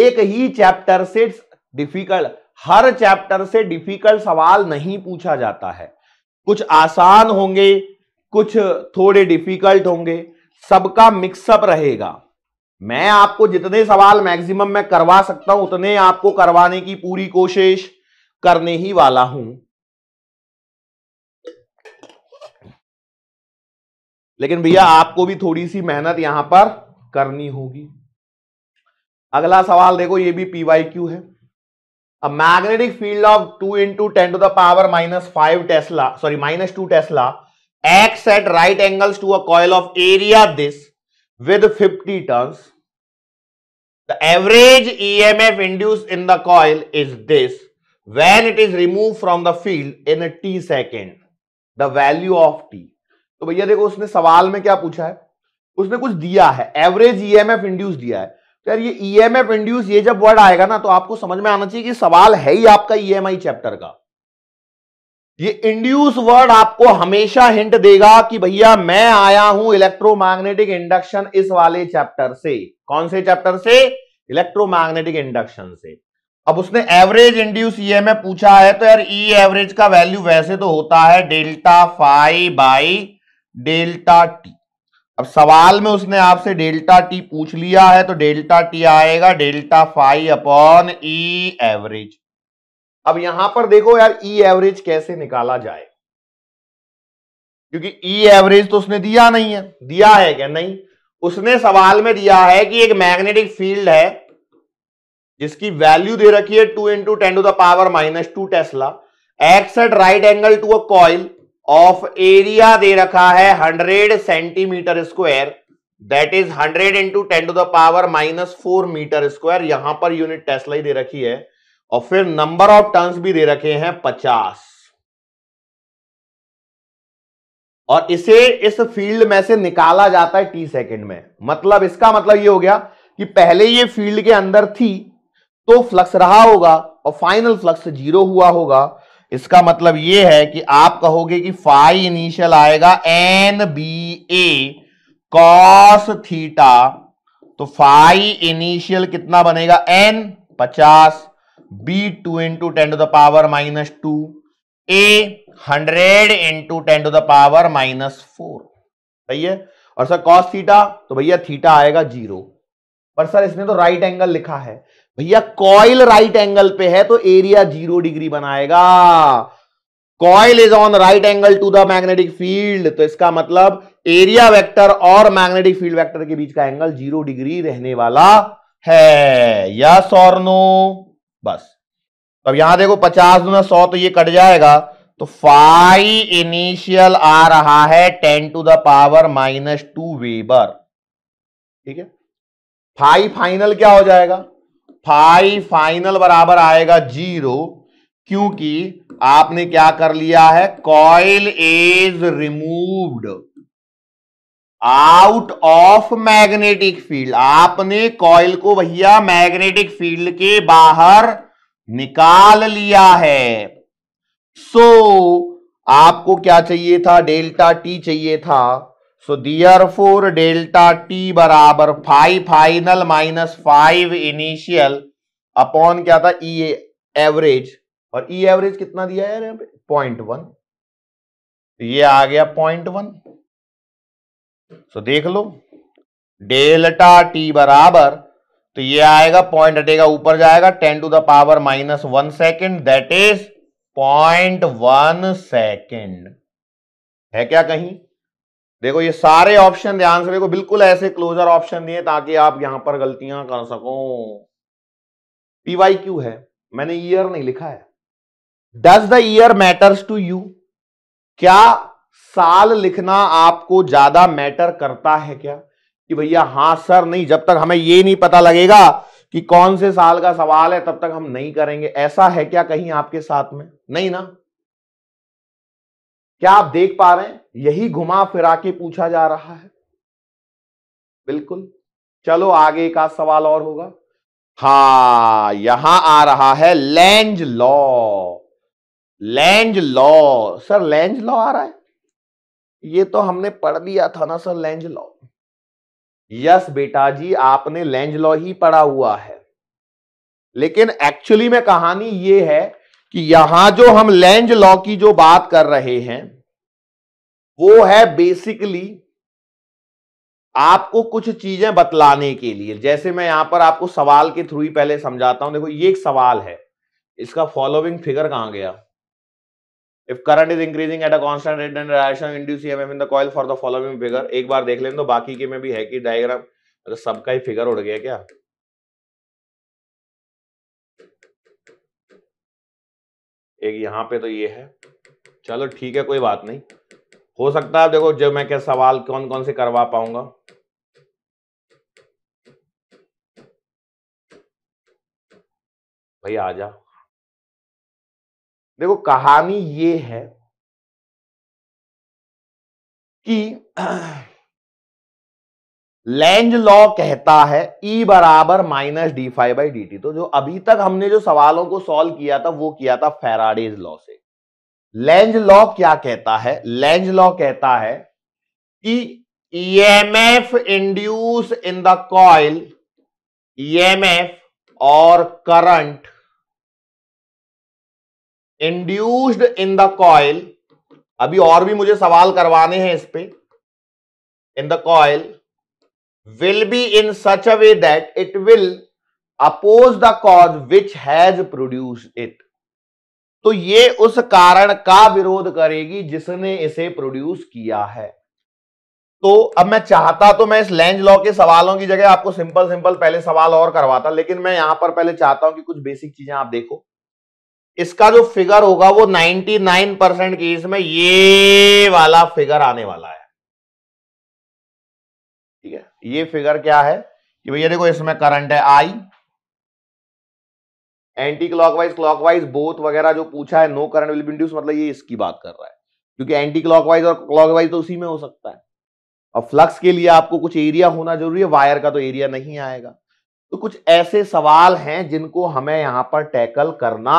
एक ही चैप्टर से डिफिकल्ट हर चैप्टर से डिफिकल्ट सवाल नहीं पूछा जाता है कुछ आसान होंगे कुछ थोड़े डिफिकल्ट होंगे सबका मिक्सअप रहेगा मैं आपको जितने सवाल मैक्सिमम मैं करवा सकता हूं उतने आपको करवाने की पूरी कोशिश करने ही वाला हूं लेकिन भैया आपको भी थोड़ी सी मेहनत यहां पर करनी होगी अगला सवाल देखो ये भी पीवाई क्यू है a magnetic field of two into ten to the power minus five tesla sorry minus two tesla acts at right angles to a coil of area this with 50 turns. The average EMF induced in the coil is this. When it is removed from the field in a t second, the value of t. तो भैया देखो उसने सवाल में क्या पूछा है उसने कुछ दिया है एवरेज ईएमएफ इंड्यूस दिया है तो यार ये ईएमएफ e इंड्यूस ये जब वर्ड आएगा ना तो आपको समझ में आना चाहिए कि सवाल है ही आपका ईएमआई e चैप्टर का ये इंड्यूस वर्ड आपको हमेशा हिंट देगा कि भैया मैं आया हूं इलेक्ट्रोमैग्नेटिक इंडक्शन इस वाले चैप्टर से कौन से चैप्टर से इलेक्ट्रोमैग्नेटिक इंडक्शन से अब उसने एवरेज इंड्यूस ई में पूछा है तो यार ई e एवरेज का वैल्यू वैसे तो होता है delta phi by delta T अब सवाल में उसने आपसे डेल्टा टी पूछ लिया है तो डेल्टा टी आएगा delta phi upon E average अब यहां पर देखो यार ई एवरेज कैसे निकाला जाए क्योंकि ई एवरेज तो उसने दिया नहीं है दिया है क्या नहीं उसने सवाल में दिया है कि एक मैग्नेटिक फील्ड है जिसकी वैल्यू दे रखी है two into ten to the power minus two tesla acts at right angle to a coil of area दे रखा है hundred centimetre square that is hundred into ten to the power minus four metre square यहां पर unit Tesla ही दे रखी है और फिर number of turns भी दे रखे हैं पचास और इसे इस फील्ड में से निकाला जाता है टी सेकेंड में मतलब इसका मतलब ये हो गया कि पहले ये फील्ड के अंदर थी तो फ्लक्स रहा होगा और फाइनल फ्लक्स जीरो हुआ होगा इसका मतलब ये है कि आप कहोगे कि फाइव इनिशियल आएगा N B A cos theta तो फाइव इनिशियल कितना बनेगा एन पचास B two into ten to the power minus two A hundred into ten to the power minus four सही है और सर कॉस थीटा तो भैया थीटा आएगा जीरो पर सर इसने तो राइट एंगल लिखा है भैया कॉइल राइट एंगल पे है तो एरिया जीरो डिग्री बनाएगा coil is on right angle to the magnetic field तो इसका मतलब एरिया वेक्टर और मैग्नेटिक फील्ड वेक्टर के बीच का एंगल जीरो डिग्री रहने वाला है यस और नो बस तो अब यहां देखो पचास दुना सौ तो ये कट जाएगा तो फाइव इनिशियल आ रहा है ten to the power minus two weber ठीक है फाइव फाइनल क्या हो जाएगा फाइव फाइनल बराबर आएगा जीरो क्योंकि आपने क्या कर लिया है coil is removed out of magnetic field आपने कॉइल को भैया मैग्नेटिक फील्ड के बाहर निकाल लिया है सो so, आपको क्या चाहिए था डेल्टा टी चाहिए था so therefore delta T बराबर phi final minus phi initial upon क्या था ई e एवरेज और ई e एवरेज कितना दिया है पे पॉइंट वन ये आ गया पॉइंट वन सो देख लो डेल्टा टी बराबर तो ये आएगा पॉइंट हटेगा ऊपर जाएगा ten to the power minus one second that is point one second है क्या कहीं देखो ये सारे ऑप्शन ध्यान से देखो बिल्कुल ऐसे क्लोजर ऑप्शन दिए ताकि आप यहां पर गलतियां कर सको पीवाई क्यू है मैंने ईयर नहीं लिखा है does the year matters to you क्या साल लिखना आपको ज्यादा मैटर करता है क्या कि भैया हाँ सर नहीं जब तक हमें ये नहीं पता लगेगा कि कौन से साल का सवाल है तब तक हम नहीं करेंगे ऐसा है क्या कहीं आपके साथ में नहीं ना क्या आप देख पा रहे हैं यही घुमा फिरा के पूछा जा रहा है बिल्कुल चलो आगे का सवाल और होगा हा यहां आ रहा है Lenz law Lenz law sir Lenz law आ रहा है ये तो हमने पढ़ लिया था ना सर लेंज लॉ यस बेटा जी आपने लेंज लॉ ही पढ़ा हुआ है लेकिन एक्चुअली में कहानी ये है कि यहां जो हम लेंज लॉ की जो बात कर रहे हैं वो है बेसिकली आपको कुछ चीजें बतलाने के लिए जैसे मैं यहां पर आपको सवाल के थ्रू ही पहले समझाता हूं देखो ये एक सवाल है इसका फॉलोविंग फिगर कहां गया if current is increasing at a constant rate and direction induce EMF in the coil for the following figure एक बार देख लें तो बाकी के में भी है कि डायग्राम मतलब सबका ही फिगर उड़ गया क्या एक यहां पे तो ये है चलो ठीक है कोई बात नहीं हो सकता है देखो जब मैं क्या सवाल कौन कौन से करवा पाऊंगा भाई आ जा देखो कहानी ये है कि लेंज लॉ कहता है E बराबर minus D phi by D T तो जो अभी तक हमने जो सवालों को सॉल्व किया था वो किया था फेराडेज लॉ से लेंज लॉ क्या कहता है लेंज लॉ कहता है कि EMF induce in the coil EMF और current induced in the coil अभी और भी मुझे सवाल करवाने हैं इस पे in the coil will be in such a way that it will oppose the cause which has produce it तो ये उस कारण का विरोध करेगी जिसने इसे प्रोड्यूस किया है तो अब मैं चाहता तो मैं इस लेंज लॉ के सवालों की जगह आपको सिंपल सिंपल पहले सवाल और करवाता लेकिन मैं यहां पर पहले चाहता हूं कि कुछ बेसिक चीजें आप देखो इसका जो फिगर होगा वो 99 परसेंट केस में ये वाला फिगर आने वाला है ठीक है ये फिगर क्या है कि भैया देखो इसमें करंट है I anticlockwise clockwise both वगैरह जो पूछा है नो करंट विल इंड्यूस मतलब ये इसकी बात कर रहा है क्योंकि एंटी क्लॉकवाइज और क्लॉकवाइज तो उसी में हो सकता है और फ्लक्स के लिए आपको कुछ एरिया होना जरूरी है वायर का तो एरिया नहीं आएगा तो कुछ ऐसे सवाल हैं जिनको हमें यहां पर टैकल करना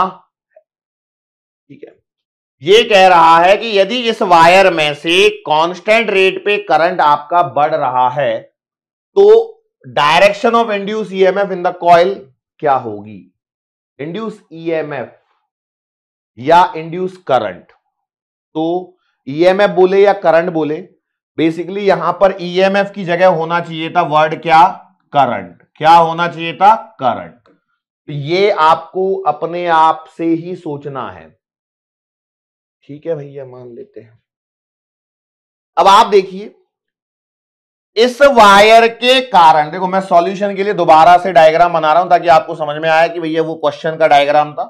ठीक है ये कह रहा है कि यदि इस वायर में से कांस्टेंट रेट पे करंट आपका बढ़ रहा है तो direction of induce EMF in the coil क्या होगी इंड्यूस ईएमएफ e या इंड्यूस करंट तो ईएमएफ e बोले या करंट बोले बेसिकली यहां पर ईएमएफ e की जगह होना चाहिए था वर्ड क्या करंट क्या होना चाहिए था करंट तो ये आपको अपने आप से ही सोचना है ठीक है भैया मान लेते हैं अब आप देखिए इस वायर के कारण देखो मैं सॉल्यूशन के लिए दोबारा से डायग्राम बना रहा हूं ताकि आपको समझ में आया कि भैया वो क्वेश्चन का डायग्राम था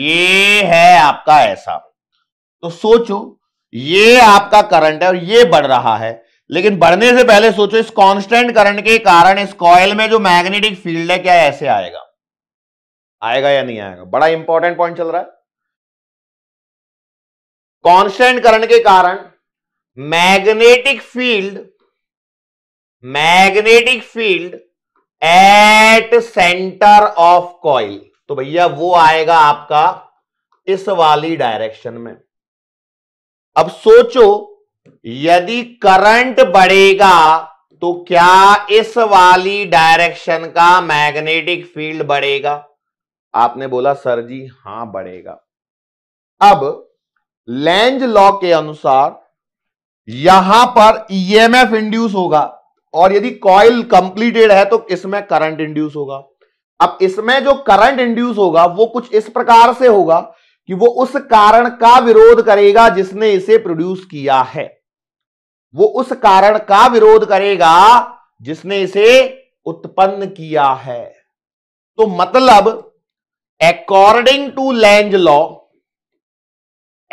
ये है आपका ऐसा तो सोचो ये आपका करंट है और ये बढ़ रहा है लेकिन बढ़ने से पहले सोचो इस कांस्टेंट करंट के कारण इस कॉयल में जो मैग्नेटिक फील्ड है क्या ऐसे आएगा आएगा या नहीं आएगा बड़ा इंपॉर्टेंट पॉइंट चल रहा है कॉन्सेंटकरण करंट के कारण magnetic field magnetic field at centre of coil तो भैया वो आएगा आपका इस वाली डायरेक्शन में अब सोचो यदि करंट बढ़ेगा तो क्या इस वाली डायरेक्शन का मैग्नेटिक फील्ड बढ़ेगा आपने बोला सर जी हां बढ़ेगा अब लैंज लॉ के अनुसार यहां पर ईएमएफ e इंड्यूस होगा और यदि कॉइल कंप्लीटेड है तो इसमें करंट इंड्यूस होगा अब इसमें जो करंट इंड्यूस होगा वो कुछ इस प्रकार से होगा कि वो उस कारण का विरोध करेगा जिसने इसे प्रोड्यूस किया है वो उस कारण का विरोध करेगा जिसने इसे उत्पन्न किया है तो मतलब according to land law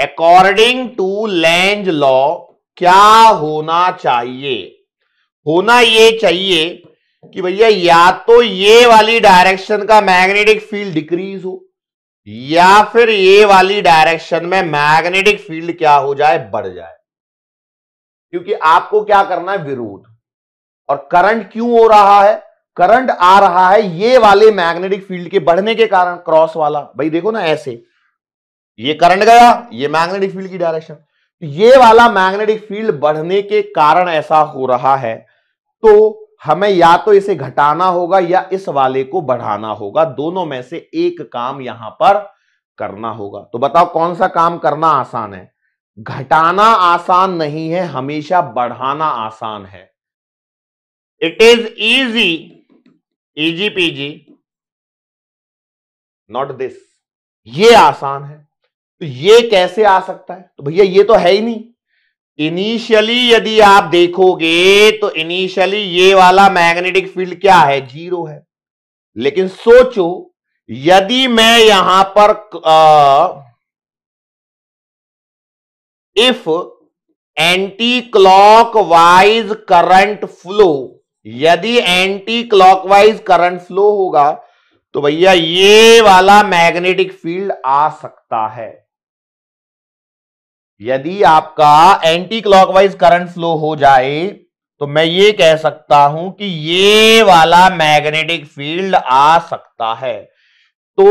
according to land law क्या होना चाहिए होना ये चाहिए कि भैया या तो ये वाली डायरेक्शन का मैग्नेटिक फील्ड डिक्रीज हो या फिर ये वाली डायरेक्शन में मैग्नेटिक फील्ड क्या हो जाए बढ़ जाए क्योंकि आपको क्या करना है विरोध और करंट क्यों हो रहा है करंट आ रहा है ये वाले मैग्नेटिक फील्ड के बढ़ने के कारण क्रॉस वाला भाई देखो ना ऐसे ये करंट गया ये मैग्नेटिक फील्ड की डायरेक्शन तो ये वाला मैग्नेटिक फील्ड बढ़ने के कारण ऐसा हो रहा है तो हमें या तो इसे घटाना होगा या इस वाले को बढ़ाना होगा दोनों में से एक काम यहां पर करना होगा तो बताओ कौन सा काम करना आसान है घटाना आसान नहीं है हमेशा बढ़ाना आसान है it is easy easy peasy not this ये आसान है तो ये कैसे आ सकता है तो भैया ये तो है ही नहीं इनिशियली यदि आप देखोगे तो इनिशियली ये वाला मैग्नेटिक फील्ड क्या है जीरो है लेकिन सोचो यदि मैं यहां पर if anticlockwise current flow यदि एंटी क्लॉकवाइज करंट फ्लो होगा तो भैया ये वाला मैग्नेटिक फील्ड आ सकता है यदि आपका एंटी क्लॉकवाइज करंट फ्लो हो जाए तो मैं ये कह सकता हूं कि ये वाला मैग्नेटिक फील्ड आ सकता है तो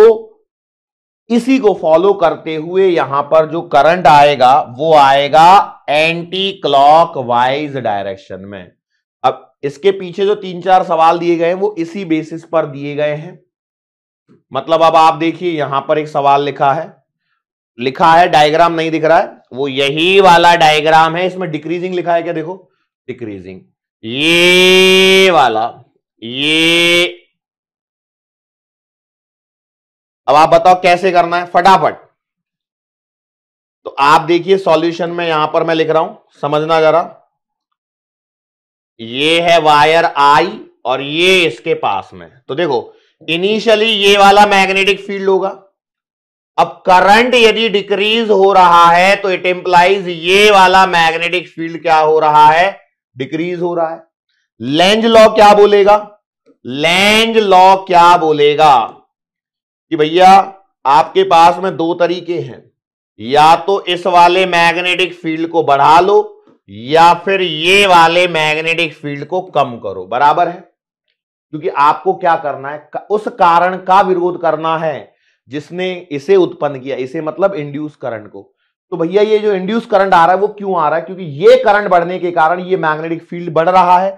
इसी को फॉलो करते हुए यहां पर जो करंट आएगा वो आएगा एंटी क्लॉक वाइज डायरेक्शन में अब इसके पीछे जो तीन चार सवाल दिए गए हैं वो इसी बेसिस पर दिए गए हैं मतलब अब आप देखिए यहां पर एक सवाल लिखा है लिखा है डायग्राम नहीं दिख रहा है वो यही वाला डायग्राम है इसमें डिक्रीजिंग लिखा है क्या देखो डिक्रीजिंग ये वाला ये अब आप बताओ कैसे करना है फटाफट तो आप देखिए सॉल्यूशन में यहां पर मैं लिख रहा हूं समझना जरा ये है वायर आई और ये इसके पास में तो देखो इनिशियली ये वाला मैग्नेटिक फील्ड होगा अब करंट यदि डिक्रीज हो रहा है तो इट इंप्लाइज ये वाला मैग्नेटिक फील्ड क्या हो रहा है डिक्रीज हो रहा है लेंज लॉ क्या बोलेगा लेंज लॉ क्या बोलेगा कि भैया आपके पास में दो तरीके हैं या तो इस वाले मैग्नेटिक फील्ड को बढ़ा लो या फिर ये वाले मैग्नेटिक फील्ड को कम करो बराबर है क्योंकि आपको क्या करना है उस कारण का विरोध करना है जिसने इसे उत्पन्न किया इसे मतलब इंड्यूस करंट को तो भैया ये जो इंड्यूस करंट आ रहा है वो क्यों आ रहा है क्योंकि ये करंट बढ़ने के कारण ये मैग्नेटिक फील्ड बढ़ रहा है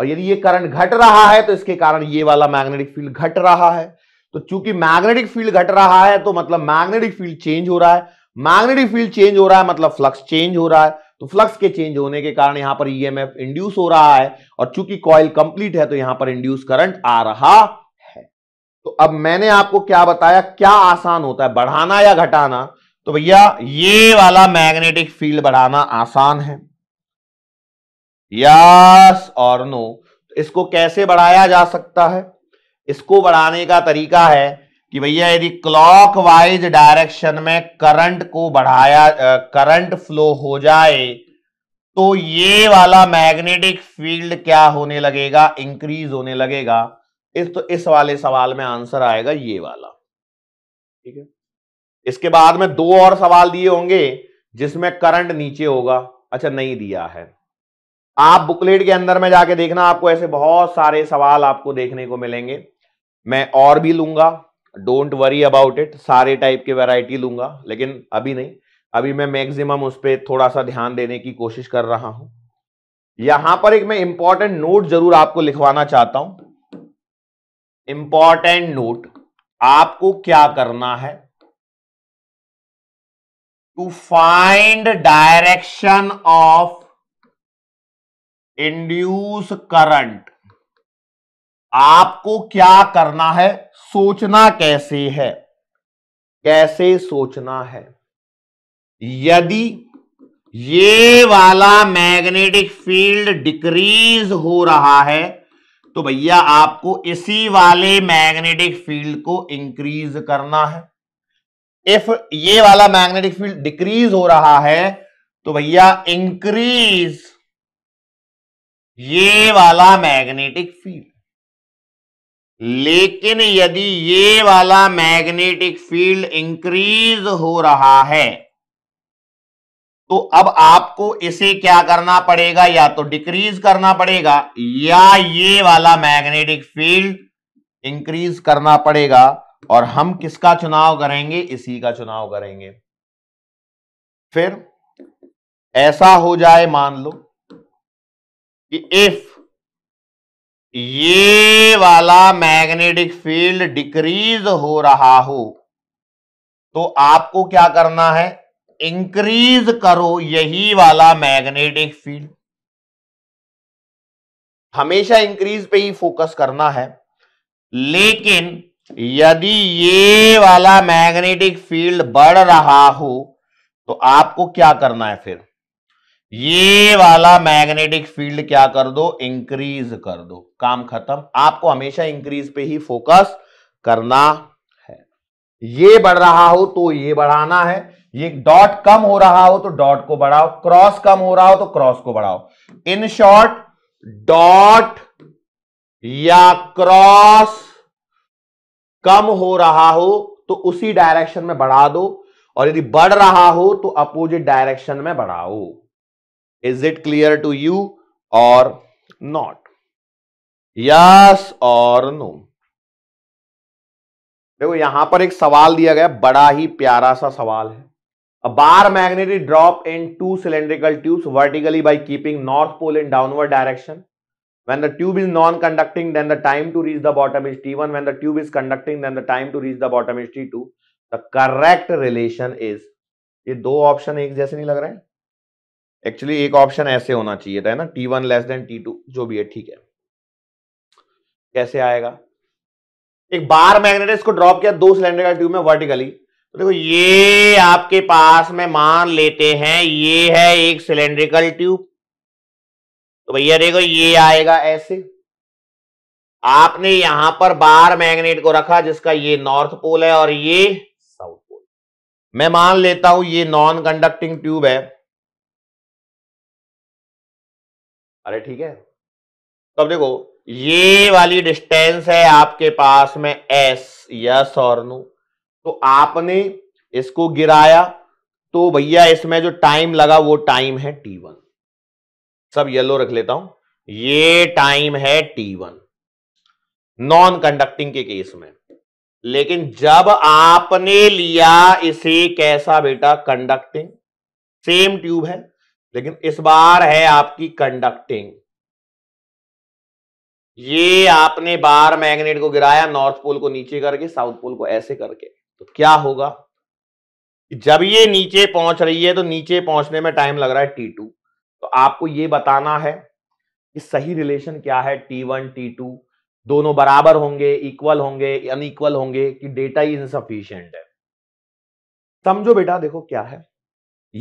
और यदि ये करंट घट रहा है तो इसके कारण ये वाला मैग्नेटिक फील्ड घट रहा है तो चूंकि मैग्नेटिक फील्ड घट रहा है तो मतलब मैग्नेटिक फील्ड चेंज हो रहा है मैग्नेटिक फील्ड चेंज हो रहा है मतलब फ्लक्स चेंज हो रहा है तो फ्लक्स के चेंज होने के कारण यहां पर ईएमएफ e इंड्यूस हो रहा है और चूंकि कॉयल कंप्लीट है तो यहां पर इंड्यूस करंट आ रहा तो अब मैंने आपको क्या बताया क्या आसान होता है बढ़ाना या घटाना तो भैया ये वाला मैग्नेटिक फील्ड बढ़ाना आसान है यस और नो तो इसको कैसे बढ़ाया जा सकता है इसको बढ़ाने का तरीका है कि भैया यदि क्लॉकवाइज डायरेक्शन में करंट को बढ़ाया करंट फ्लो हो जाए तो ये वाला मैग्नेटिक फील्ड क्या होने लगेगा इंक्रीज होने लगेगा इस तो इस वाले सवाल में आंसर आएगा ये वाला ठीक है इसके बाद में दो और सवाल दिए होंगे जिसमें करंट नीचे होगा अच्छा नहीं दिया है आप बुकलेट के अंदर में जाके देखना आपको ऐसे बहुत सारे सवाल आपको देखने को मिलेंगे मैं और भी लूंगा डोंट वरी अबाउट इट सारे टाइप के वैरायटी लूंगा लेकिन अभी नहीं अभी मैं मैक्सिमम उस पर थोड़ा सा ध्यान देने की कोशिश कर रहा हूं यहां पर एक मैं इंपॉर्टेंट नोट जरूर आपको लिखवाना चाहता हूं इंपॉर्टेंट नोट आपको क्या करना है to find direction of induce current आपको क्या करना है सोचना कैसे है कैसे सोचना है यदि ये वाला मैग्नेटिक फील्ड डिक्रीज हो रहा है तो भैया आपको इसी वाले मैग्नेटिक फील्ड को इंक्रीज करना है इफ ये वाला मैग्नेटिक फील्ड डिक्रीज हो रहा है तो भैया इंक्रीज ये वाला मैग्नेटिक फील्ड लेकिन यदि ये वाला मैग्नेटिक फील्ड इंक्रीज हो रहा है तो अब आपको इसे क्या करना पड़ेगा या तो डिक्रीज करना पड़ेगा या ये वाला मैग्नेटिक फील्ड इंक्रीज करना पड़ेगा और हम किसका चुनाव करेंगे इसी का चुनाव करेंगे फिर ऐसा हो जाए मान लो कि इफ ये वाला मैग्नेटिक फील्ड डिक्रीज हो रहा हो तो आपको क्या करना है इंक्रीज करो यही वाला मैग्नेटिक फील्ड हमेशा इंक्रीज पे ही फोकस करना है लेकिन यदि ये वाला मैग्नेटिक फील्ड बढ़ रहा हो तो आपको क्या करना है फिर ये वाला मैग्नेटिक फील्ड क्या कर दो इंक्रीज कर दो काम खत्म आपको हमेशा इंक्रीज पे ही फोकस करना है ये बढ़ रहा हो तो ये बढ़ाना है ये डॉट कम हो रहा हो तो डॉट को बढ़ाओ क्रॉस कम हो रहा हो तो क्रॉस को बढ़ाओ इन शॉर्ट डॉट या क्रॉस कम हो रहा हो तो उसी डायरेक्शन में बढ़ा दो और यदि बढ़ रहा हो तो अपोजिट डायरेक्शन में बढ़ाओ is it clear to you और नॉट यस और नो देखो यहां पर एक सवाल दिया गया बड़ा ही प्यारा सा सवाल है bar magnetic drop into cylindrical tube vertically by keeping north pole in downward direction when the tube is non conducting then the time to reach the bottom is T one when the tube is conducting then the time to reach the bottom is T two the correct relation is ये दो option एक जैसे नहीं लग रहे actually एक option ऐसे होना चाहिए था ना T one less than T two जो भी है ठीक है कैसे आएगा एक बार मैग्नेट इसको ड्रॉप किया दो सिलेंड्रिकल ट्यूब में वर्टिकली तो देखो ये आपके पास में मान लेते हैं ये है एक सिलेंड्रिकल ट्यूब तो भैया देखो ये आएगा ऐसे आपने यहां पर बार मैग्नेट को रखा जिसका ये नॉर्थ पोल है और ये साउथ पोल मैं मान लेता हूं ये नॉन कंडक्टिंग ट्यूब है अरे ठीक है तो अब देखो ये वाली डिस्टेंस है आपके पास में एस यस और नू तो आपने इसको गिराया तो भैया इसमें जो टाइम लगा वो टाइम है टी वन सब येलो रख लेता हूं ये टाइम है टी वन नॉन कंडक्टिंग के केस में लेकिन जब आपने लिया इसे कैसा बेटा कंडक्टिंग सेम ट्यूब है लेकिन इस बार है आपकी कंडक्टिंग ये आपने बार मैग्नेट को गिराया नॉर्थ पोल को नीचे करके साउथ पोल को ऐसे करके तो क्या होगा जब ये नीचे पहुंच रही है तो नीचे पहुंचने में टाइम लग रहा है टी टू तो आपको ये बताना है कि सही रिलेशन क्या है टी वन टी टू दोनों बराबर होंगे इक्वल होंगे अनइक्वल होंगे कि डेटा ही इनसफिशियंट है समझो बेटा देखो क्या है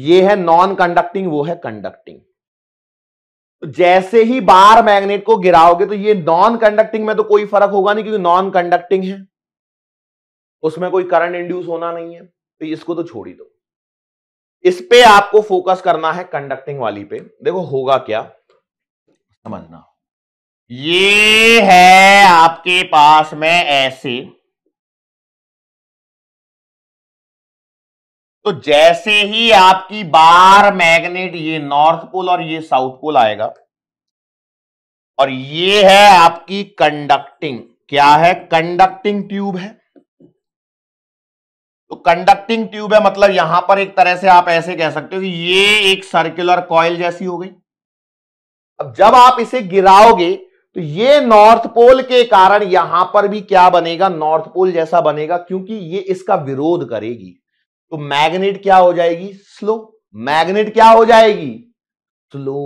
ये है नॉन कंडक्टिंग वो है कंडक्टिंग तो जैसे ही बार मैग्नेट को गिराओगे तो ये नॉन कंडक्टिंग में तो कोई फर्क होगा नहीं क्योंकि नॉन कंडक्टिंग है उसमें कोई करंट इंड्यूस होना नहीं है तो इसको तो छोड़ ही दो इस पे आपको फोकस करना है कंडक्टिंग वाली पे देखो होगा क्या समझना ये है आपके पास में ऐसे तो जैसे ही आपकी बार मैग्नेट ये नॉर्थ पोल और ये साउथ पोल आएगा और ये है आपकी कंडक्टिंग क्या है कंडक्टिंग ट्यूब है तो कंडक्टिंग ट्यूब है मतलब यहां पर एक तरह से आप ऐसे कह सकते हो कि ये एक सर्कुलर कॉयल जैसी हो गई अब जब आप इसे गिराओगे तो ये नॉर्थ पोल के कारण यहां पर भी क्या बनेगा नॉर्थ पोल जैसा बनेगा क्योंकि ये इसका विरोध करेगी तो मैग्नेट क्या हो जाएगी स्लो मैग्नेट क्या हो जाएगी स्लो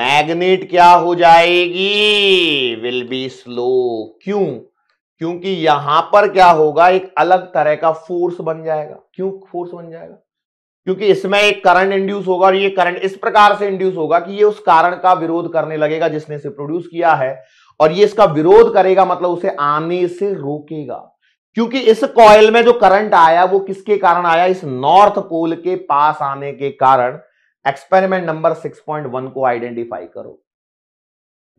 मैग्नेट क्या हो जाएगी विल बी स्लो क्यों क्योंकि यहां पर क्या होगा एक अलग तरह का फोर्स बन जाएगा क्यों फोर्स बन जाएगा क्योंकि इसमें एक करंट इंड्यूस होगा और ये करंट इस प्रकार से इंड्यूस होगा कि ये उस कारण का विरोध करने लगेगा जिसने इसे प्रोड्यूस किया है और ये इसका विरोध करेगा मतलब उसे आने से रोकेगा क्योंकि इस कॉयल में जो करंट आया वो किसके कारण आया इस नॉर्थ पोल के पास आने के कारण एक्सपेरिमेंट नंबर सिक्स को आइडेंटिफाई करो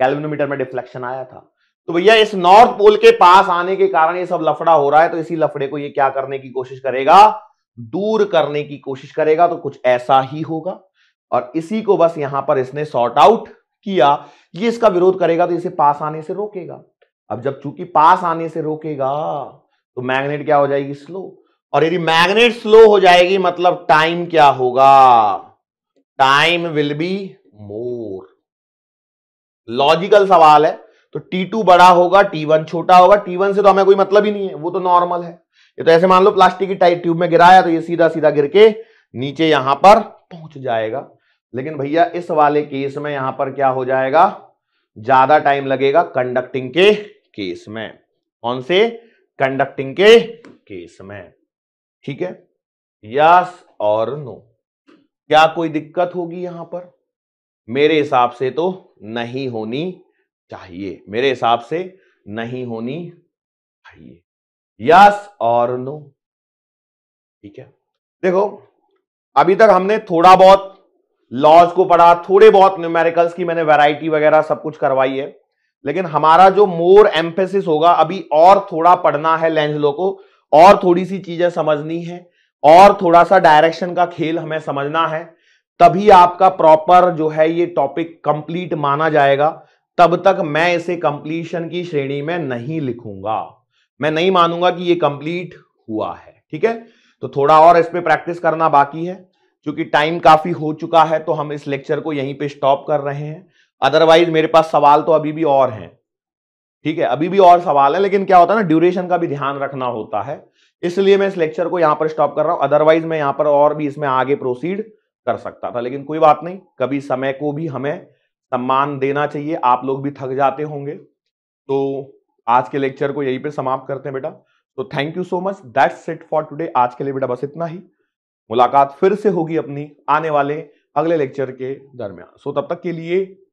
कैलविनोमीटर में डिफ्लेक्शन आया था तो भैया इस नॉर्थ पोल के पास आने के कारण ये सब लफड़ा हो रहा है तो इसी लफड़े को ये क्या करने की कोशिश करेगा दूर करने की कोशिश करेगा तो कुछ ऐसा ही होगा और इसी को बस यहां पर इसने सॉर्ट आउट किया ये इसका विरोध करेगा तो इसे पास आने से रोकेगा अब जब चूंकि पास आने से रोकेगा तो मैग्नेट क्या हो जाएगी स्लो और यदि मैग्नेट स्लो हो जाएगी मतलब टाइम क्या होगा time will be more logical सवाल है तो T2 बड़ा होगा T1 छोटा होगा T1 से तो हमें कोई मतलब ही नहीं है वो तो नॉर्मल है ये तो ऐसे मान लो प्लास्टिक की टाइट ट्यूब में गिराया तो ये सीधा सीधा गिर के नीचे यहां पर पहुंच जाएगा लेकिन भैया इस वाले केस में यहां पर क्या हो जाएगा ज्यादा टाइम लगेगा कंडक्टिंग के केस में कौन से कंडक्टिंग के केस में ठीक है यस और नो क्या कोई दिक्कत होगी यहां पर मेरे हिसाब से तो नहीं होनी चाहिए मेरे हिसाब से नहीं होनी चाहिए यस और नो ठीक है देखो अभी तक हमने थोड़ा बहुत लॉज को पढ़ा थोड़े बहुत न्यूमेरिकल्स की मैंने वैरायटी वगैरह सब कुछ करवाई है लेकिन हमारा जो मोर एम्फेसिस होगा अभी और थोड़ा पढ़ना है लेंजलो को और थोड़ी सी चीजें समझनी है और थोड़ा सा डायरेक्शन का खेल हमें समझना है तभी आपका प्रॉपर जो है ये टॉपिक कंप्लीट माना जाएगा तब तक मैं इसे कंप्लीशन की श्रेणी में नहीं लिखूंगा मैं नहीं मानूंगा कि ये कंप्लीट हुआ है ठीक है तो थोड़ा और इस पर प्रैक्टिस करना बाकी है क्योंकि टाइम काफी हो चुका है तो हम इस लेक्चर को यहीं पे स्टॉप कर रहे हैं अदरवाइज मेरे पास सवाल तो अभी भी और हैं ठीक है अभी भी और सवाल है लेकिन क्या होता है ना ड्यूरेशन का भी ध्यान रखना होता है इसलिए मैं इस लेक्चर को यहां पर स्टॉप कर रहा हूं अदरवाइज मैं यहां पर और भी इसमें आगे प्रोसीड कर सकता था लेकिन कोई बात नहीं कभी समय को भी हमें सम्मान देना चाहिए आप लोग भी थक जाते होंगे तो आज के लेक्चर को यहीं पे समाप्त करते हैं बेटा तो thank you so much that's it for today आज के लिए बेटा बस इतना ही मुलाकात फिर से होगी अपनी आने वाले अगले लेक्चर के दरमियान सो तब तक के लिए